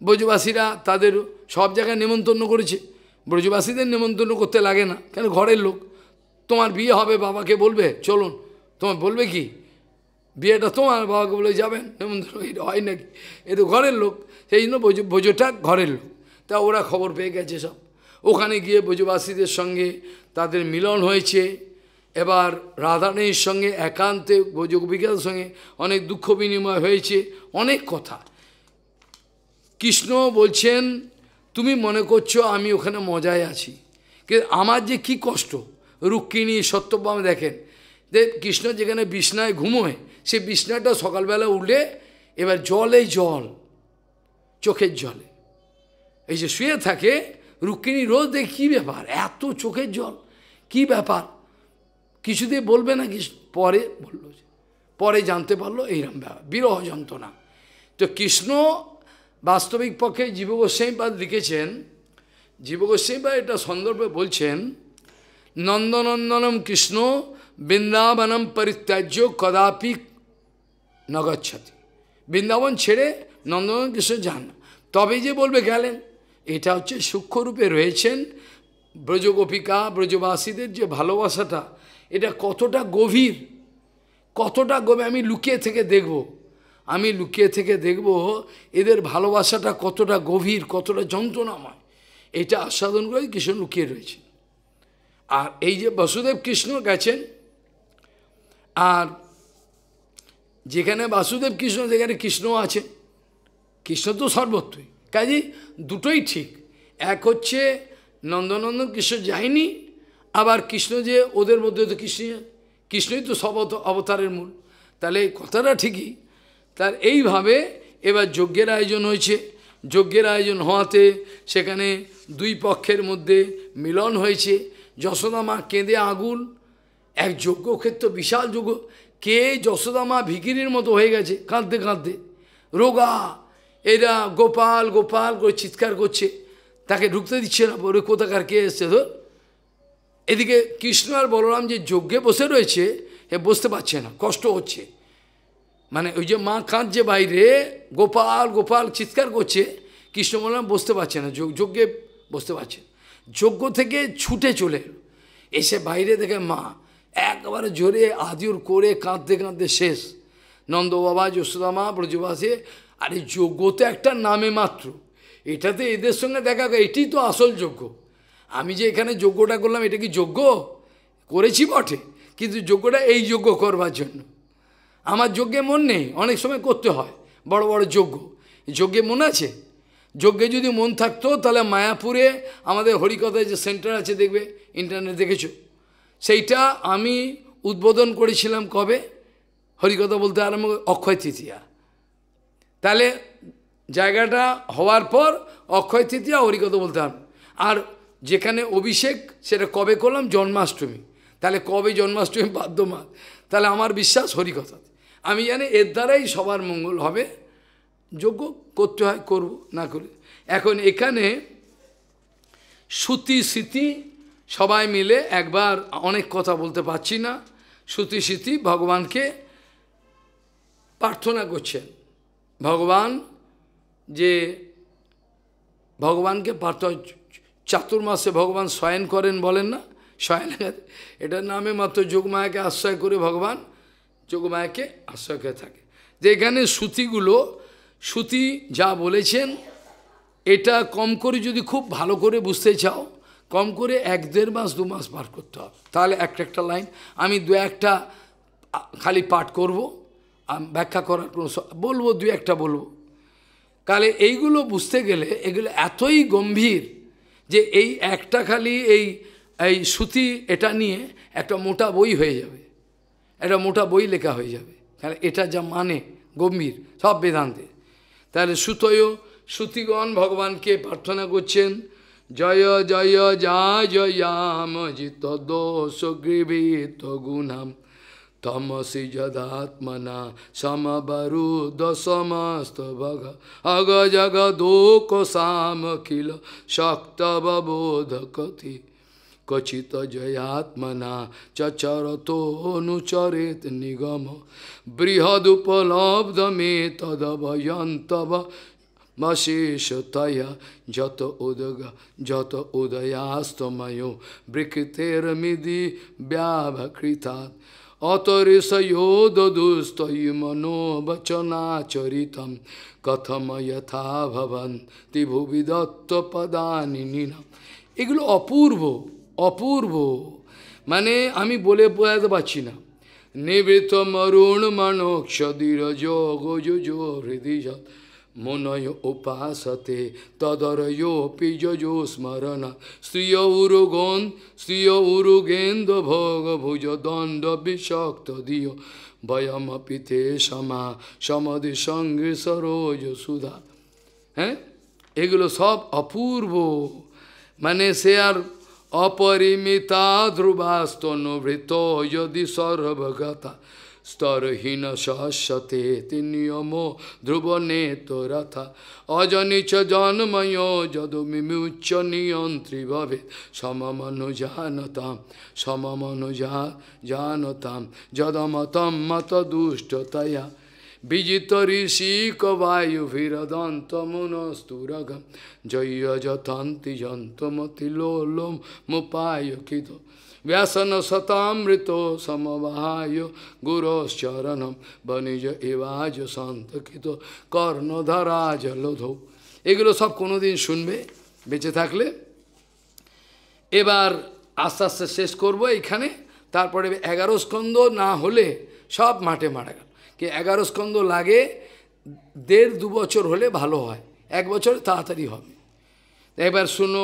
Speaker 1: ব্রজবাসীরা তাদের সব জায়গায় নেমন্তন্ন করেছে ব্রজবাসীদের নেমন্তন্ন করতে লাগে না কেন ঘরের লোক তোমার বিয়ে হবে বাবাকে বলবে চলুন তোমার বলবে কি বিয়েটা তোমার বাবাকে বলে যাবেন নেমন্তন্ন এটা হয় নাকি এ তো ঘরের লোক সেই জন্য ভোজটা ঘরের লোক তা ওরা খবর পেয়ে গেছে সব ওখানে গিয়ে ব্রজবাসীদের সঙ্গে তাদের মিলন হয়েছে এবার রাধারানীর সঙ্গে একান্তে যোগবিজ্ঞানের সঙ্গে অনেক দুঃখ বিনিময় হয়েছে অনেক কথা কৃষ্ণ বলছেন তুমি মনে করছো আমি ওখানে মজায় আছি কিন্তু আমার যে কি কষ্ট রুক্মিণী সত্যবাম দেখেন যে কৃষ্ণ যেখানে বিছনায় ঘুমোয় সে বিছনাটা সকালবেলা উঠে এবার জলে জল চোখের জলে এই যে শুয়ে থাকে রুক্মিণী রোজ দেখে কী ব্যাপার এত চোখের জল কি ব্যাপার কিছুতে বলবে না কৃষ্ণ পরে বললো পরে জানতে পারলো এইরম ব্যাপার বিরহ যন্ত্রণা তো কৃষ্ণ বাস্তবিক পক্ষে জীব জীবগোস্বাইপাদ লিখেছেন জীবগোস্বাইপাদ এটা সন্দর্ভে বলছেন নন্দনন্দনম কৃষ্ণ বৃন্দাবনম পরিত্যাজ্য কদাপি নগচ্ছতি বৃন্দাবন ছেড়ে নন্দনন্দন কৃষ্ণ যান তবে যে বলবে গেলেন এটা হচ্ছে সূক্ষ্মরূপে রয়েছেন ব্রজগোপিকা ব্রজবাসীদের যে ভালোবাসাটা এটা কতটা গভীর কতটা গভীর আমি লুকিয়ে থেকে দেখব আমি লুকিয়ে থেকে দেখব এদের ভালোবাসাটা কতটা গভীর কতটা যন্ত্রণাময় এটা আস্বাদন করে কৃষ্ণ লুকিয়ে রয়েছে আর এই যে বাসুদেব কৃষ্ণ গেছেন আর যেখানে বাসুদেব কৃষ্ণ যেখানে কৃষ্ণ আছে কৃষ্ণ তো সর্বত্রই কাজেই দুটোই ঠিক এক হচ্ছে নন্দনন্দন কৃষ্ণ যায়নি আবার কৃষ্ণ যে ওদের মধ্যে তো কৃষ্ণ কৃষ্ণই তো সব অবতারের মূল তাহলে কথাটা ঠিকই তার এইভাবে এবার যজ্ঞের আয়োজন হয়েছে যজ্ঞের আয়োজন হওয়াতে সেখানে দুই পক্ষের মধ্যে মিলন হয়েছে যশোদা মা কেঁদে আগুন এক যজ্ঞক্ষেত্র বিশাল যজ্ঞ কে যশোদা মা ভিকিরির মতো হয়ে গেছে কাঁদতে কাঁদতে রোগা এরা গোপাল গোপাল করে চিৎকার করছে তাকে ঢুকতে দিচ্ছে না পরে কোথাকার কে এসছে ধর এদিকে কৃষ্ণ আর বলরাম যে যজ্ঞে বসে রয়েছে এ বসতে পারছে না কষ্ট হচ্ছে মানে ওই যে মা কাঁদছে বাইরে গোপাল গোপাল চিৎকার করছে কৃষ্ণ বলরাম বসতে পারছে না যজ্ঞে বসতে পারছে যজ্ঞ থেকে ছুটে চলে এসে বাইরে দেখে মা একবারে জোরে আদিউর করে কাঁদতে কাঁদতে শেষ নন্দ বাবা যশোদামা ব্রজবাসে আরে যজ্ঞ তো একটা নামে মাত্র এটাতে এদের সঙ্গে দেখা এটি তো আসল যজ্ঞ আমি যে এখানে যোগ্যটা করলাম এটা কি যোগ্য করেছি বটে কিন্তু যোগ্যটা এই যোগ্য করবার জন্য আমার যজ্ঞে মন নেই অনেক সময় করতে হয় বড় বড় যজ্ঞ যজ্ঞে মন আছে যজ্ঞে যদি মন থাকতো তাহলে মায়াপুরে আমাদের হরিকতায় যে সেন্টার আছে দেখবে ইন্টারনেট দেখেছো সেইটা আমি উদ্বোধন করেছিলাম কবে হরিকথা বলতে আরম্ভ অক্ষয় তৃতীয়া তাহলে জায়গাটা হওয়ার পর অক্ষয় তৃতীয়া হরিকথা বলতে আর যেখানে অভিষেক সেটা কবে করলাম জন্মাষ্টমী তাহলে কবে জন্মাষ্টমী বাদ্য মাস তাহলে আমার বিশ্বাস হরিকথা আমি জানি এর দ্বারাই সবার মঙ্গল হবে যোগ্য করতে হয় করব না করে এখন এখানে সুতি স্মৃতি সবাই মিলে একবার অনেক কথা বলতে পারছি না সুতি স্মৃতি ভগবানকে প্রার্থনা করছেন ভগবান যে ভগবানকে প্রার্থনা চাতুর্মাসে ভগবান শয়ন করেন বলেন না শয়ন এটার নামে মাত্র যোগমায়াকে আশ্রয় করে ভগবান যোগমায়াকে আশ্রয় করে থাকে যে এখানে শ্রুতিগুলো শ্রুতি যা বলেছেন এটা কম করে যদি খুব ভালো করে বুঝতে চাও কম করে এক দেড় মাস দু মাস পার করতে হবে তাহলে একটা একটা লাইন আমি দু একটা খালি পাঠ করব ব্যাখ্যা করার কোনো বলবো দু একটা বলবো কালে এইগুলো বুঝতে গেলে এগুলো এতই গম্ভীর যে এই একটা খালি এই এই সুতি এটা নিয়ে একটা মোটা বই হয়ে যাবে একটা মোটা বই লেখা হয়ে যাবে কারণ এটা যা মানে গম্ভীর সব বেদান্তে তাহলে সুতয় শ্রুতিগণ ভগবানকে প্রার্থনা করছেন জয় জয় যা জয়াম জিত দোষ গৃহীত গুণাম tamasi jadatmana samabaruddha samasta bhaga aga jagadoko samakila shakta babodhakati kachita jayatmana chacharato anucharit nigama brihadupalabdhame tadabhayantava Masheshataya jata udaga jata udayastamayo brikitera midi vyabhakritat Atarisaya dadustayi mano bachana charitam kathama yatha bhavanti bhuvidatta padani ninam. এগুলো অপূর্ব অপূর্ব মানে আমি বলে বোঝাতে পারছি না নিবৃত মরুণ মানক্ষ ধীরজ मुनय उपासते तदर यो पिजो स्मरण स्त्रिय उरुगोन् स्त्रिय उरुगेन्द भोग भुज दण्ड विषक्त दियो वयमपि ते समा समधि सङ्गे सरोज सुधा है एगुलो सब अपूर्व माने से आर अपरिमिता ध्रुवास्त नुभृत यदि सर्वगता স্তরহীন সহস্যতে তিনিয়ম ধ্রুবনে তো রথা অজনিচ জন্ময় যদমিমুচ্চ নিয়ন্ত্রী ভবে সমমনুজানতাম সমমনুজা জানতাম যদমতম মত দুষ্টতয়া বিজিতরিষিকবায়ুভিরদন্তমুনস্তুরগম জয়্যজতন্তি যন্তমতিলোলম মুপায়কিত Vyasana satamrito সমবাহায় guros charanam banija evaja santakito karnadharaja lodho এগুলো সব কোনোদিন শুনবে বেঁচে থাকলে এবার আস্তে আস্তে শেষ করব এইখানে তারপরে এগারো স্কন্ধ না হলে সব মাঠে মারা গেল কি এগারো স্কন্ধ লাগে দেড় দু বছর হলে ভালো হয় এক বছর তাড়াতাড়ি হবে এবার শুনো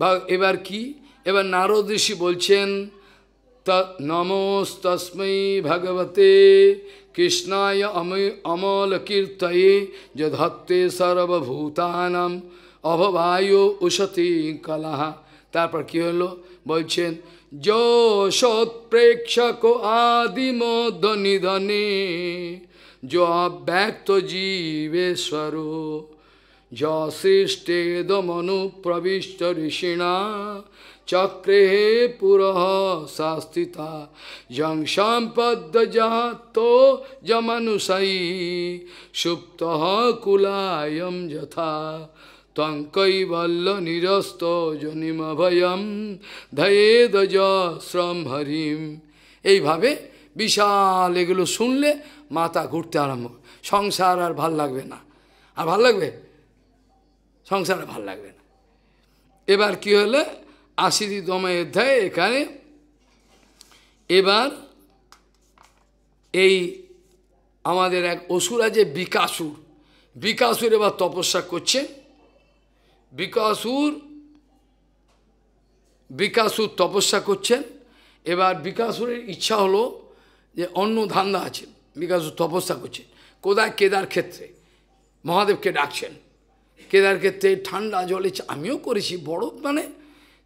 Speaker 1: বা এবার কি এবার নারদ ঋষি বলছেন নমস্তস্মৈ ভগবতে কৃষ্ণায় অমল কীর্তয়ে যধত্তে সর্বভূতানম অভবায়ু উষতি কলাহা তারপর কি হলো বলছেন যোৎপ্রেক্ষক আদিম ধনিধনে য অব্যক্ত জীবেশ্বর য প্রবিষ্ট ঋষিণা চক্রে পুরহ শাস্তিতা যং সম্পদ সম্পদ্যজাত যমানুষাই সুপ্ত কুলায়ম যথা তং কৈবল্য নিরস্ত জনিমভয়ম দজ শ্রম হরিম এইভাবে বিশাল এগুলো শুনলে মাথা ঘুরতে আরম্ভ সংসার আর ভাল লাগবে না আর ভাল লাগবে সংসার ভাল লাগবে না এবার কি হলে দমায় অধ্যায় এখানে এবার এই আমাদের এক অসুর আছে বিকাশুর বিকাশুর এবার তপস্যা করছে বিকাশুর বিকাশুর তপস্যা করছেন এবার বিকাশুরের ইচ্ছা হলো যে অন্য ধান্দা আছে বিকাশুর তপস্যা করছেন কোদায় কেদার ক্ষেত্রে মহাদেবকে ডাকছেন কেদার ক্ষেত্রে ঠান্ডা জলে আমিও করেছি বড় মানে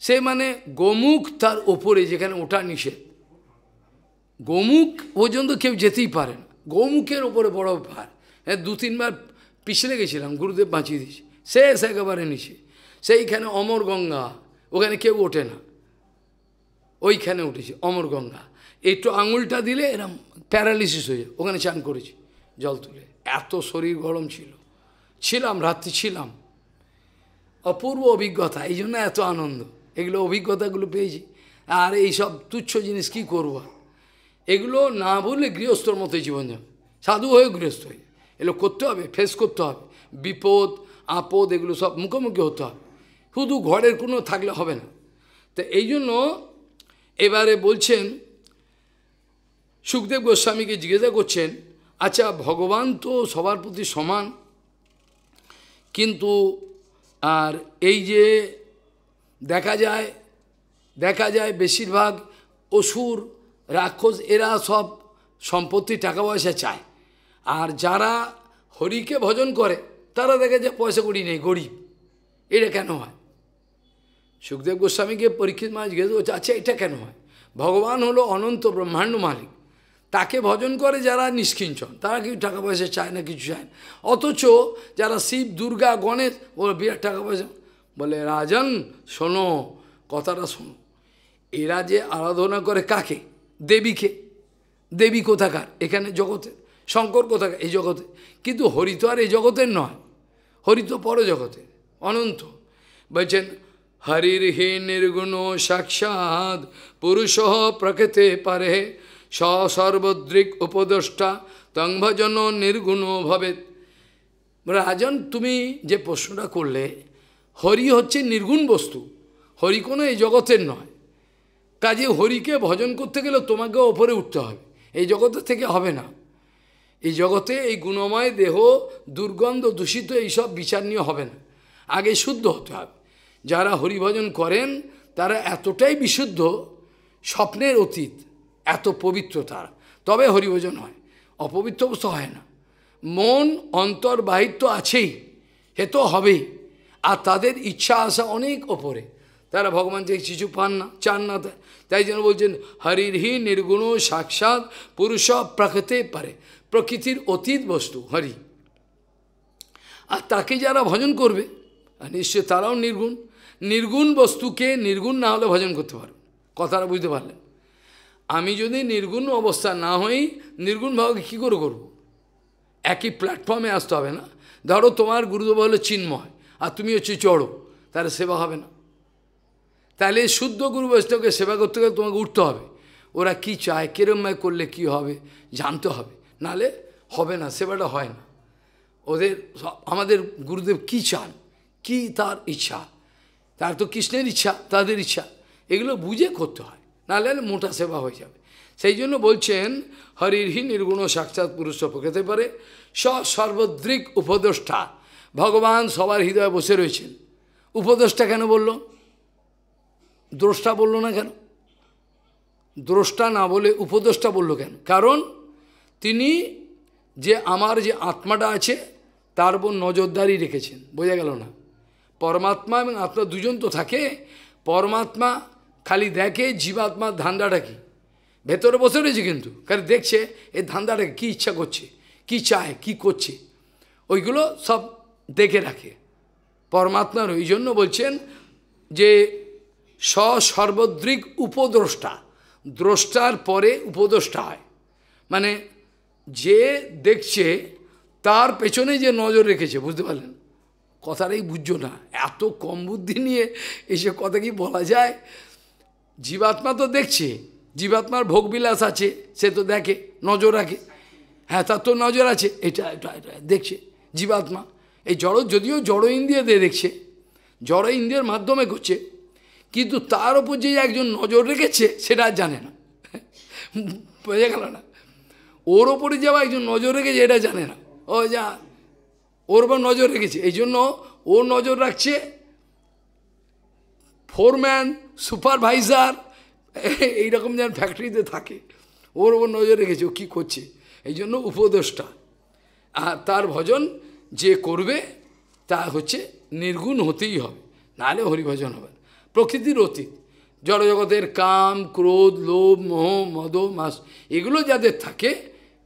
Speaker 1: সে মানে গোমুখ তার ওপরে যেখানে ওটা নিষেধ গোমুখ পর্যন্ত কেউ যেতেই পারে না গোমুখের ওপরে বড় ভার হ্যাঁ দু তিনবার পিছলে গেছিলাম গুরুদেব বাঁচিয়ে দিয়েছে এসে একেবারে নিচে সেইখানে অমর গঙ্গা ওখানে কেউ ওঠে না ওইখানে উঠেছে অমর গঙ্গা একটু আঙুলটা দিলে এরম প্যারালিসিস হয়ে যায় ওখানে চান করেছি জল তুলে এত শরীর গরম ছিল ছিলাম রাত্রি ছিলাম অপূর্ব অভিজ্ঞতা এই জন্য এত আনন্দ এগুলো অভিজ্ঞতাগুলো পেয়েছি আর এই সব তুচ্ছ জিনিস কি করব এগুলো না বললে গৃহস্থর মতো জীবনযাপন সাধু হয়ে গৃহস্থ হয়ে এগুলো করতে হবে ফেস করতে হবে বিপদ আপদ এগুলো সব মুখোমুখি হতে হবে শুধু ঘরের কোনো থাকলে হবে না তো এই জন্য এবারে বলছেন সুখদেব গোস্বামীকে জিজ্ঞাসা করছেন আচ্ছা ভগবান তো সবার প্রতি সমান কিন্তু আর এই যে দেখা যায় দেখা যায় বেশিরভাগ অসুর রাক্ষস এরা সব সম্পত্তি টাকা পয়সা চায় আর যারা হরিকে ভজন করে তারা দেখে যে পয়সা করি নেই গরিব এটা কেন হয় সুখদেব গোস্বামীকে পরীক্ষিত মাছ গেছে ও আচ্ছা এটা কেন হয় ভগবান হলো অনন্ত ব্রহ্মাণ্ড মালিক তাকে ভজন করে যারা নিষ্কিঞ্চন তারা কিছু টাকা পয়সা চায় না কিছু চায় না অথচ যারা শিব দুর্গা গণেশ ওরা বিরাট টাকা পয়সা বলে রাজন শোনো কথাটা শোনো এরা যে আরাধনা করে কাকে দেবীকে দেবী কোথাকার এখানে জগতে শঙ্কর কোথাকার এই জগতে কিন্তু হরি তো আর এই জগতের নয় হরি তো পর জগতে অনন্ত বলছেন হরির হে নির্গুণ সাক্ষাৎ পুরুষ প্রকৃতে পারে সর্বদ্রিক উপদেষ্টা তংভজন নির্গুণ ভবে রাজন তুমি যে প্রশ্নটা করলে হরি হচ্ছে নির্গুণ বস্তু হরি কোনো এই জগতের নয় কাজে হরিকে ভজন করতে গেলে তোমাকে ওপরে উঠতে হবে এই জগতের থেকে হবে না এই জগতে এই গুণময় দেহ দুর্গন্ধ দূষিত এইসব বিচার নিয়ে হবে না আগে শুদ্ধ হতে হবে যারা হরিভজন করেন তারা এতটাই বিশুদ্ধ স্বপ্নের অতীত এত পবিত্র তারা তবে হরিভজন হয় অপবিত্র অবস্থা হয় না মন অন্তর বাহিত্য আছেই সে তো হবেই আর তাদের ইচ্ছা আসা অনেক ওপরে তারা ভগবান থেকে কিছু পান না চান না তাই জন্য বলছেন হরির হি নির্গুণ সাক্ষাৎ পুরুষ প্রাকৃতে পারে প্রকৃতির অতীত বস্তু হরি আর তাকে যারা ভজন করবে নিশ্চয় তারাও নির্গুণ নির্গুণ বস্তুকে নির্গুণ না হলে ভজন করতে পারবে কথাটা বুঝতে পারলেন আমি যদি নির্গুণ অবস্থা না হই নির্গুণ ভাবকে কী করে করব। একই প্ল্যাটফর্মে আসতে হবে না ধরো তোমার গুরুদেব হলো চিন্ময় আর তুমি হচ্ছে চড়ো তাহলে সেবা হবে না তাহলে শুদ্ধ গুরু বৈষ্ণবকে সেবা করতে গেলে তোমাকে উঠতে হবে ওরা কি চায় কেরময় করলে কি হবে জানতে হবে নালে হবে না সেবাটা হয় না ওদের আমাদের গুরুদেব কি চান কি তার ইচ্ছা তার তো কৃষ্ণের ইচ্ছা তাদের ইচ্ছা এগুলো বুঝে করতে হয় নাহলে মোটা সেবা হয়ে যাবে সেই জন্য বলছেন হরির হি নির্গুণ সাক্ষাৎ পুরুষ পকেতে পারে স সর্বদ্রিক উপদেষ্টা ভগবান সবার হৃদয়ে বসে রয়েছেন উপদেষ্টা কেন বলল দ্রষ্টা বলল না কেন দ্রষ্টা না বলে উপদেষ্টা বলল কেন কারণ তিনি যে আমার যে আত্মাটা আছে তার উপর নজরদারি রেখেছেন বোঝা গেল না পরমাত্মা এবং আত্মা দুজন তো থাকে পরমাত্মা খালি দেখে জীবাত্মার ধান্দাটা কি ভেতরে বসে রয়েছে কিন্তু খালি দেখছে এই ধান্দাটাকে কী ইচ্ছা করছে কি চায় কি করছে ওইগুলো সব দেখে রাখে পরমাত্মার ওই জন্য বলছেন যে সর্বদ্রিক উপদ্রষ্টা দ্রষ্টার পরে উপদ্রষ্টা হয় মানে যে দেখছে তার পেছনে যে নজর রেখেছে বুঝতে পারলেন কথাটাই বুঝছো না এত কম বুদ্ধি নিয়ে এসে কথা কি বলা যায় জীবাত্মা তো দেখছে জীবাত্মার ভোগবিলাস আছে সে তো দেখে নজর রাখে হ্যাঁ তার তো নজর আছে এটা এটা এটা দেখছে জীবাত্মা এই জড় যদিও জড় ইন্দ্রিয় দিয়ে দেখছে জড় ইন্দ্রিয়ের মাধ্যমে ঘুরছে কিন্তু তার উপর যে একজন নজর রেখেছে সেটা আর জানে না বোঝা গেল না ওর ওপরে যে একজন নজর রেখেছে এটা জানে না ও যা ওর ওপর নজর রেখেছে এই জন্য ওর নজর রাখছে ফোরম্যান সুপারভাইজার এইরকম যেন ফ্যাক্টরিতে থাকে ওর ওপর নজর রেখেছে ও কী করছে এই জন্য উপদেষ্টা আর তার ভজন যে করবে তা হচ্ছে নির্গুণ হতেই হবে নাহলে হরিভজন হবে প্রকৃতির অতীত জড়জগতের কাম ক্রোধ লোভ মোহ মদ মাস এগুলো যাদের থাকে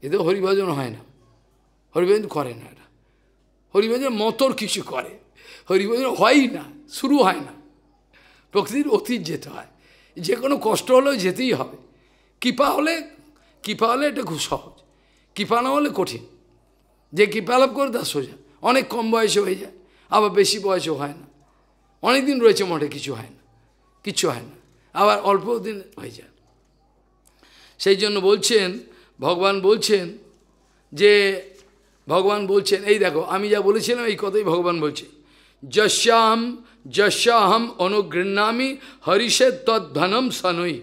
Speaker 1: এদের হরিভজন হয় না হরিভজন করে না এটা হরিভজন মতর কিছু করে হরিভজন হয়ই না শুরু হয় না প্রকৃতির অতীত যেতে হয় যে কোনো কষ্ট হলেও যেতেই হবে কৃপা হলে কৃপা হলে এটা খুব সহজ কৃপা না হলে কঠিন যে কৃপা লাভ করে তার সোজা অনেক কম বয়সে হয়ে যায় আবার বেশি বয়সেও হয় না অনেক দিন রয়েছে মঠে কিছু হয় না কিছু হয় না আবার অল্প দিন হয়ে যায় সেই জন্য বলছেন ভগবান বলছেন যে ভগবান বলছেন এই দেখো আমি যা বলেছিলাম এই কথাই ভগবান বলছে যশ্যাম যশ্যাহম অনুগৃহ্ণামি হরিষে তদ্ধনম সনই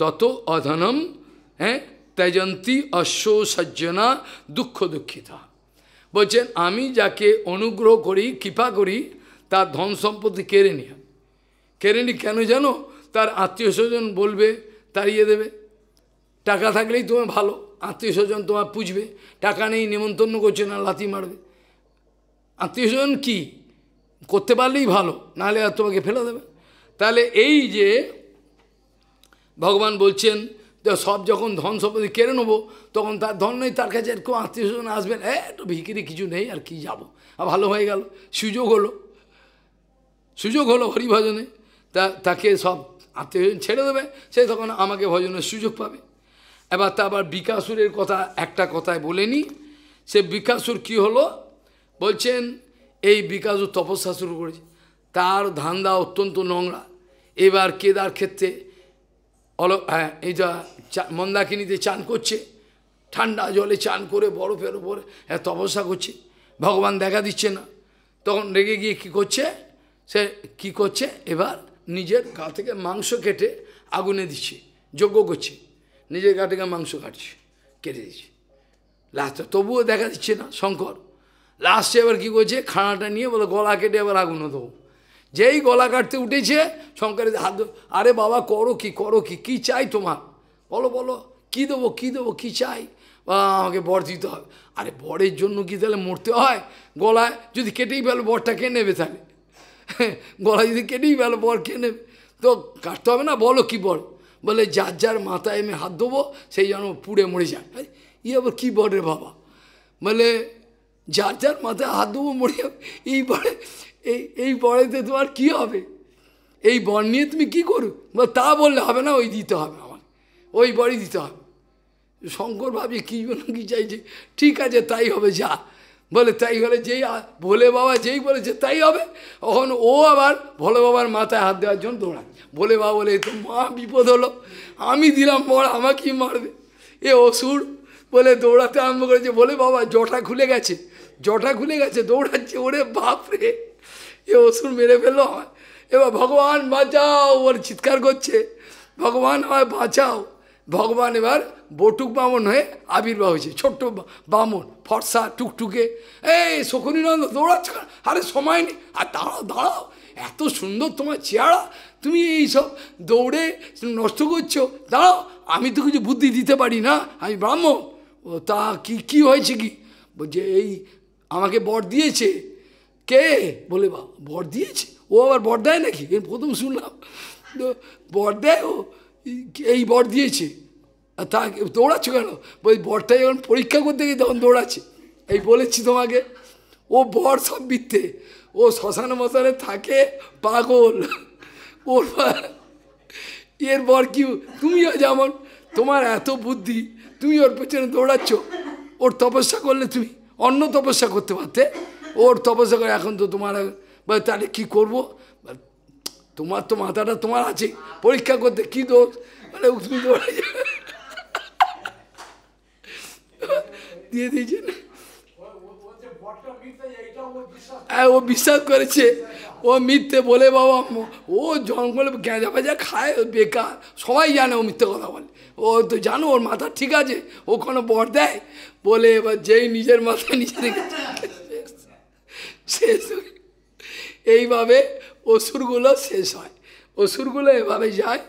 Speaker 1: তত অধনম হ্যাঁ তেজন্তী অশ্ব সজ্জনা দুঃখ দুঃখিতা বলছেন আমি যাকে অনুগ্রহ করি কৃপা করি তার ধন সম্পত্তি কেড়ে নিয়ে কেড়ে নি কেন জানো তার আত্মীয় স্বজন বলবে তাড়িয়ে দেবে টাকা থাকলেই তোমার ভালো আত্মীয় স্বজন তোমার পুজবে টাকা নেই নিমন্ত্রণ করছে না লাথি মারবে আত্মীয় স্বজন কী করতে পারলেই ভালো নাহলে আর তোমাকে ফেলে দেবে তাহলে এই যে ভগবান বলছেন সব যখন ধন সম্পত্তি কেড়ে নেবো তখন তার ধন নেই তার কাছে এরকম আত্মীয় স্বজন আসবেন এ একটু ভিকিরি কিছু নেই আর কি যাব আর ভালো হয়ে গেল সুযোগ হলো সুযোগ হলো হরিভজনে তা তাকে সব আত্মীয় স্বজন ছেড়ে দেবে সে তখন আমাকে ভজনের সুযোগ পাবে এবার তা আবার বিকাশুরের কথা একটা কথায় বলেনি সে বিকাশুর কি হলো বলছেন এই বিকাশুর তপস্যা শুরু করেছে তার ধান্দা অত্যন্ত নোংরা এবার কেদার ক্ষেত্রে অল হ্যাঁ, এটা মন্দাকিনীতে চান করছে ঠান্ডা জলে চান করে বরফের ওপরে হ্যাঁ তপস্যা করছে ভগবান দেখা দিচ্ছে না তখন রেগে গিয়ে কি করছে সে কি করছে এবার নিজের গা থেকে মাংস কেটে আগুনে দিচ্ছে যজ্ঞ করছে নিজের গা থেকে মাংস কাটছে কেটে দিচ্ছে লাস্টে তবুও দেখা দিচ্ছে না শঙ্কর লাস্টে এবার কী করছে খানাটা নিয়ে বলে গলা কেটে এবার আগুনে দেবো যেই গলা কাটতে উঠেছে শঙ্করের হাত আরে বাবা করো কি করো কি কী চাই তোমার বলো বলো কী দেবো কী দেবো কী চাই বা আমাকে বর দিতে হবে আরে বরের জন্য কি তাহলে মরতে হয় গলায় যদি কেটেই পেলো বরটা কে নেবে তাহলে গলা যদি কেটেই পেলো বর কে নেবে তো কাটতে হবে না বলো কি বল বলে যার যার মাথায় আমি হাত দেবো সেই যেন পুড়ে মরে যায় ই আবার কী বরের রে বাবা বলে যার যার মাথায় হাত দেবো মরে যাবে এই বলে এই এই বরেতে তোমার কি হবে এই বর নিয়ে তুমি কী করো বা তা বললে হবে না ওই দিতে হবে আমার ওই বরই দিতে হবে শঙ্কর ভাবি কী বলো কী চাইছে ঠিক আছে তাই হবে যা বলে তাই হলে যেই ভোলে বাবা যেই বলেছে তাই হবে তখন ও আবার ভোলে বাবার মাথায় হাত দেওয়ার জন্য দৌড়ায় ভোলে বাবা বলে তো মা বিপদ হলো আমি দিলাম বর আমাকেই মারবে এ অসুর বলে দৌড়াতে আরম্ভ করেছে বলে বাবা জটা খুলে গেছে জটা খুলে গেছে দৌড়াচ্ছে ওরে বাপরে এ অসুর মেরে ফেললো হয় এবার ভগবান বাঁচাও ওর চিৎকার করছে ভগবান আমায় বাঁচাও ভগবান এবার বটুক বামন হয়ে আবির্ভাব হয়েছে ছোট্ট বামন ফর্সা টুকটুকে এই শকুনিনন্দ দৌড়াচ্ছ আরে সময় নেই আর দাঁড়াও দাঁড়াও এত সুন্দর তোমার চেহারা তুমি এইসব দৌড়ে নষ্ট করছো দাঁড়াও আমি তো কিছু বুদ্ধি দিতে পারি না আমি ব্রাহ্মণ ও তা কি কি হয়েছে কি যে এই আমাকে বর দিয়েছে কে বলে বা বর দিয়েছে ও আবার বর দেয় নাকি প্রথম শুনলাম তো বর দেয় ও এই বর দিয়েছে আর তা দৌড়াচ্ছ কেন ওই বরটা যখন পরীক্ষা করতে গিয়ে তখন দৌড়াচ্ছে এই বলেছি তোমাকে ও বর সব বৃত্তে ও শ্মশান মশানে থাকে পাগল ওর এর বর কি তুমিও যেমন তোমার এত বুদ্ধি তুমি ওর পেছনে দৌড়াচ্ছ ওর তপস্যা করলে তুমি অন্য তপস্যা করতে পারতে ওর তপস্যা করে এখন তো তোমার তাহলে কী করবো তোমার তো মাথাটা তোমার আছে পরীক্ষা করতে কী দোষ মানে তুমি দিয়ে দিয়েছেন হ্যাঁ, ও বিশ্বাস করেছে ও মিথ্যে বলে বাবা ও জঙ্গলে গেঁজা ফেঁজা খায় বেকার সবাই জানে ও মিথ্যে কথা বলে ও তো জানো ওর মাথা ঠিক আছে ও কোনো বর দেয় বলে এবার যেই নিজের মাথা নিজে শেষ হয় এইভাবে অসুরগুলো শেষ হয় অসুরগুলো এভাবে যায়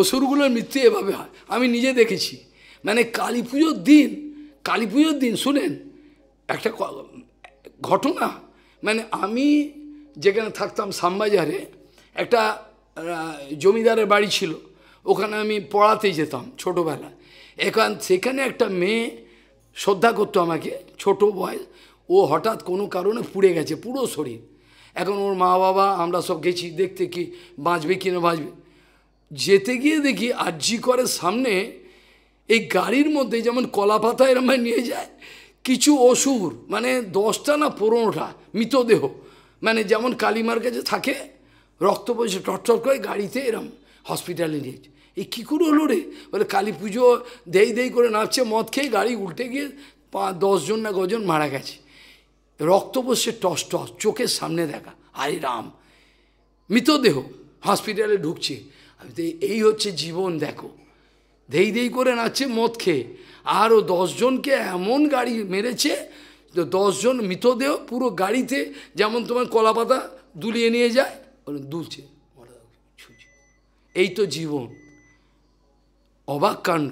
Speaker 1: অসুরগুলোর মৃত্যু এভাবে হয় আমি নিজে দেখেছি মানে কালী পুজোর দিন কালী পুজোর দিন শুনেন একটা ঘটনা মানে আমি যেখানে থাকতাম শামবাজারে একটা জমিদারের বাড়ি ছিল ওখানে আমি পড়াতে যেতাম ছোটোবেলা এখান সেখানে একটা মেয়ে শ্রদ্ধা করতো আমাকে ছোট বয়স ও হঠাৎ কোনো কারণে পুড়ে গেছে পুরো শরীর এখন ওর মা বাবা আমরা সব গেছি দেখতে কি বাঁচবে কি না বাঁচবে যেতে গিয়ে দেখি আর্জি করের সামনে এই গাড়ির মধ্যে যেমন কলা পাতা এরম নিয়ে যায় কিছু অসুর মানে দশটা না পনেরোটা মৃতদেহ মানে যেমন কালিমার কাছে থাকে রক্ত পয়সা টটটর করে গাড়িতে এরম হসপিটালে নিয়েছে এই কী করে হলো রে বলে কালী পুজো দেই দেই করে নাচছে মদ খেয়ে গাড়ি উল্টে গিয়ে পাঁচ দশজন না গজন মারা গেছে বসছে টস টস চোখের সামনে দেখা আরে রাম মৃতদেহ হসপিটালে ঢুকছে এই হচ্ছে জীবন দেখো ধেই ধেই করে নাচছে মদ খেয়ে আরও দশজনকে এমন গাড়ি মেরেছে তো দশজন মৃতদেহ পুরো গাড়িতে যেমন তোমার কলা পাতা দুলিয়ে নিয়ে যায় দুলছে এই তো জীবন অবাক কাণ্ড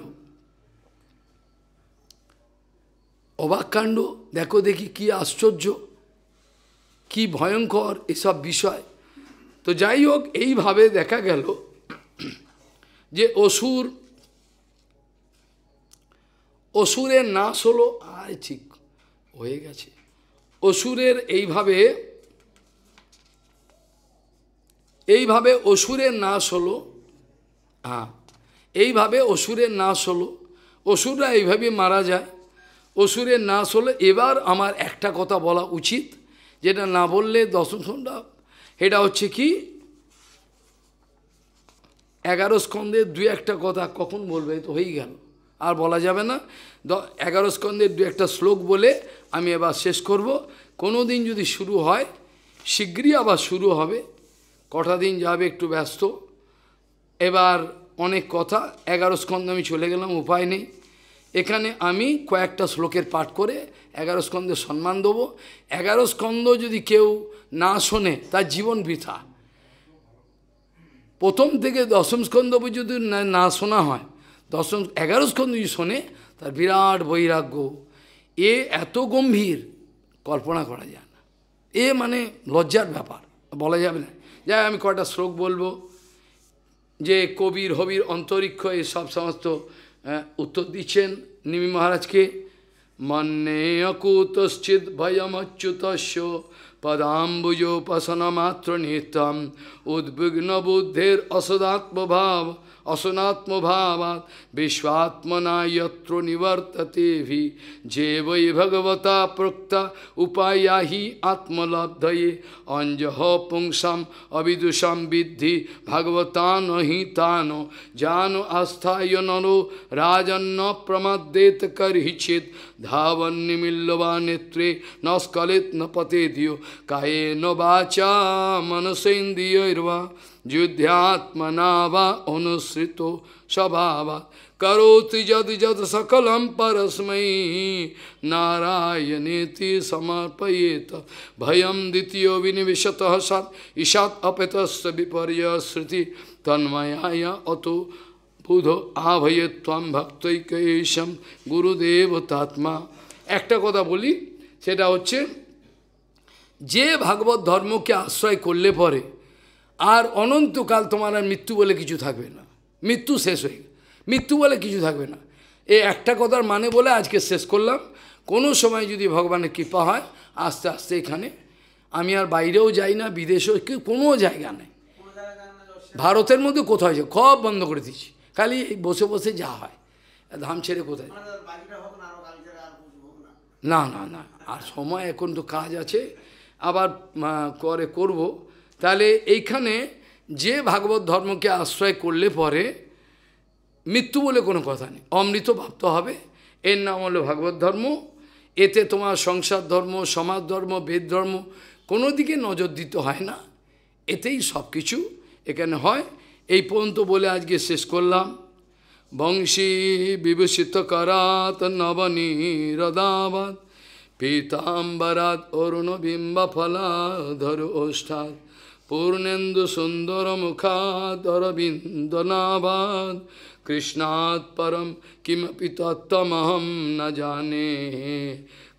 Speaker 1: অবাককাণ্ড দেখো দেখি কি আশ্চর্য কি ভয়ঙ্কর এসব বিষয় তো যাই হোক এইভাবে দেখা গেল যে অসুর অসুরের নাশ হলো আর ঠিক হয়ে গেছে অসুরের এইভাবে এইভাবে অসুরের নাশ হলো হ্যাঁ এইভাবে অসুরের নাশ হলো অসুররা এইভাবে মারা যায় অসুরের নাশ হলে এবার আমার একটা কথা বলা উচিত যেটা না বললে দশম সন্ধ্যা এটা হচ্ছে কি এগারো স্কন্ধের দু একটা কথা কখন বলবে তো হয়েই গেল আর বলা যাবে না দ এগারো স্কন্ধের দু একটা শ্লোক বলে আমি এবার শেষ করব কোনো দিন যদি শুরু হয় শীঘ্রই আবার শুরু হবে কটা দিন যাবে একটু ব্যস্ত এবার অনেক কথা এগারো স্কন্ধে আমি চলে গেলাম উপায় নেই এখানে আমি কয়েকটা শ্লোকের পাঠ করে এগারো স্কন্ধে সম্মান দেব এগারো স্কন্ধ যদি কেউ না শোনে তার জীবন বৃথা প্রথম থেকে দশম স্কন্ধ যদি না শোনা হয় দশম এগারো স্কন্ধ যদি শোনে তার বিরাট বৈরাগ্য এ এত গম্ভীর কল্পনা করা যায় না এ মানে লজ্জার ব্যাপার বলা যাবে না যাই আমি কটা শ্লোক বলবো যে কবির হবির অন্তরিক্ষ এই সব সমস্ত উত্তর দিচ্ছেন নিমি মহারাজকে মন্যে অকুতশ্চিৎ ভয়মচ্যুতস্য padambujopasanamatra nitam udvigna buddhir asadatma bhava asanaatma bhavat vishvatmana yatro nivartatevi jevai bhagavata prakta upayahi atmalabdhaye anjaha pungsam avidusham vidhi bhagavatano hitano jano asthayonaro rajanna pramadeta karhichit धावन्निमिल्लवा नेत्रे न स्खलित न पते दियो काये न वाचा मनसेन्द्रियर्वा युद्ध्यात्मना वा अनुसृतो स्वभावा करोति जद जद सकलम परस्मयी नारायणेति समर्पयेत भयम द्वितीय विनिवेशत सत् ईशात अपितस्त विपर्य श्रुति तन्मयाय अतो বুধো ভক্তই ভক্তৈকেশম গুরুদেব তাত্মা একটা কথা বলি সেটা হচ্ছে যে ভাগবত ধর্মকে আশ্রয় করলে পরে আর অনন্তকাল তোমার আর মৃত্যু বলে কিছু থাকবে না মৃত্যু শেষ হয়ে মৃত্যু বলে কিছু থাকবে না এ একটা কথার মানে বলে আজকে শেষ করলাম কোনো সময় যদি ভগবানের কৃপা হয় আস্তে আস্তে এখানে আমি আর বাইরেও যাই না বিদেশেও কোনো জায়গা নেই ভারতের মধ্যে কোথাও যায় খব বন্ধ করে দিচ্ছি খালি বসে বসে যা হয় ধাম ছেড়ে কোথায় মানে না না না আর সময় এখন তো কাজ আছে আবার করে করব তাহলে এইখানে যে ভাগবত ধর্মকে আশ্রয় করলে পরে মৃত্যু বলে কোনো কথা নেই অমৃত ভাবতে হবে এর নাম হলো ভাগবত ধর্ম এতে তোমার সংসার ধর্ম সমাজ ধর্ম বেদ ধর্ম কোনো দিকে নজর দিতে হয় না এতেই সব কিছু এখানে হয় এই পর্যন্ত বলে আজকে শেষ করলাম বংশী বিভূষিত করাত নবনী রদাবাদ পীতাম্বরাত অরুণ বিম্বা ফলাধর ওষ্ঠাত পূর্ণেন্দু সুন্দর মুখাত অরবিন্দনাবাদ কৃষ্ণাৎ পরম কিমপি তত্ত্বমহম না জানে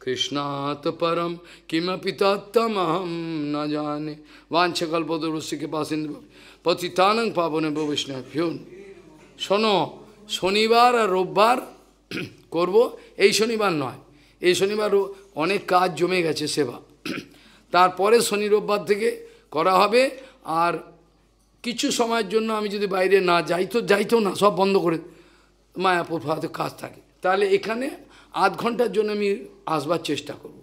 Speaker 1: কৃষ্ণাত পরম কিমপি তত্ত্বমহম না জানে বাঞ্ছকল্পদর্শিকে পাশে পতিতানং পাবনেব ফিউন শোনো শনিবার আর রোববার করব এই শনিবার নয় এই শনিবার অনেক কাজ জমে গেছে সেবা তারপরে শনি রোববার থেকে করা হবে আর কিছু সময়ের জন্য আমি যদি বাইরে না যাই তো যাইতো না সব বন্ধ করে মায়াপুর ফাতে কাজ থাকে তাহলে এখানে আধ ঘন্টার জন্য আমি আসবার চেষ্টা করব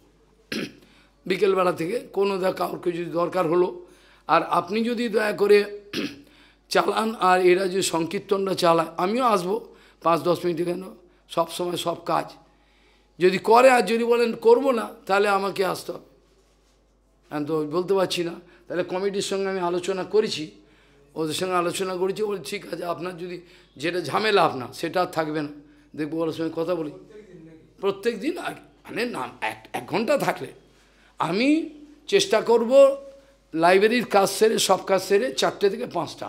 Speaker 1: বিকেলবেলা থেকে কোনো দা কাউকে যদি দরকার হলো আর আপনি যদি দয়া করে চালান আর এরা যে সংকীর্তনটা চালায় আমিও আসবো পাঁচ দশ মিনিট কেন সব সময় সব কাজ যদি করে আর যদি বলেন করব না তাহলে আমাকে আসতে হবে আমি তো বলতে পারছি না তাহলে কমিটির সঙ্গে আমি আলোচনা করেছি ওদের সঙ্গে আলোচনা করেছি বলে ঠিক আছে আপনার যদি যেটা ঝামেলা আপনার সেটা আর থাকবে না দেখবো ওর সঙ্গে কথা বলি প্রত্যেক দিন মানে না এক ঘন্টা থাকলে আমি চেষ্টা করব লাইব্রেরির কাজ সেরে সব কাজ সেরে চারটে থেকে পাঁচটা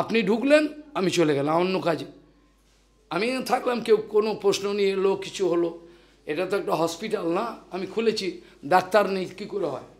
Speaker 1: আপনি ঢুকলেন আমি চলে গেলাম অন্য কাজে আমি থাকলাম কেউ কোনো প্রশ্ন নিয়ে এলো কিছু হলো এটা তো একটা হসপিটাল না আমি খুলেছি ডাক্তার নেই কী করে হয়